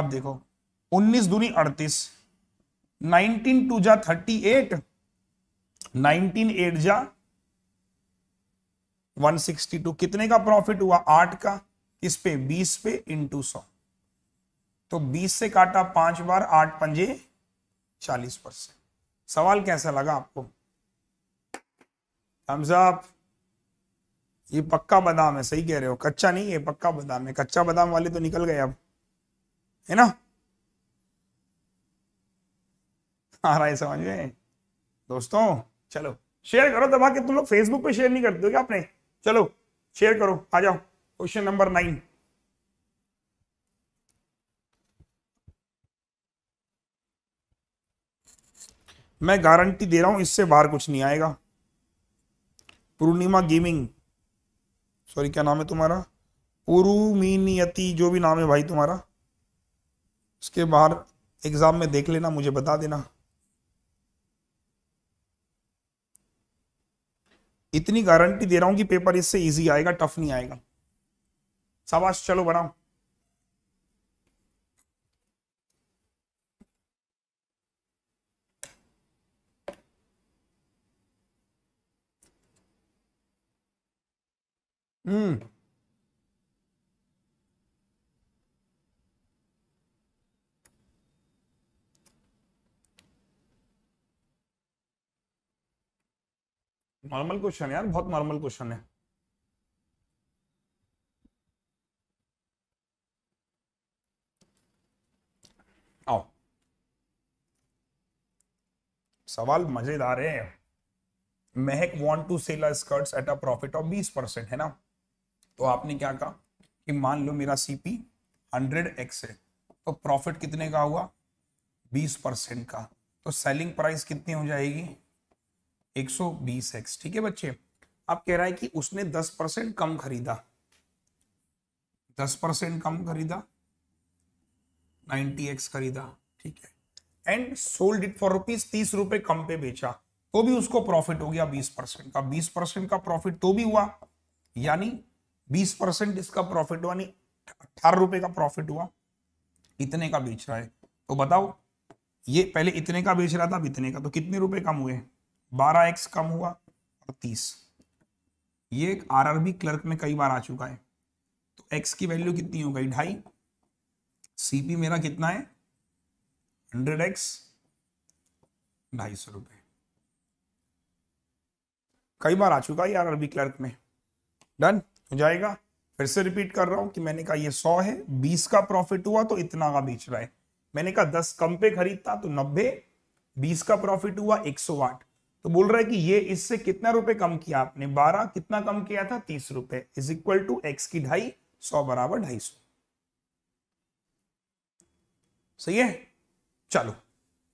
अब देखो उन्नीस दूनी अड़तीस नाइनटीन टू जा थर्टी एट नाइनटीन एट जा 162 कितने का प्रॉफिट हुआ आठ का किस पे बीस पे इंटू सौ तो बीस से काटा पांच बार आठ पंजे चालीस परसेंट सवाल कैसा लगा आपको थम्स ये पक्का बादाम है सही कह रहे हो कच्चा नहीं ये पक्का बादाम है कच्चा बादाम वाले तो निकल गए अब है ना आ रहा है समझ में दोस्तों चलो शेयर करो दबा के तुम लोग फेसबुक पे शेयर नहीं करते हो क्या आपने चलो शेयर करो आ जाओ क्वेश्चन नंबर नाइन मैं गारंटी दे रहा हूं इससे बाहर कुछ नहीं आएगा पूर्णिमा गेमिंग सॉरी क्या नाम है तुम्हारा पुरुमीनियति जो भी नाम है भाई तुम्हारा उसके बाहर एग्जाम में देख लेना मुझे बता देना इतनी गारंटी दे रहा हूं कि पेपर इससे इजी आएगा टफ नहीं आएगा शाबाश चलो बनाओ हम्म नॉर्मल क्वेश्चन यार बहुत नॉर्मल क्वेश्चन है आओ सवाल मजेदार है Mahak want to sell skirts at a profit of 20 percent है ना तो आपने क्या कहा कि मान लो मेरा सीपी 100 एक्स है तो प्रॉफिट कितने का हुआ 20 परसेंट का तो सेलिंग प्राइस कितनी हो जाएगी 120x ठीक है बच्चे अब कह रहा है कि उसने 10 परसेंट कम खरीदा 10 परसेंट कम खरीदा 90x खरीदा ठीक है and sold it for rupees तीस रुपए कम पे बेचा तो भी उसको प्रॉफिट हो गया 20 परसेंट का 20 परसेंट का प्रॉफिट तो भी हुआ यानी 20 परसेंट इसका प्रॉफिट हुआ यानी अठारह रुपए का प्रॉफिट हुआ इतने का बेच रहा है तो बताओ ये पहले इतने का बेच रहा था अब इतने का तो कितने रुपए कम हुए बारह एक्स कम हुआ और तीस ये आरआरबी क्लर्क में कई बार आ चुका है तो एक्स की वैल्यू कितनी हो गई ढाई सीपी मेरा कितना है हंड्रेड एक्स ढाई सौ रुपये कई बार आ चुका है आरआरबी क्लर्क में डन हो जाएगा फिर से रिपीट कर रहा हूं कि मैंने कहा ये सौ है बीस का प्रॉफिट हुआ तो इतना का बेच रहा है मैंने कहा दस कम पे खरीदता तो नब्बे बीस का प्रॉफिट हुआ एक सौ आठ तो बोल रहा है कि ये इससे कितना रुपए कम किया आपने बारह कितना कम किया था तीस रुपए इज इक्वल टू एक्स की ढाई सौ बराबर ढाई सौ सही है चलो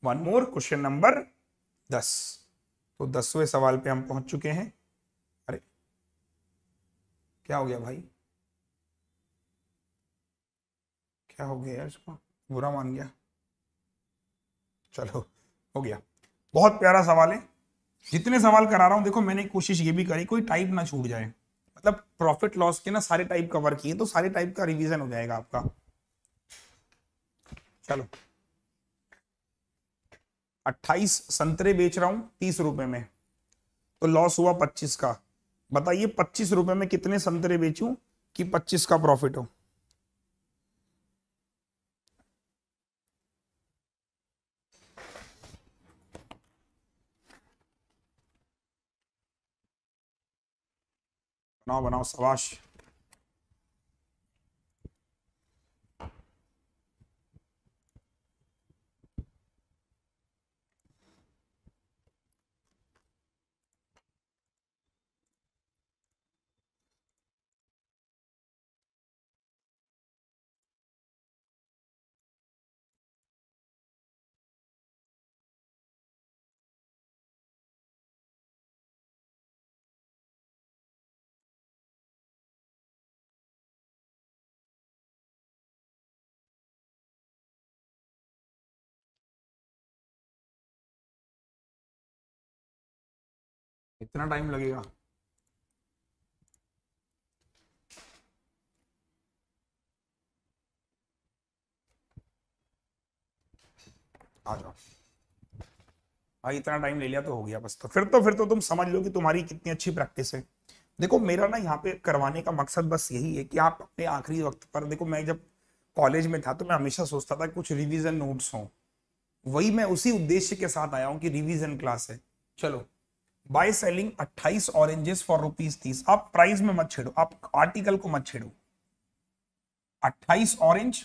वन मोर क्वेश्चन नंबर दस तो दसवें सवाल पे हम पहुंच चुके हैं अरे क्या हो गया भाई क्या हो गया इसको बुरा मान गया चलो हो गया बहुत प्यारा सवाल है जितने सवाल करा रहा हूँ देखो मैंने कोशिश ये भी करी कोई टाइप ना छूट जाए मतलब प्रॉफिट लॉस के ना सारे टाइप कवर किए तो सारे टाइप का रिविजन हो जाएगा आपका चलो अट्ठाईस संतरे बेच रहा हूं तीस रुपए में तो लॉस हुआ पच्चीस का बताइए पच्चीस रुपए में कितने संतरे बेचूं कि पच्चीस का प्रॉफिट हो बनाओ बनाओ शबाश इतना टाइम लगेगा आ जाओ भाई इतना टाइम ले लिया तो हो गया बस तो फिर तो फिर तो तुम समझ लो कि तुम्हारी कितनी अच्छी प्रैक्टिस है देखो मेरा ना यहाँ पे करवाने का मकसद बस यही है कि आप अपने आखिरी वक्त पर देखो मैं जब कॉलेज में था तो मैं हमेशा सोचता था कुछ रिवीजन नोट्स हों वही मैं उसी उद्देश्य के साथ आया हूँ कि रिवीजन क्लास है चलो by selling 28 oranges for rupees तीस आप प्राइस में मत छेड़ो आप आर्टिकल को मत छेड़ो 28 ऑरेंज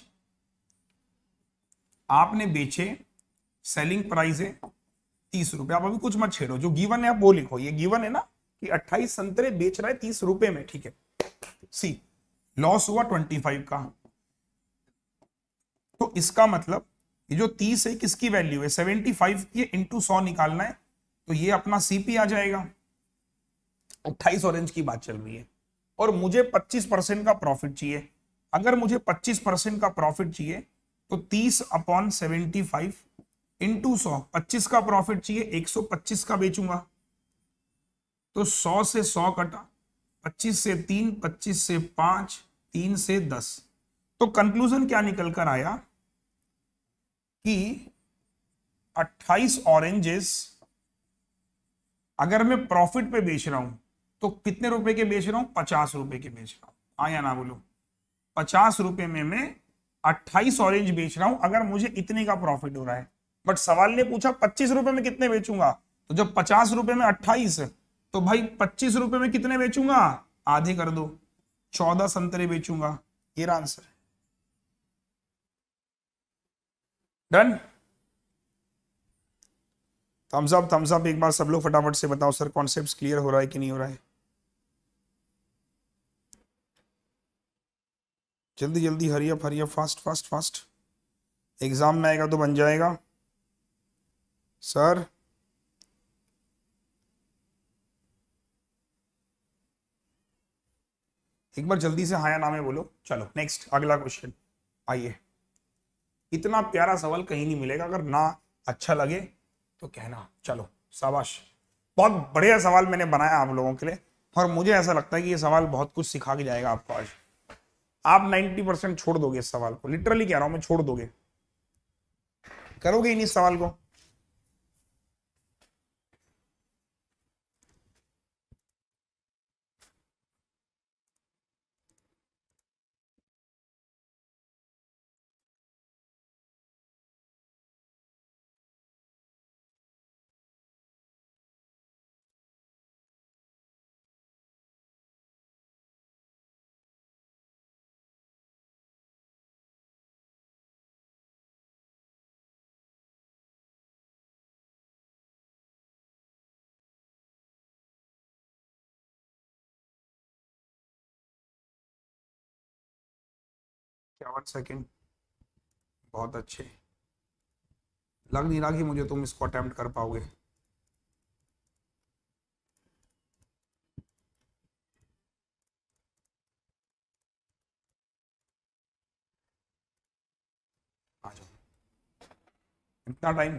आपने बेचे सेलिंग प्राइस है तीस रुपए आप अभी कुछ मत छेड़ो जो गिवन है आप वो लिखो ये गिवन है ना कि 28 संतरे बेच रहा है तीस रुपए में ठीक है सी लॉस हुआ 25 का तो इसका मतलब ये जो 30 है किसकी वैल्यू है 75 ये इंटू सौ निकालना है तो ये अपना सीपी आ जाएगा अट्ठाईस ऑरेंज की बात चल रही है और मुझे पच्चीस परसेंट का प्रॉफिट चाहिए अगर मुझे पच्चीस परसेंट का प्रॉफिट चाहिए तो तीस अपॉन सेवेंटी फाइव इंटू सौ पच्चीस का प्रॉफिट चाहिए एक सौ पच्चीस का बेचूंगा तो सौ से सौ कटा पच्चीस से तीन पच्चीस से पांच तीन से दस तो कंक्लूजन क्या निकल कर आया कि 28 ऑरेंजेस अगर मैं प्रॉफिट पे बेच रहा हूं तो कितने रुपए के बेच रहा हूं पचास रुपए के बेच रहा हूं हाँ या ना बोलो पचास रुपए में मैं अट्ठाईस ऑरेंज बेच रहा हूं अगर मुझे इतने का प्रॉफिट हो रहा है बट सवाल ने पूछा पच्चीस रुपए में कितने बेचूंगा तो जब पचास रुपए में अट्ठाईस तो भाई पच्चीस रुपए में कितने बेचूंगा आधे कर दो चौदह संतरे बेचूंगा ये answer done thumbs up thumbs up एक बार सब लोग फटाफट से बताओ सर कॉन्सेप्ट क्लियर हो रहा है कि नहीं हो रहा है जल्दी जल्दी hurry up hurry up fast fast fast exam में आएगा तो बन जाएगा सर एक बार जल्दी से हाया नामे बोलो चलो नेक्स्ट अगला क्वेश्चन आइए इतना प्यारा सवाल कहीं नहीं मिलेगा अगर ना अच्छा लगे तो कहना चलो शाबाश बहुत बढ़िया सवाल मैंने बनाया आप लोगों के लिए और मुझे ऐसा लगता है कि ये सवाल बहुत कुछ सिखा के जाएगा आपको आज आप 90 परसेंट छोड़ दोगे इस सवाल को लिटरली कह रहा हूं मैं छोड़ दोगे करोगे ही नहीं इस सवाल को वन सेकेंड बहुत अच्छे लग नहीं रहा कि मुझे तुम इसको अटैम्प्ट कर पाओगे इतना टाइम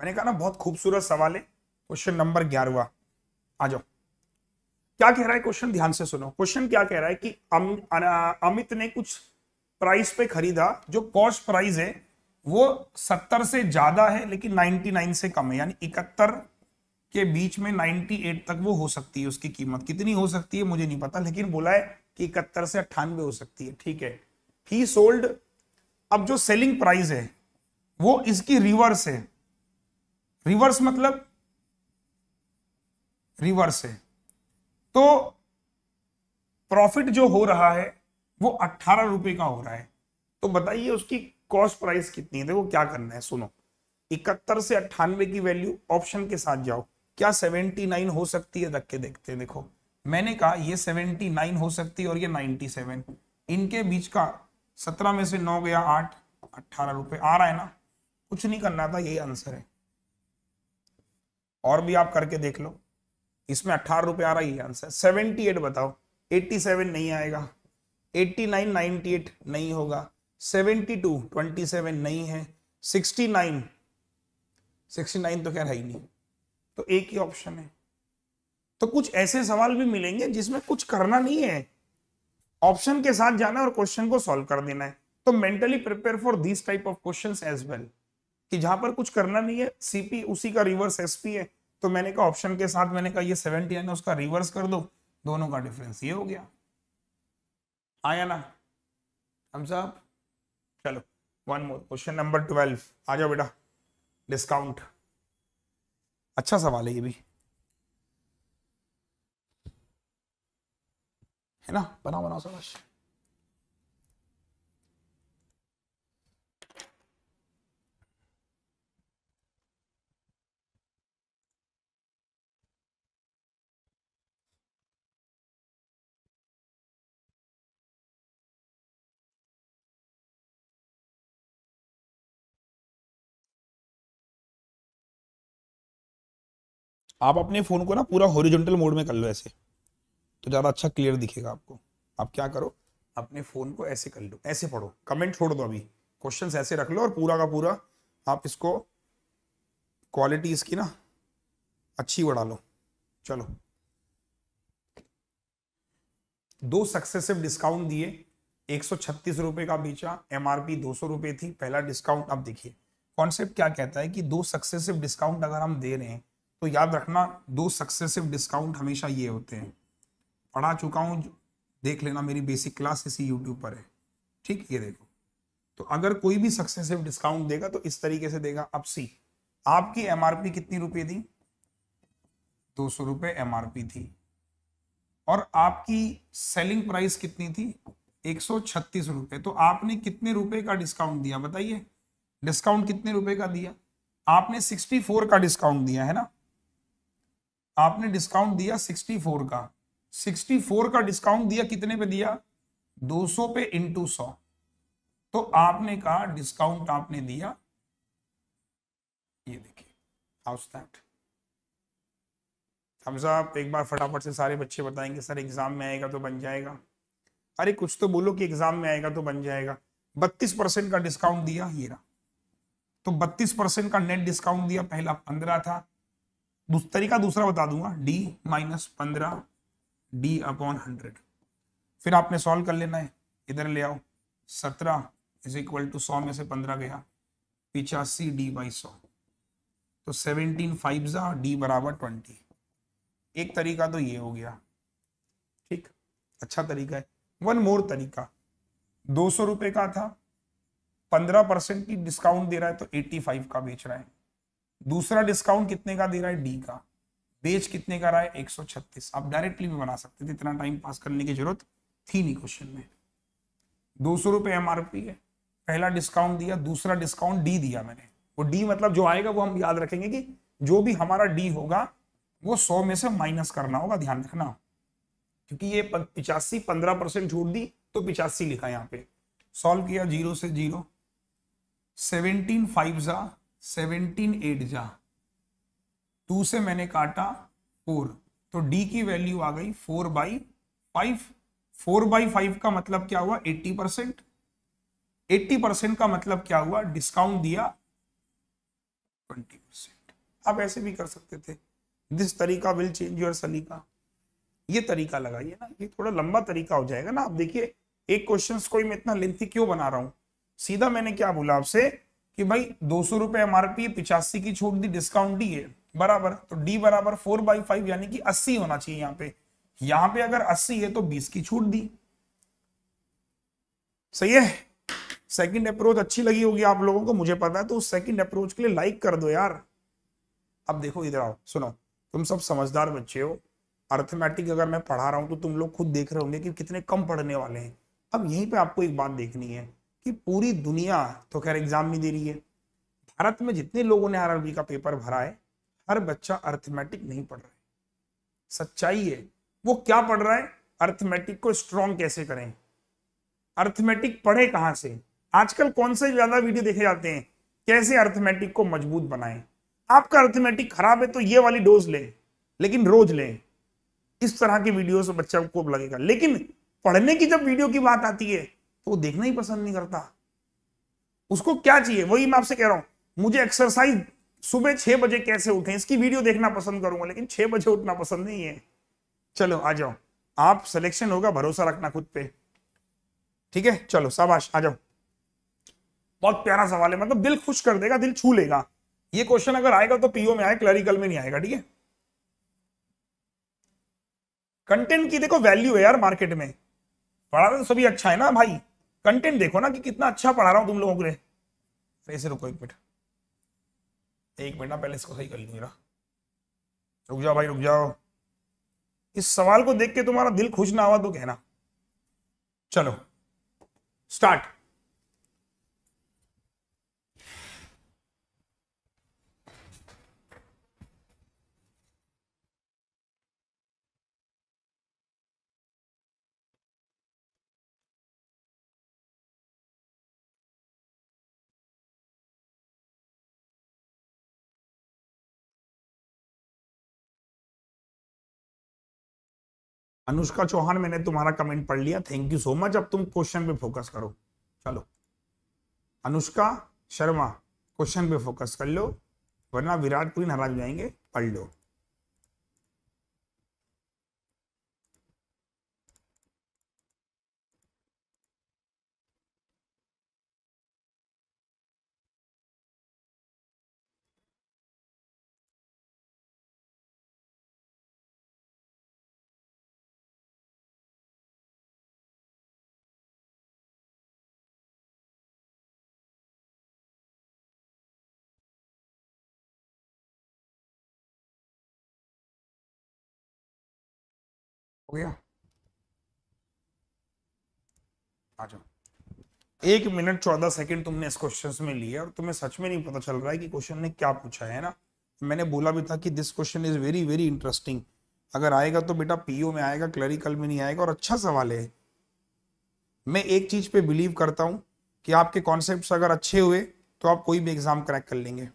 मैंने कहा ना बहुत खूबसूरत सवाल है क्वेश्चन नंबर ग्यारहवा आ जाओ क्या कह रहा है क्वेश्चन ध्यान से सुनो क्वेश्चन क्या कह रहा है कि अम, अमित ने कुछ प्राइस पे खरीदा जो कॉस्ट प्राइस है वो सत्तर से ज्यादा है लेकिन नाइनटी नाइन से कम है यानी इकहत्तर के बीच में नाइनटी एट तक वो हो सकती है उसकी कीमत कितनी हो सकती है मुझे नहीं पता लेकिन बोला है कि इकहत्तर से अट्ठानवे हो सकती है ठीक है ही सोल्ड अब जो सेलिंग प्राइस है वो इसकी रिवर्स है रिवर्स मतलब रिवर्स है तो प्रॉफिट जो हो रहा है वो अट्ठारह रुपए का हो रहा है तो बताइए उसकी कॉस्ट प्राइस कितनी है देखो क्या करना है सुनो इकहत्तर से अट्ठानवे की वैल्यू ऑप्शन के साथ जाओ क्या सेवेंटी नाइन हो सकती है रख के देखते हैं देखो मैंने कहा ये सेवेंटी नाइन हो सकती है और ये नाइनटी सेवन इनके बीच का सत्रह में से नौ गया आठ अट्ठारह रुपए आ रहा है ना कुछ नहीं करना था यही आंसर है और भी आप करके देख लो इसमें अट्ठारह रुपए आ रहा है ये आंसर 78 बताओ 87 नहीं आएगा 89 98 नहीं होगा 72 27 नहीं है 69 69 तो खैर है ही नहीं तो एक ही ऑप्शन है तो कुछ ऐसे सवाल भी मिलेंगे जिसमें कुछ करना नहीं है ऑप्शन के साथ जाना और क्वेश्चन को सॉल्व कर देना है तो mentally prepare for this type of questions as well कि जहां पर कुछ करना नहीं है सीपी उसी का रिवर्स एसपी है तो मैंने कहा ऑप्शन के साथ मैंने कहा ये सेवेंटी है उसका रिवर्स कर दो दोनों का डिफरेंस ये हो गया आया ना हम साहब चलो one more question number twelve आ जाओ बेटा डिस्काउंट अच्छा सवाल है ये भी है ना बनाओ बनाओ सवाल आप अपने फ़ोन को ना पूरा हॉरिजॉन्टल मोड में कर लो ऐसे तो ज़्यादा अच्छा क्लियर दिखेगा आपको आप क्या करो अपने फ़ोन को ऐसे कर लो ऐसे पढ़ो कमेंट छोड़ दो अभी क्वेश्चन ऐसे रख लो और पूरा का पूरा आप इसको क्वालिटी इसकी ना अच्छी बढ़ा लो चलो दो सक्सेसिव डिस्काउंट दिए एक सौ रुपए का बेचा एमआरपी दो सौ रुपए थी पहला डिस्काउंट अब देखिए कॉन्सेप्ट क्या कहता है कि दो सक्सेसिव डिस्काउंट अगर हम दे रहे हैं तो याद रखना दो सक्सेसिव डिस्काउंट हमेशा ये होते हैं पढ़ा चुका हूँ देख लेना मेरी बेसिक क्लास इसी यूट्यूब पर है ठीक ये देखो तो अगर कोई भी सक्सेसिव डिस्काउंट देगा तो इस तरीके से देगा अब सी आपकी एमआरपी कितनी रुपए थी दो सौ रुपये एम थी और आपकी सेलिंग प्राइस कितनी थी एक सौ छत्तीस रुपये तो आपने कितने रुपए का डिस्काउंट दिया बताइए डिस्काउंट कितने रुपए का दिया आपने सिक्सटी फोर का डिस्काउंट दिया है ना आपने डिस्काउंट दिया 64 का 64 का डिस्काउंट दिया कितने पे दिया 200 पे इंटू सौ तो आपने कहा डिस्काउंट आपने दिया ये देखिए हाउस दैट हम साहब एक बार फटाफट से सारे बच्चे बताएंगे सर एग्जाम में आएगा तो बन जाएगा अरे कुछ तो बोलो कि एग्जाम में आएगा तो बन जाएगा बत्तीस परसेंट का डिस्काउंट दिया ये रहा तो बत्तीस परसेंट का नेट डिस्काउंट दिया पहला पंद्रह था दूस, तरीका दूसरा बता दूंगा डी माइनस पंद्रह डी अपॉन हंड्रेड फिर आपने सॉल्व कर लेना है इधर ले आओ सत्रह इज इक्वल टू सौ में से पंद्रह गया पिचासी डी बाई सौ तो सेवनटीन फाइव जा डी बराबर ट्वेंटी एक तरीका तो ये हो गया ठीक अच्छा तरीका है वन मोर तरीका दो सौ रुपये का था पंद्रह परसेंट की डिस्काउंट दे रहा है तो एट्टी फाइव का बेच रहा है दूसरा डिस्काउंट कितने का दे रहा है डी का बेच कितने का रहा है 136 आप डायरेक्टली भी बना सकते थे इतना टाइम पास करने की जरूरत थी नहीं क्वेश्चन में दो सौ रुपये एमआरपी है पहला डिस्काउंट दिया दूसरा डिस्काउंट डी दिया मैंने वो डी मतलब जो आएगा वो हम याद रखेंगे कि जो भी हमारा डी होगा वो सौ में से माइनस करना होगा ध्यान रखना क्योंकि ये पिचासी पंद्रह परसेंट छूट दी तो पिचासी लिखा यहाँ पे सॉल्व किया जीरो से जीरो सेवनटीन फाइव ज़ा सेवनटीन एट जा टू से मैंने काटा फोर तो डी की वैल्यू आ गई four by five four by five का मतलब क्या हुआ एट्टी परसेंट एट्टी परसेंट का मतलब क्या हुआ डिस्काउंट दिया ट्वेंटी परसेंट आप ऐसे भी कर सकते थे दिस तरीका विल चेंज योर सलीका ये तरीका लगाइए ना ये थोड़ा लंबा तरीका हो जाएगा ना आप देखिए एक क्वेश्चन को मैं इतना लेंथी क्यों बना रहा हूं सीधा मैंने क्या बोला आपसे कि भाई दो सौ रुपए एमआरपी पिचासी की छूट दी डिस्काउंट दी है बराबर तो डी बराबर फोर बाई फाइव यानी कि अस्सी होना चाहिए यहाँ पे यहाँ पे अगर अस्सी है तो बीस की छूट दी सही है सेकंड अप्रोच अच्छी लगी होगी आप लोगों को मुझे पता है तो उस सेकंड अप्रोच के लिए लाइक कर दो यार अब देखो इधर आओ सुनो तुम सब समझदार बच्चे हो अर्थमेटिक अगर मैं पढ़ा रहा हूं तो तुम लोग खुद देख रहे होंगे कि कितने कम पढ़ने वाले हैं अब यहीं पे आपको एक बात देखनी है कि पूरी दुनिया तो खैर एग्जाम भी दे रही है भारत में जितने लोगों ने आरआरबी का पेपर भरा है हर बच्चा अर्थमेटिक नहीं पढ़ रहा है सच्चाई है वो क्या पढ़ रहा है अर्थमेटिक को स्ट्रॉन्ग कैसे करें अर्थमेटिक पढ़े कहाँ से आजकल कौन से ज्यादा वीडियो देखे जाते हैं कैसे अर्थमेटिक को मजबूत बनाए आपका अर्थमेटिक खराब है तो ये वाली डोज लें लेकिन रोज लें इस तरह के वीडियो से बच्चा को लगेगा लेकिन पढ़ने की जब वीडियो की बात आती है तो वो देखना ही पसंद नहीं करता उसको क्या चाहिए वही मैं आपसे कह रहा हूं मुझे एक्सरसाइज सुबह छह बजे कैसे उठे इसकी वीडियो देखना पसंद करूंगा लेकिन छह बजे उठना पसंद नहीं है चलो आ जाओ आप सिलेक्शन होगा भरोसा रखना खुद पे ठीक है चलो शाबाश आ जाओ बहुत प्यारा सवाल है मतलब दिल खुश कर देगा दिल छू लेगा ये क्वेश्चन अगर आएगा तो पीओ में आए क्लरिकल में नहीं आएगा ठीक है कंटेंट की देखो वैल्यू है यार मार्केट में पढ़ा तो सभी अच्छा है ना भाई कंटेंट देखो ना कि कितना अच्छा पढ़ा रहा हूं तुम लोगों के लिए फिर से रुको एक मिनट एक मिनट ना पहले इसको सही कर लू मेरा रुक जाओ भाई रुक जाओ इस सवाल को देख के तुम्हारा दिल खुश ना हुआ तो कहना चलो स्टार्ट अनुष्का चौहान मैंने तुम्हारा कमेंट पढ़ लिया थैंक यू सो मच अब तुम क्वेश्चन पे फोकस करो चलो अनुष्का शर्मा क्वेश्चन पे फोकस कर लो वरना विराट कोहली नाराज जाएंगे पढ़ लो हो गया आ जाओ एक मिनट चौदह सेकंड तुमने इस क्वेश्चन में लिए और तुम्हें सच में नहीं पता चल रहा है कि क्वेश्चन ने क्या पूछा है ना मैंने बोला भी था कि this question is very very interesting अगर आएगा तो बेटा पीओ में आएगा क्लरिकल में नहीं आएगा और अच्छा सवाल है मैं एक चीज पे बिलीव करता हूँ कि आपके कॉन्सेप्ट अगर अच्छे हुए तो आप कोई भी एग्जाम क्रैक कर लेंगे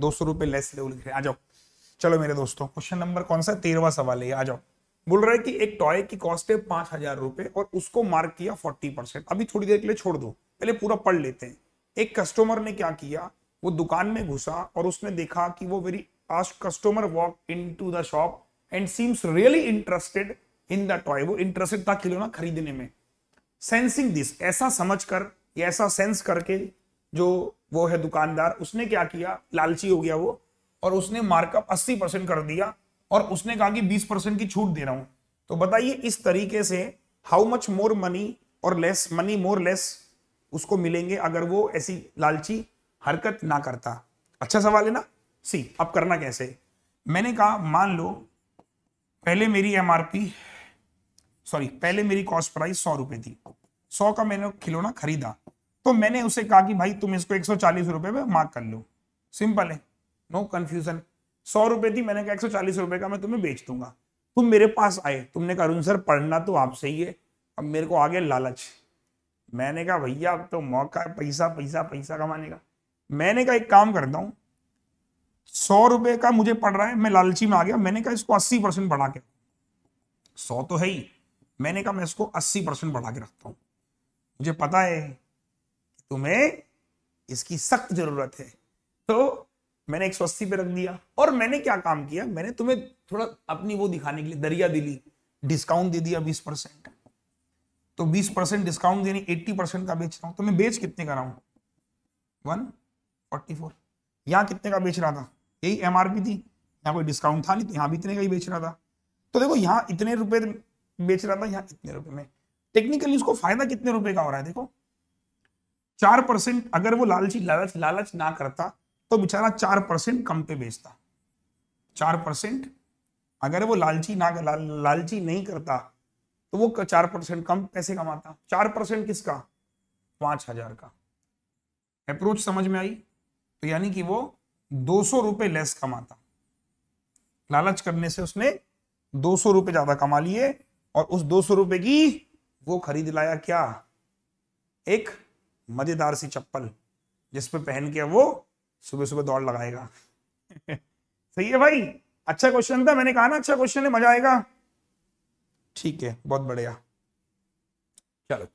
दो सौ रुपये लेस लेवल आ जाओ चलो मेरे दोस्तों क्वेश्चन नंबर कौन सा तेरवा सवाल है आ जाओ बोल रहा है कि एक टॉय की कॉस्ट है पांच हजार रुपए और उसको मार्क किया फोर्टी परसेंट अभी थोड़ी देर के लिए छोड़ दो पहले पूरा पढ़ लेते हैं एक कस्टमर ने क्या किया वो दुकान में घुसा और उसने देखा कि वो वेरी आस्ट customer walk into the shop and seems really interested in the toy वो इंटरेस्टेड था खिलौना खरीदने में सेंसिंग दिस ऐसा समझ कर या ऐसा सेंस करके जो वो है दुकानदार उसने क्या किया लालची हो गया वो और उसने मार्कअप अस्सी परसेंट कर दिया और उसने कहा कि 20 परसेंट की छूट दे रहा हूं तो बताइए इस तरीके से हाउ मच मोर मनी और लेस मनी मोर लेस उसको मिलेंगे अगर वो ऐसी लालची हरकत ना करता अच्छा सवाल है ना सी अब करना कैसे मैंने कहा मान लो पहले मेरी एमआरपी सॉरी पहले मेरी कॉस्ट प्राइस सौ रुपए थी सौ का मैंने खिलौना खरीदा तो मैंने उसे कहा कि भाई तुम इसको एक सौ चालीस रुपए में मार्क कर लो सिंपल है नो कंफ्यूजन सौ रुपए थी मैंने कहा एक सौ चालीस रुपए का मैं तुम्हें बेच दूंगा तुम मेरे पास आए तुमने कहा अरुण सर पढ़ना तो आपसे ही है अब मेरे को आ गया लालच मैंने कहा भैया अब तो मौका है पैसा पैसा पैसा कमाने का मैंने कहा एक काम करता हूँ सौ रुपए का मुझे पढ़ रहा है मैं लालची में आ गया मैंने कहा इसको अस्सी परसेंट बढ़ा के सौ तो है ही मैंने कहा मैं इसको अस्सी परसेंट बढ़ा के रखता हूँ मुझे पता है तुम्हें इसकी सख्त जरूरत है तो मैंने एक सौ अस्सी पे रख दिया और मैंने क्या काम किया मैंने तुम्हें थोड़ा अपनी वो दिखाने के लिए दरिया दिली डिस्काउंट दे दिया बीस परसेंट तो बीस परसेंट डिस्काउंट देने एट्टी परसेंट का बेच रहा हूँ तो मैं बेच कितने का रहा हूँ वन फोर्टी फोर यहाँ कितने का बेच रहा था यही एम थी यहाँ कोई डिस्काउंट था नहीं तो यहाँ भी इतने का ही बेच रहा था तो देखो यहाँ इतने रुपए बेच रहा था यहाँ इतने रुपए में टेक्निकली उसको फायदा कितने रुपए का हो रहा है देखो चार परसेंट अगर वो लालची लालच लालच ना करता तो बेचारा चार परसेंट कम पे बेचता चार परसेंट अगर वो लालची ना ला, लालची नहीं करता तो वो चार परसेंट कम पैसे कमाता चार परसेंट किसका पांच हजार का अप्रोच समझ में आई तो यानी कि वो दो सौ रुपये लेस कमाता लालच करने से उसने दो सौ रुपये ज्यादा कमा लिए और उस दो सौ रुपए की वो खरीद लाया क्या एक मजेदार सी चप्पल जिसपे पहन के वो सुबह सुबह दौड़ लगाएगा सही है भाई अच्छा क्वेश्चन था मैंने कहा ना अच्छा क्वेश्चन है मजा आएगा ठीक है बहुत बढ़िया चलो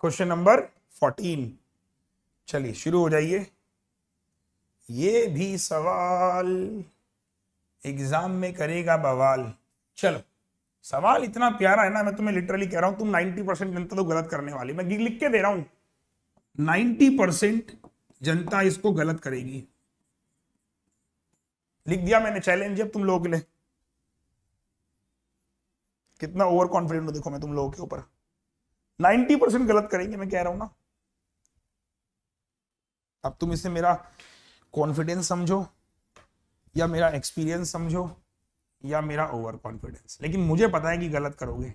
क्वेश्चन नंबर फोर्टीन चलिए शुरू हो जाइए ये भी सवाल एग्जाम में करेगा बवाल चलो सवाल इतना प्यारा है ना मैं तुम्हें लिटरली कह रहा हूं तुम 90 परसेंट जनता तो गलत करने वाली मैं लिख के दे रहा हूं 90 परसेंट जनता इसको गलत करेगी लिख दिया मैंने चैलेंज अब तुम लोगों के लिए कितना ओवर कॉन्फिडेंट हो देखो मैं तुम लोगों के ऊपर 90 परसेंट गलत करेंगे मैं कह रहा हूं ना अब तुम इसे मेरा कॉन्फिडेंस समझो या मेरा एक्सपीरियंस समझो या मेरा ओवर कॉन्फिडेंस लेकिन मुझे पता है कि गलत करोगे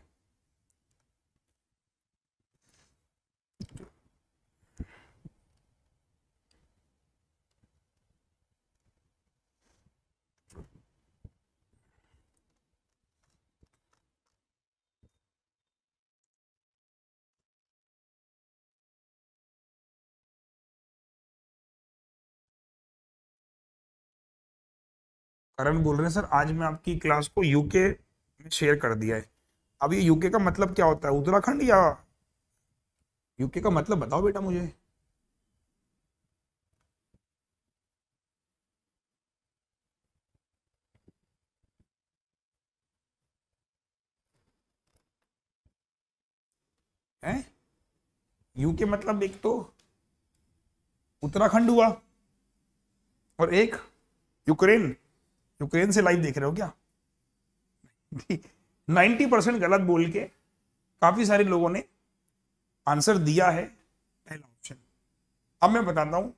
करण बोल रहे हैं सर आज मैं आपकी क्लास को यूके में शेयर कर दिया है अब ये यूके का मतलब क्या होता है उत्तराखंड या यूके का मतलब बताओ बेटा मुझे यूके मतलब एक तो उत्तराखंड हुआ और एक यूक्रेन यूक्रेन से लाइव देख रहे हो क्या 90 परसेंट गलत बोल के काफी सारे लोगों ने आंसर दिया है पहला ऑप्शन अब मैं बताता हूं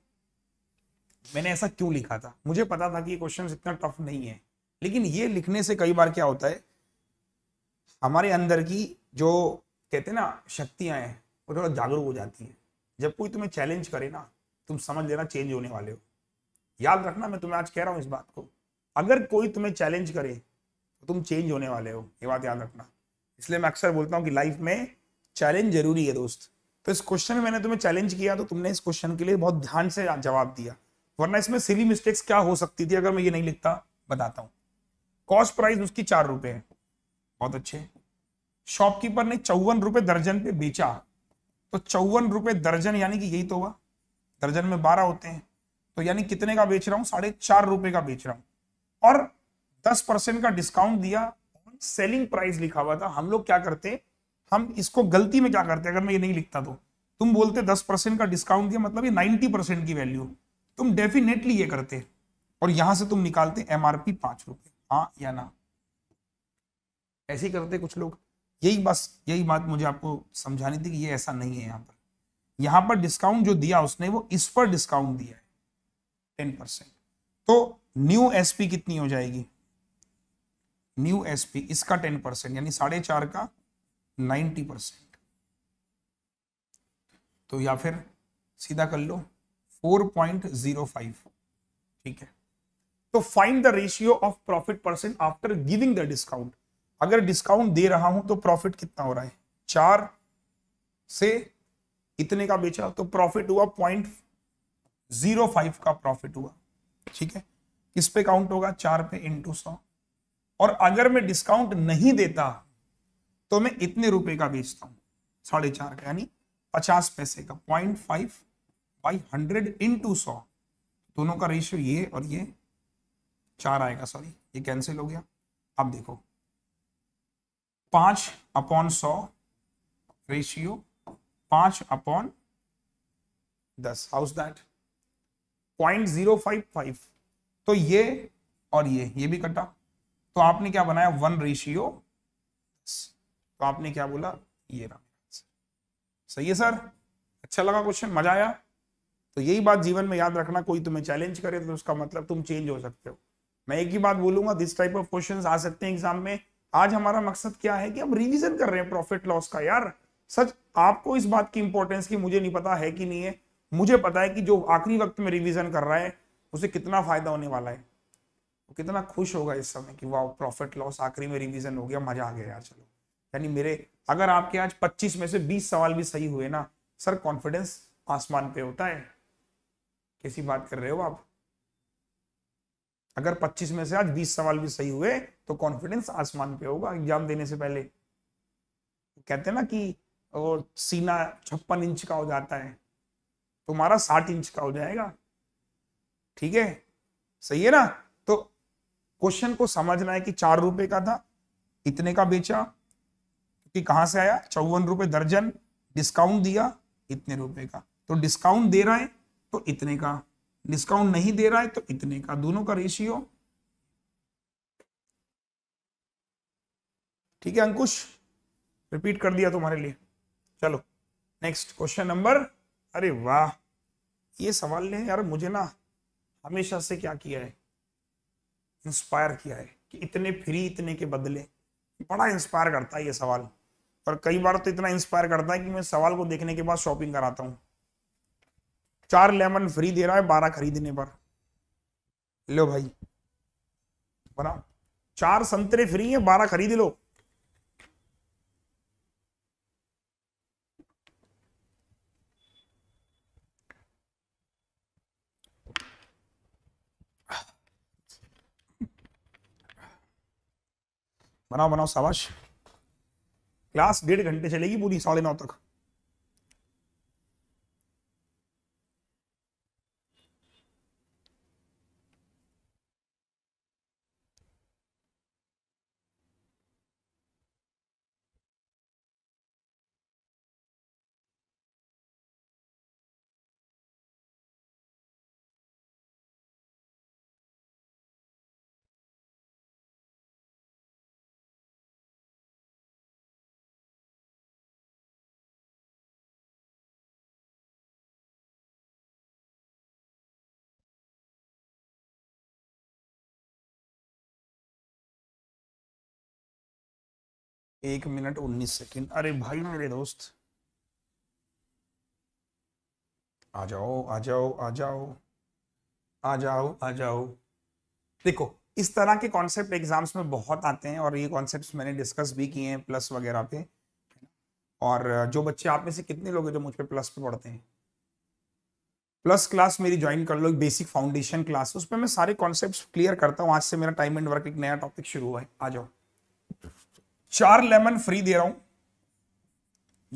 मैंने ऐसा क्यों लिखा था मुझे पता था कि क्वेश्चन इतना टफ नहीं है लेकिन ये लिखने से कई बार क्या होता है हमारे अंदर की जो कहते हैं ना शक्तियां हैं वो थोड़ा जागरूक हो जाती हैं जब कोई तुम्हें चैलेंज करे ना तुम समझ लेना चेंज होने वाले हो याद रखना मैं तुम्हें आज कह रहा हूँ इस बात को अगर कोई तुम्हें चैलेंज करे तो तुम चेंज होने वाले हो ये बात याद रखना इसलिए मैं अक्सर बोलता हूँ कि लाइफ में चैलेंज जरूरी है दोस्त तो इस क्वेश्चन में मैंने तुम्हें चैलेंज किया तो तुमने इस क्वेश्चन के लिए बहुत ध्यान से जवाब दिया वरना इसमें सिली मिस्टेक्स क्या हो सकती थी अगर मैं ये नहीं लिखता बताता हूँ कॉस्ट प्राइस उसकी चार रुपए है बहुत अच्छे शॉपकीपर ने चौवन रुपए दर्जन पे बेचा तो चौवन रुपए दर्जन यानी कि यही तो हुआ दर्जन में बारह होते हैं तो यानी कितने का बेच रहा हूँ साढ़े चार रुपए का बेच रहा हूँ और 10 परसेंट का डिस्काउंट दिया सेलिंग प्राइस लिखा हुआ था हम लोग क्या करते हम इसको गलती में क्या करते अगर मैं ये नहीं लिखता तो तुम बोलते 10 परसेंट का डिस्काउंट दिया मतलब ये 90 परसेंट की वैल्यू तुम डेफिनेटली ये करते और यहां से तुम निकालते एम आर पी पांच रुपए हाँ या ना ऐसे ही करते कुछ लोग यही बस यही बात मुझे आपको समझानी थी कि ये ऐसा नहीं है यहाँ पर यहाँ पर डिस्काउंट जो दिया उसने वो इस पर डिस्काउंट दिया है टेन परसेंट तो न्यू एसपी कितनी हो जाएगी न्यू एसपी इसका टेन परसेंट यानी साढ़े चार का नाइन्टी परसेंट तो या फिर सीधा कर लो फोर पॉइंट जीरो फाइव ठीक है तो find the ratio of profit percent after giving the discount अगर डिस्काउंट दे रहा हूं तो प्रॉफिट कितना हो रहा है चार से इतने का बेचा तो प्रॉफिट हुआ पॉइंट जीरो फाइव का प्रॉफिट हुआ ठीक है किस पे काउंट होगा चार पे इंटू सौ और अगर मैं डिस्काउंट नहीं देता तो मैं इतने रुपए का बेचता हूं साढ़े चार का यानी पचास पैसे का point five by hundred into सौ दोनों का रेशियो ये और ये चार आएगा सॉरी ये कैंसिल हो गया अब देखो पांच अपॉन सौ रेशियो पांच अपॉन दस how's that point zero five five तो ये और ये ये भी कटा तो आपने क्या बनाया वन रेशियो तो आपने क्या बोला ये रहा सही है सर अच्छा लगा क्वेश्चन मजा आया तो यही बात जीवन में याद रखना कोई तुम्हें चैलेंज करे तो उसका मतलब तुम चेंज हो सकते हो मैं एक ही बात बोलूंगा दिस टाइप ऑफ क्वेश्चंस आ सकते हैं एग्जाम में आज हमारा मकसद क्या है कि हम रिवीजन कर रहे हैं प्रॉफिट लॉस का यार सच आपको इस बात की इंपॉर्टेंस की मुझे नहीं पता है कि नहीं है मुझे पता है कि जो आखिरी वक्त में रिवीजन कर रहा है उसे कितना फायदा होने वाला है वो कितना खुश होगा इस समय कि वाह प्रॉफिट लॉस आखिरी में रिवीजन हो गया मजा आ गया यार चलो यानी मेरे अगर आपके आज 25 में से 20 सवाल भी सही हुए ना सर कॉन्फिडेंस आसमान पे होता है कैसी बात कर रहे हो आप अगर 25 में से आज 20 सवाल भी सही हुए तो कॉन्फिडेंस आसमान पे होगा एग्जाम देने से पहले कहते हैं ना कि वो सीना छप्पन इंच का हो जाता है तुम्हारा साठ इंच का हो जाएगा ठीक है सही है ना तो क्वेश्चन को समझना है कि चार रुपए का था इतने का बेचा कि कहां से आया चौवन रुपए दर्जन डिस्काउंट दिया इतने रुपए का तो डिस्काउंट दे रहा है तो इतने का डिस्काउंट नहीं दे रहा है तो इतने का दोनों का रेशियो ठीक है अंकुश रिपीट कर दिया तुम्हारे लिए चलो नेक्स्ट क्वेश्चन नंबर अरे वाह ये सवाल ने यार मुझे ना हमेशा से क्या किया है इंस्पायर किया है कि इतने फ्री इतने के बदले बड़ा इंस्पायर करता है ये सवाल और कई बार तो इतना इंस्पायर करता है कि मैं सवाल को देखने के बाद शॉपिंग कराता हूँ चार लेमन फ्री दे रहा है बारह खरीदने पर लो भाई बना चार संतरे फ्री है बारह खरीद लो बनाओ बनाओ सावाश क्लास डेढ़ घंटे चलेगी पूरी साढ़े नौ तक एक मिनट उन्नीस सेकेंड अरे भाई मेरे दोस्त आ जाओ आ जाओ आ जाओ आ जाओ आ जाओ देखो इस तरह के कॉन्सेप्ट एग्जाम्स में बहुत आते हैं और ये कॉन्सेप्ट मैंने डिस्कस भी किए हैं प्लस वगैरह पे और जो बच्चे आप में से कितने लोग हैं जो मुझ पर प्लस पे पढ़ते हैं प्लस क्लास मेरी ज्वाइन कर लो एक बेसिक फाउंडेशन क्लास उस पर मैं सारे कॉन्सेप्ट क्लियर करता हूँ आज से मेरा टाइम एंड वर्क एक नया टॉपिक शुरू हुआ है आ जाओ चार लेमन फ्री दे रहा हूं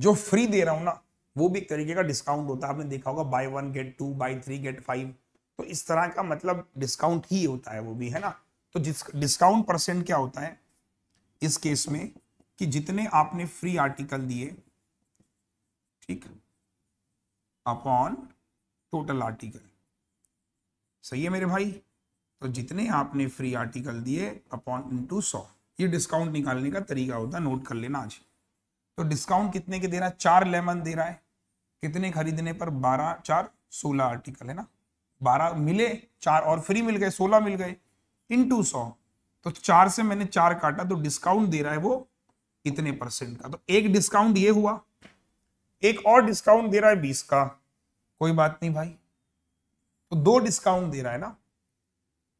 जो फ्री दे रहा हूं ना वो भी एक तरीके का डिस्काउंट होता है आपने देखा होगा buy one get two buy three get five तो इस तरह का मतलब डिस्काउंट ही होता है वो भी है ना तो डिस्काउंट परसेंट क्या होता है इस केस में कि जितने आपने फ्री आर्टिकल दिए ठीक अपॉन टोटल आर्टिकल सही है मेरे भाई तो जितने आपने फ्री आर्टिकल दिए अपॉन इंटू सौ ये डिस्काउंट निकालने का तरीका होता है नोट कर लेना आज तो डिस्काउंट कितने के दे रहा है चार लेमन दे रहा है कितने खरीदने पर बारह चार सोलह आर्टिकल है ना बारह मिले चार और फ्री मिल गए सोलह मिल गए इन टू सौ तो चार से मैंने चार काटा तो डिस्काउंट दे रहा है वो कितने परसेंट का तो एक डिस्काउंट ये हुआ एक और डिस्काउंट दे रहा है बीस का कोई बात नहीं भाई तो दो डिस्काउंट दे रहा है ना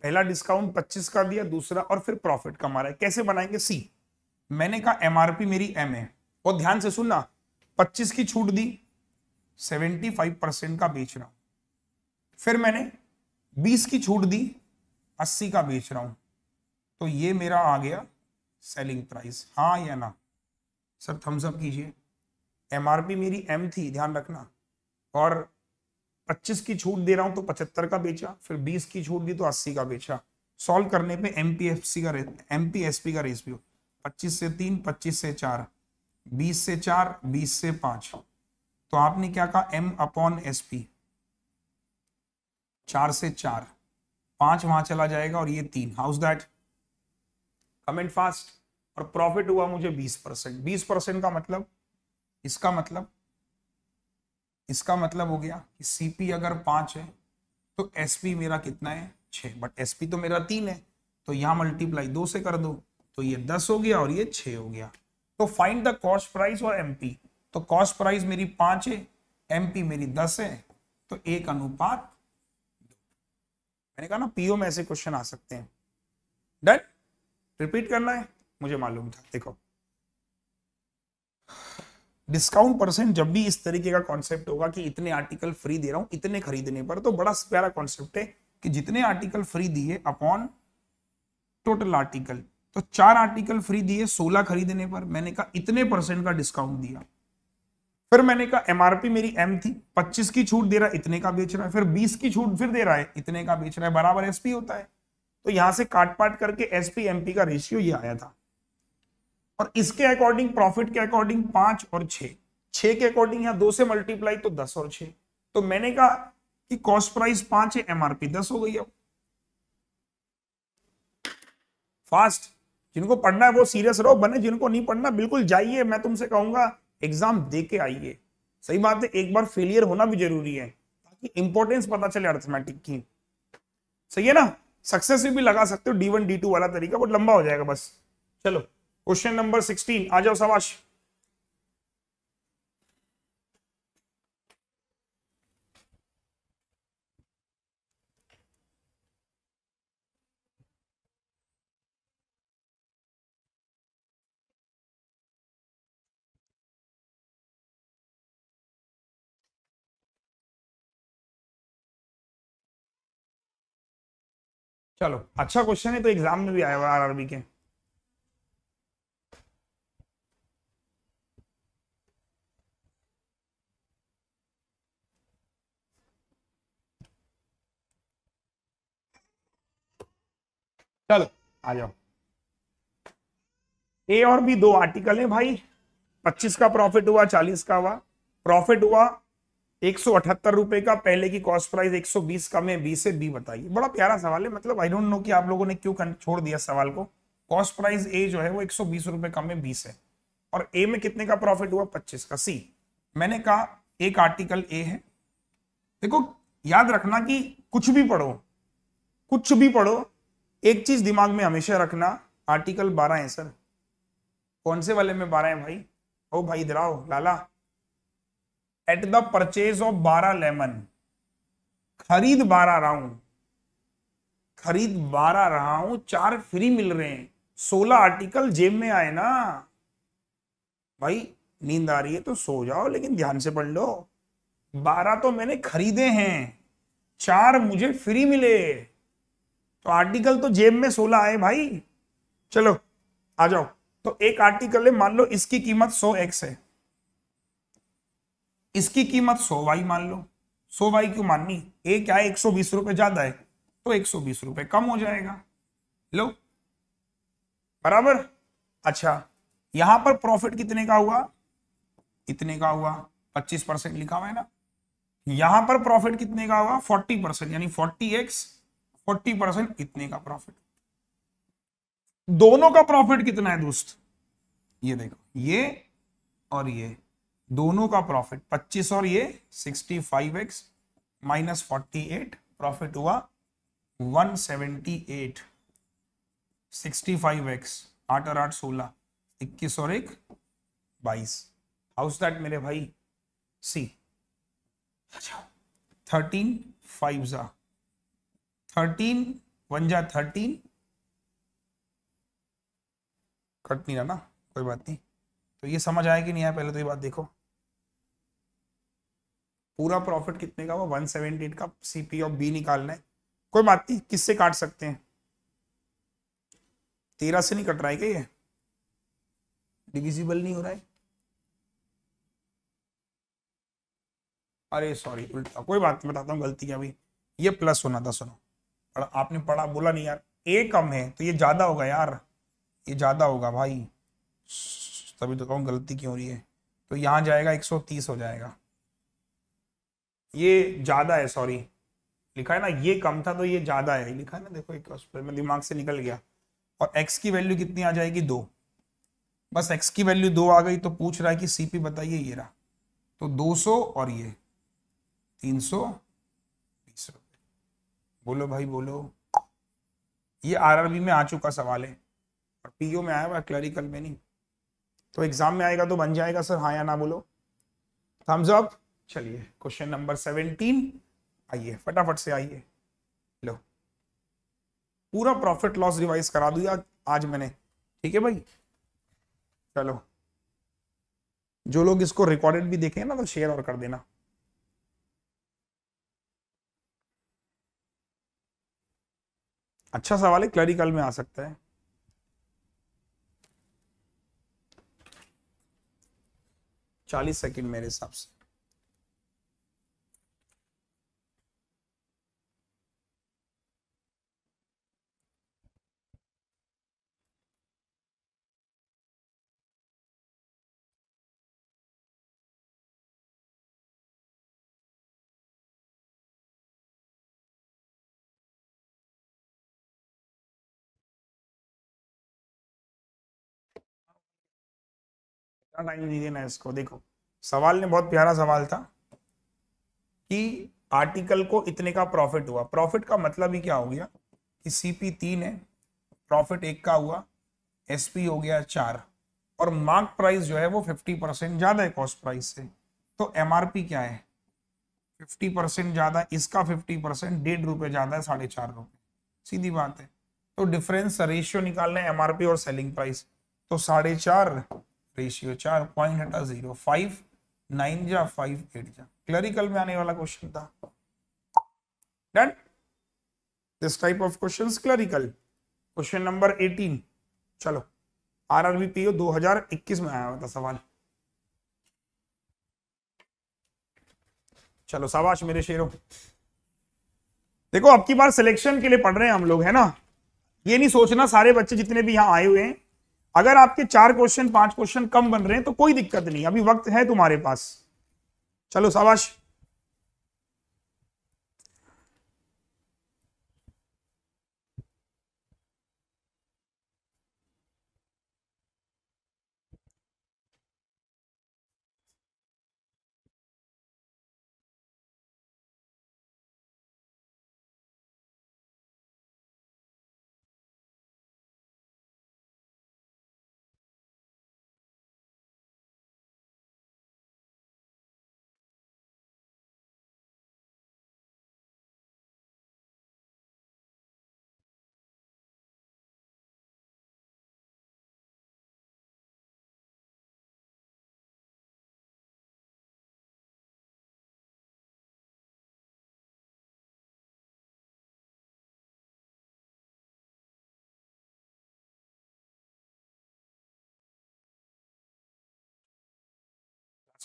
पहला डिस्काउंट 25 का दिया दूसरा और फिर प्रॉफिट कमा रहा है कैसे बनाएंगे सी मैंने कहा एमआरपी मेरी एम है और ध्यान से सुनना 25 की छूट दी 75 परसेंट का बेच रहा हूं फिर मैंने 20 की छूट दी 80 का बेच रहा हूं तो ये मेरा आ गया सेलिंग प्राइस हाँ या ना सर थम्सअप कीजिए एमआरपी मेरी एम थी ध्यान रखना और पच्चीस की छूट दे रहा हूं तो पचहत्तर का बेचा फिर बीस की छूट दी तो अस्सी का बेचा सॉल्व करने पे एमपीएफसी का एमपीएसपी का रेशियो पच्चीस से तीन पच्चीस से चार बीस से चार बीस से पांच तो आपने क्या कहा एम अपॉन एस पी चार से चार पांच वहां चला जाएगा और ये तीन हाउस दैट कमेंट फास्ट और प्रॉफिट हुआ मुझे बीस परसेंट बीस परसेंट का मतलब इसका मतलब इसका मतलब हो गया कि सीपी अगर पाँच है तो एसपी मेरा कितना है छः बट एसपी तो मेरा तीन है तो यहाँ मल्टीप्लाई दो से कर दो तो ये दस हो गया और ये छः हो गया तो फाइंड द कॉस्ट प्राइस और एमपी तो कॉस्ट प्राइस मेरी पाँच है एमपी मेरी दस है तो एक अनुपात मैंने कहा ना पीओ में ऐसे क्वेश्चन आ सकते हैं डन रिपीट करना है मुझे मालूम था देखो डिस्काउंट परसेंट जब भी इस तरीके का कॉन्सेप्ट होगा कि इतने आर्टिकल फ्री दे रहा हूं इतने खरीदने पर तो बड़ा प्यारा कॉन्सेप्ट है कि जितने आर्टिकल फ्री दिए अपॉन टोटल आर्टिकल तो चार आर्टिकल फ्री दिए सोलह खरीदने पर मैंने कहा इतने परसेंट का डिस्काउंट दिया फिर मैंने कहा एमआरपी मेरी एम थी पच्चीस की छूट दे रहा है इतने का बेच रहा है फिर बीस की छूट फिर दे रहा है इतने का बेच रहा है बराबर एसपी होता है तो यहां से काट पाट करके एसपी एमपी का रेशियो ये आया था और इसके अकॉर्डिंग प्रॉफिट के अकॉर्डिंग पांच और छे छह के अकॉर्डिंग यहां दो से मल्टीप्लाई तो दस और छे तो मैंने कहा कि कॉस्ट प्राइस पांच है एमआरपी दस हो गई अब फास्ट जिनको पढ़ना है वो सीरियस रहो बने जिनको नहीं पढ़ना बिल्कुल जाइए मैं तुमसे कहूंगा एग्जाम दे के आइए सही बात है एक बार फेलियर होना भी जरूरी है ताकि इंपॉर्टेंस पता चले अर्थमेटिक की सही है ना सक्सेसिव भी लगा सकते हो डी वन डी टू वाला तरीका बहुत लंबा हो जाएगा बस चलो क्वेश्चन नंबर सिक्सटीन आ जाओ सवाश चलो अच्छा क्वेश्चन है तो एग्जाम में भी आया हुआ आरआरबी के चलो आ जाओ ए और बी दो आर्टिकल है भाई 25 का प्रॉफिट हुआ 40 का हुआ प्रॉफिट हुआ एक रुपए का पहले की कॉस्ट प्राइस 120 कम है बी से बी बताइए बड़ा प्यारा सवाल है मतलब आई डोंट नो कि आप लोगों ने क्यों छोड़ दिया सवाल को कॉस्ट प्राइस ए जो है वो एक रुपए कम है बी से और ए में कितने का प्रॉफिट हुआ 25 का सी मैंने कहा एक आर्टिकल ए है देखो याद रखना कि कुछ भी पढ़ो कुछ भी पढ़ो एक चीज दिमाग में हमेशा रखना आर्टिकल बारह है सर कौन से वाले में बारह है भाई ओ भाई इधर आओ लाला एट द परचेज ऑफ बारह लेमन खरीद बारह रहा हूं खरीद बारह रहा हूं चार फ्री मिल रहे हैं सोलह आर्टिकल जेब में आए ना भाई नींद आ रही है तो सो जाओ लेकिन ध्यान से पढ़ लो बारह तो मैंने खरीदे हैं चार मुझे फ्री मिले तो आर्टिकल तो जेब में सोलह आए भाई चलो आ जाओ तो एक आर्टिकल है मान लो इसकी कीमत सो एक्स है इसकी कीमत सो वाई मान लो सो वाई क्यों माननी ए क्या है एक सौ बीस रुपए ज्यादा है तो एक सौ बीस रुपए कम हो जाएगा लो बराबर अच्छा यहां पर प्रॉफिट कितने का हुआ इतने का हुआ पच्चीस परसेंट लिखा हुआ है ना यहां पर प्रॉफिट कितने का हुआ फोर्टी परसेंट यानी फोर्टी एक्स फोर्टी परसेंट इतने का प्रॉफिट दोनों का प्रॉफिट कितना है दोस्त ये देखो ये और ये दोनों का प्रॉफिट 25 और ये 65x माइनस फोर्टी प्रॉफिट हुआ 178 एक्स आठ और आठ सोलह इक्कीस और एक बाईस हाउस दैट मेरे भाई सी अच्छा थर्टीन फाइव जा थर्टीन वन जा थर्टीन कट नहीं रहा ना कोई बात नहीं तो ये समझ आया कि नहीं आया पहले तो ये बात देखो पूरा प्रॉफिट कितने का हुआ एट का सीपी ऑफ बी निकालना है कोई बात नहीं किससे काट सकते हैं तेरह से नहीं कट रहा है क्या ये डिविजिबल नहीं हो रहा है अरे सॉरी उल्टा कोई बात नहीं बताता हूँ गलती क्या भाई ये प्लस होना था सुनो आपने पढ़ा बोला नहीं यार ए कम है तो ये ज़्यादा होगा यार ये ज़्यादा होगा भाई तभी तो कहूँ गलती क्यों हो रही है तो यहाँ जाएगा 130 हो जाएगा ये ज़्यादा है सॉरी लिखा है ना ये कम था तो ये ज़्यादा है लिखा है ना देखो एक मैं दिमाग से निकल गया और एक्स की वैल्यू कितनी आ जाएगी दो बस एक्स की वैल्यू दो आ गई तो पूछ रहा है कि सीपी बताइए ये रहा तो 200 और ये 300 बोलो भाई बोलो ये आरआरबी में आ चुका सवाल है और पीओ में आया हुआ क्लरिकल में नहीं तो एग्जाम में आएगा तो बन जाएगा सर हाँ या ना बोलो थम्स अप चलिए क्वेश्चन नंबर सेवनटीन आइए फटाफट से आइए लो पूरा प्रॉफिट लॉस रिवाइज करा दिया आज मैंने ठीक है भाई चलो जो लोग इसको रिकॉर्डेड भी देखें ना तो शेयर और कर देना अच्छा सवाल है क्लरिकल में आ सकता है चालीस सेकंड मेरे हिसाब से हटाने नहीं देना इसको देखो सवाल ने बहुत प्यारा सवाल था कि आर्टिकल को इतने का प्रॉफिट हुआ प्रॉफिट का मतलब ही क्या हो गया कि सीपी तीन है प्रॉफिट एक का हुआ एसपी हो गया चार और मार्क प्राइस जो है वो फिफ्टी परसेंट ज्यादा है कॉस्ट प्राइस से तो एमआरपी क्या है फिफ्टी परसेंट ज्यादा इसका फिफ्टी परसेंट डेढ़ रुपये ज्यादा है साढ़े चार रुपये सीधी बात है तो डिफरेंस रेशियो निकालना है एमआरपी और सेलिंग प्राइस तो साढ़े चार रेशियो चार पॉइंट हटा जीरो फाइव नाइन जा फाइव एट जा क्लरिकल में आने वाला क्वेश्चन था done this type of question clerical question number eighteen चलो R R B P O दो हजार इक्कीस में आया हुआ था सवाल चलो शाबाश मेरे शेरों देखो अब की बार सिलेक्शन के लिए पढ़ रहे हैं हम लोग है ना ये नहीं सोचना सारे बच्चे जितने भी यहाँ आए हुए हैं अगर आपके चार क्वेश्चन पांच क्वेश्चन कम बन रहे हैं तो कोई दिक्कत नहीं अभी वक्त है तुम्हारे पास चलो शाबाश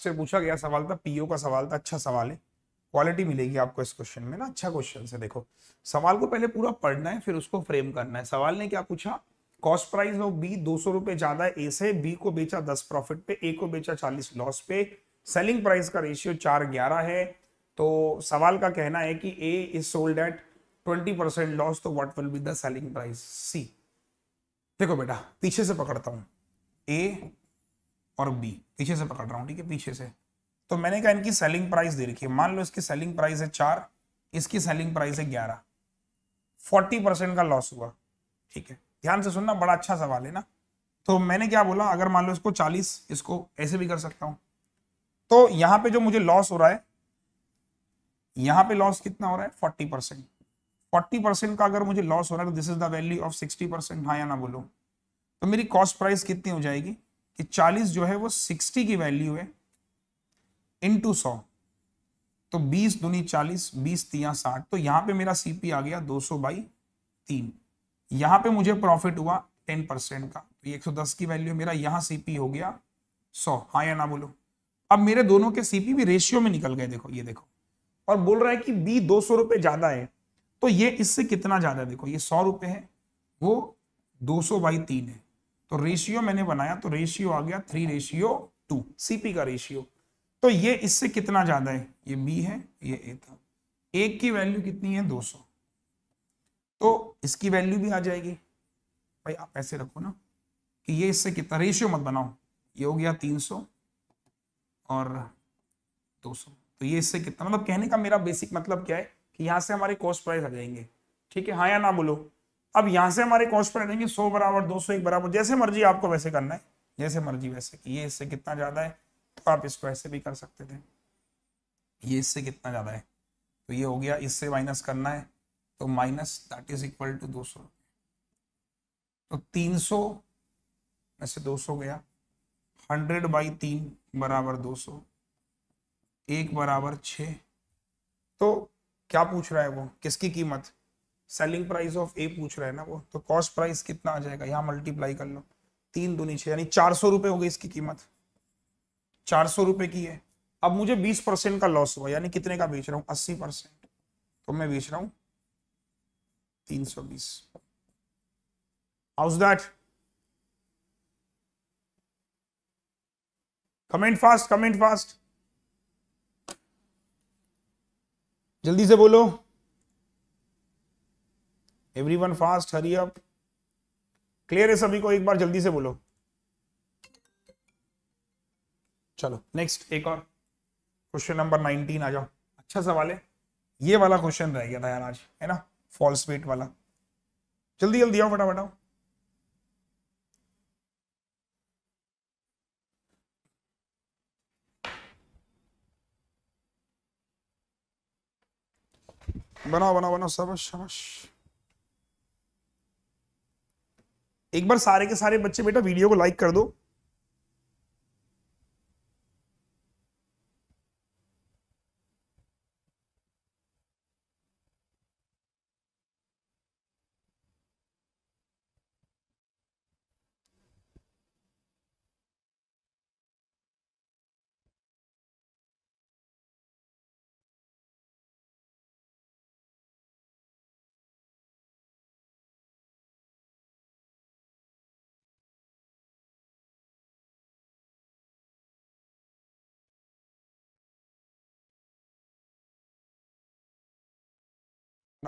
से पूछा गया सवाल था पीओ का सवाल था अच्छा सवाल है क्वालिटी मिलेगी आपको इस क्वेश्चन में ना अच्छा क्वेश्चन से देखो सवाल को पहले पूरा पढ़ना है फिर उसको फ्रेम करना है सवाल ने क्या पूछा कॉस्ट प्राइस ऑफ बी दो सौ रुपए ज्यादा ए से बी को बेचा दस प्रॉफिट पे ए को बेचा चालीस लॉस पे सेलिंग प्राइस का रेशियो चार ग्यारह है तो सवाल का कहना है कि a is sold at twenty percent loss तो what will be the selling price see देखो बेटा पीछे से पकड़ता हूं ए और बी पीछे से पकड़ रहा हूँ ठीक है पीछे से तो मैंने कहा इनकी सेलिंग प्राइस दे रखी है मान लो इसकी सेलिंग प्राइस है चार इसकी सेलिंग प्राइस है ग्यारह फोर्टी परसेंट का लॉस हुआ ठीक है ध्यान से सुनना बड़ा अच्छा सवाल है ना तो मैंने क्या बोला अगर मान लो इसको चालीस इसको ऐसे भी कर सकता हूँ तो यहाँ पे जो मुझे लॉस हो रहा है यहाँ पे लॉस कितना हो रहा है फोर्टी परसेंट फोर्टी परसेंट का अगर मुझे लॉस हो रहा है तो this is the value of sixty percent हाँ या ना बोलो तो मेरी कॉस्ट प्राइस कितनी हो जाएगी कि 40 जो है वो 60 की वैल्यू है टू सौ तो 20 दुनी 40 बीस तिया साठ तो यहां पे मेरा सीपी आ गया 200 सौ बाई तीन यहां पे मुझे प्रॉफिट हुआ 10 परसेंट का तो 110 की वैल्यू मेरा यहां सीपी हो गया 100 हाँ या ना बोलो अब मेरे दोनों के सीपी भी रेशियो में निकल गए देखो ये देखो और बोल रहा है कि बी दो सौ रुपए ज़्यादा है तो ये इससे कितना ज़्यादा है देखो ये सौ रुपए है वो दो सौ बाई तीन है तो रेशियो मैंने बनाया तो रेशियो आ गया थ्री रेशियो टू सीपी का रेशियो तो ये इससे कितना ज्यादा है ये बी है ये ए था एक की वैल्यू कितनी है 200 तो इसकी वैल्यू भी आ जाएगी भाई आप ऐसे रखो ना कि ये इससे कितना रेशियो मत बनाओ ये हो गया 300 और 200 तो ये इससे कितना मतलब कहने का मेरा बेसिक मतलब क्या है कि यहाँ से हमारे कॉस्ट प्राइस आ जाएंगे ठीक है हाँ या ना बोलो अब यहां से हमारे कॉस्ट पर देंगे सौ बराबर दो सौ एक बराबर जैसे मर्जी आपको वैसे करना है जैसे मर्जी वैसे ये इससे कितना ज्यादा है तो आप इसको ऐसे भी कर सकते थे ये इससे कितना ज्यादा है तो ये हो गया इससे माइनस करना है तो minus that is equal to दो सौ तो तीन सौ में से दो सौ गया हंड्रेड बाई तीन बराबर दो सौ एक बराबर छ तो क्या पूछ रहा है वो किसकी कीमत सेलिंग प्राइस ऑफ ए पूछ रहा है ना वो तो कॉस्ट प्राइस कितना आ जाएगा यहाँ मल्टीप्लाई कर लो तीन दूनी छः यानी चार सौ रुपए हो गई इसकी कीमत चार सौ रुपए की है अब मुझे बीस परसेंट का लॉस हुआ यानी कितने का बेच रहा हूँ अस्सी परसेंट तो मैं बेच रहा हूँ तीन सौ बीस how's that comment fast comment fast जल्दी से बोलो everyone fast hurry up clear है सभी को एक बार जल्दी से बोलो चलो नेक्स्ट एक और क्वेश्चन नंबर नाइनटीन आ जाओ अच्छा सवाल है ये वाला क्वेश्चन रह गया था यार आज है ना फॉल्स वेट वाला जल्दी जल्दी आओ फटाफट आओ बनाओ बनाओ बनाओ सबश सबश एक बार सारे के सारे बच्चे बेटा वीडियो को लाइक कर दो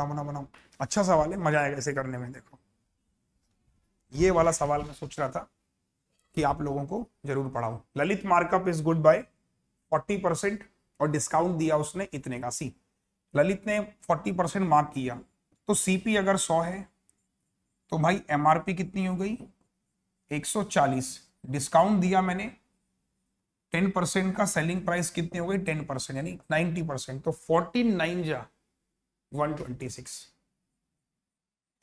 नमो नमो नम अच्छा सवाल है मजा आएगा इसे करने में देखो ये वाला सवाल मैं सोच रहा था कि आप लोगों को जरूर पढ़ाऊं Lalit markup is good by 40 percent और डिस्काउंट दिया उसने इतने का सी ललित ने 40 परसेंट मार्क किया तो सीपी अगर 100 है तो भाई एमआरपी कितनी हो गई 140 डिस्काउंट दिया मैंने 10 परसेंट का सेलिंग प्राइस कितनी हो गई 10 परसेंट यानी 90 परसेंट तो 49 जा 126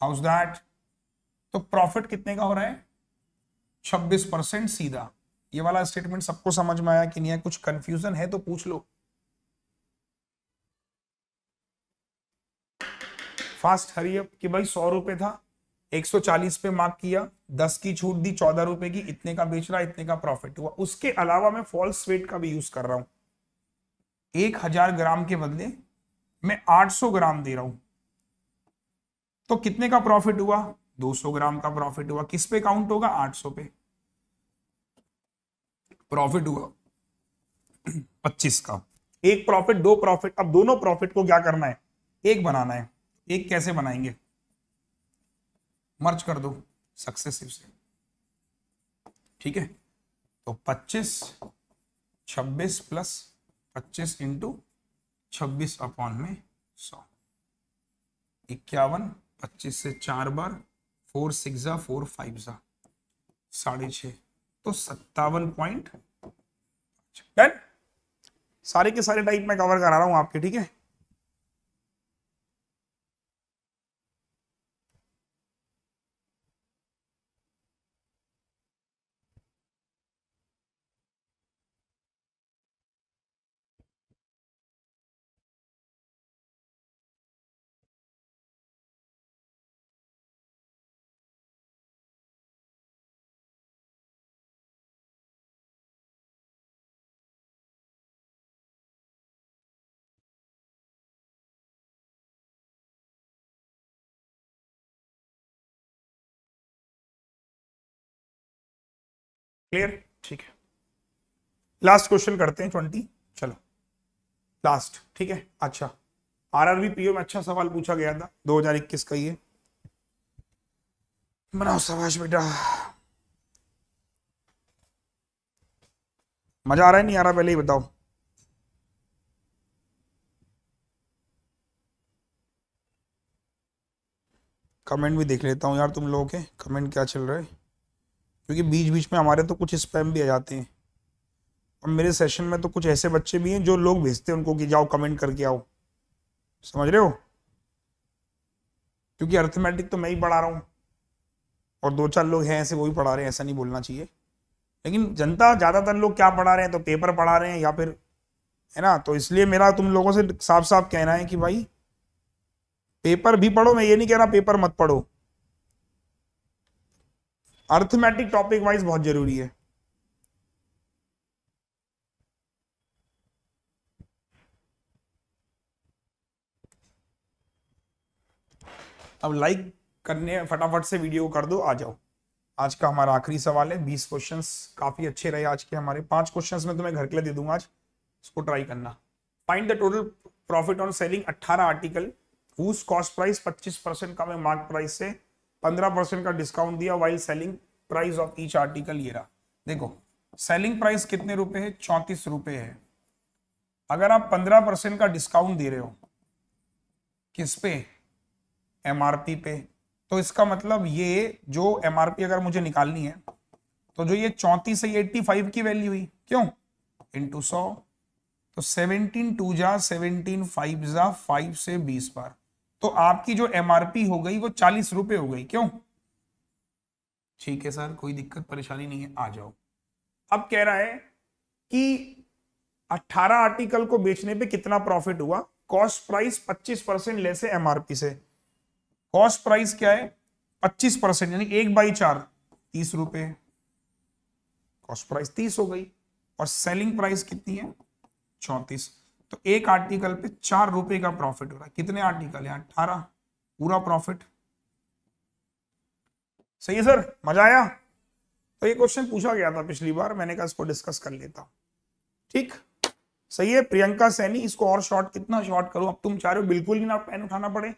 हाउस दैट तो प्रॉफिट कितने का हो रहा है 26 परसेंट सीधा ये वाला स्टेटमेंट सबको समझ में आया कि नहीं है कुछ कंफ्यूजन है तो पूछ लो फास्ट हरियप कि भाई सौ रुपए था 140 पे मार्क किया 10 की छूट दी चौदह रुपए की इतने का बेच रहा इतने का प्रॉफिट हुआ उसके अलावा मैं फॉल्स वेट का भी यूज कर रहा हूं एक हजार ग्राम के बदले मैं 800 ग्राम दे रहा हूं तो कितने का प्रॉफिट हुआ 200 ग्राम का प्रॉफिट हुआ किस पे काउंट होगा 800 पे प्रॉफिट हुआ 25 का एक प्रॉफिट दो प्रॉफिट अब दोनों प्रॉफिट को क्या करना है एक बनाना है एक कैसे बनाएंगे मर्ज कर दो सक्सेसिव से ठीक है तो 25 26 प्लस 25 इंटू छब्बीस अपॉन में सौ इक्यावन पच्चीस से चार बार फोर सिक्स फोर फाइव जा साढ़े छ तो सत्तावन पॉइंट डन अच्छा, सारे के सारे टाइप में कवर करा रहा हूं आपके ठीक है क्लियर ठीक है लास्ट क्वेश्चन करते हैं ट्वेंटी चलो लास्ट ठीक है अच्छा आरआरबी पीओ में अच्छा सवाल पूछा गया था 2021 का ये बनाओ सवाज बेटा मजा आ रहा है नहीं आ रहा पहले ही बताओ कमेंट भी देख लेता हूँ यार तुम लोगों के कमेंट क्या चल रहा है क्योंकि बीच बीच में हमारे तो कुछ स्पैम भी आ जाते हैं और मेरे सेशन में तो कुछ ऐसे बच्चे भी हैं जो लोग भेजते हैं उनको कि जाओ कमेंट करके आओ समझ रहे हो क्योंकि अर्थमेटिक तो मैं ही पढ़ा रहा हूँ और दो चार लोग हैं ऐसे वो भी पढ़ा रहे हैं ऐसा नहीं बोलना चाहिए लेकिन जनता ज़्यादातर लोग क्या पढ़ा रहे हैं तो पेपर पढ़ा रहे हैं या फिर है ना तो इसलिए मेरा तुम लोगों से साफ साफ कहना है कि भाई पेपर भी पढ़ो मैं ये नहीं कह रहा पेपर मत पढ़ो अर्थमेटिक टॉपिक वाइज बहुत जरूरी है अब लाइक करने फटाफट से वीडियो कर दो आ जाओ आज का हमारा आखिरी सवाल है बीस क्वेश्चन काफी अच्छे रहे आज के हमारे पांच क्वेश्चन में तुम्हें घर के लिए दे दूंगा आज इसको ट्राई करना find the total profit on selling 18 article whose cost price 25 percent कम है मार्क प्राइस से पंद्रह परसेंट का डिस्काउंट दिया while selling price of each article ये रहा देखो सेलिंग प्राइस कितने रुपए है चौंतीस रुपए है अगर आप पंद्रह परसेंट का डिस्काउंट दे रहे हो किस पे एम पे तो इसका मतलब ये जो एम अगर मुझे निकालनी है तो जो ये चौंतीस है एट्टी फाइव की वैल्यू हुई क्यों इंटू सौ तो सेवनटीन टू जा सेवनटीन फाइव जा फाइव से बीस बार तो आपकी जो एमआरपी हो गई वो चालीस रुपए हो गई क्यों ठीक है सर कोई दिक्कत परेशानी नहीं है आ जाओ अब कह रहा है कि 18 आर्टिकल को बेचने पे कितना प्रॉफिट हुआ कॉस्ट प्राइस 25 परसेंट लेस है एमआरपी से कॉस्ट प्राइस क्या है 25 परसेंट यानी एक बाई चार तीस रुपए कॉस्ट प्राइस तीस हो गई और सेलिंग प्राइस कितनी है चौंतीस तो एक आर्टिकल पे चार रुपए का प्रॉफिट हो रहा है कितने आर्टिकल है अठारह पूरा प्रॉफिट सही है सर मजा आया तो ये क्वेश्चन पूछा गया था पिछली बार मैंने कहा इसको डिस्कस कर लेता ठीक सही है प्रियंका सैनी इसको और शॉर्ट कितना शॉर्ट करूं अब तुम चाह रहे हो बिल्कुल ही ना पेन उठाना पड़े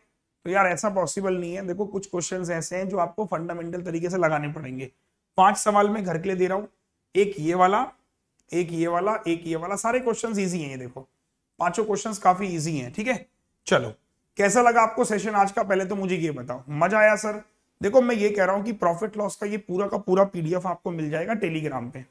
तो यार ऐसा पॉसिबल नहीं है देखो कुछ क्वेश्चन ऐसे हैं जो आपको फंडामेंटल तरीके से लगाने पड़ेंगे पांच सवाल में घर के लिए दे रहा हूं एक ये वाला एक ये वाला एक ये वाला सारे क्वेश्चन ईजी है ये देखो पांचों क्वेश्चंस काफी इजी हैं ठीक है चलो कैसा लगा आपको सेशन आज का पहले तो मुझे ये बताओ मजा आया सर देखो मैं ये कह रहा हूं कि प्रॉफिट लॉस का ये पूरा का पूरा पीडीएफ आपको मिल जाएगा टेलीग्राम पे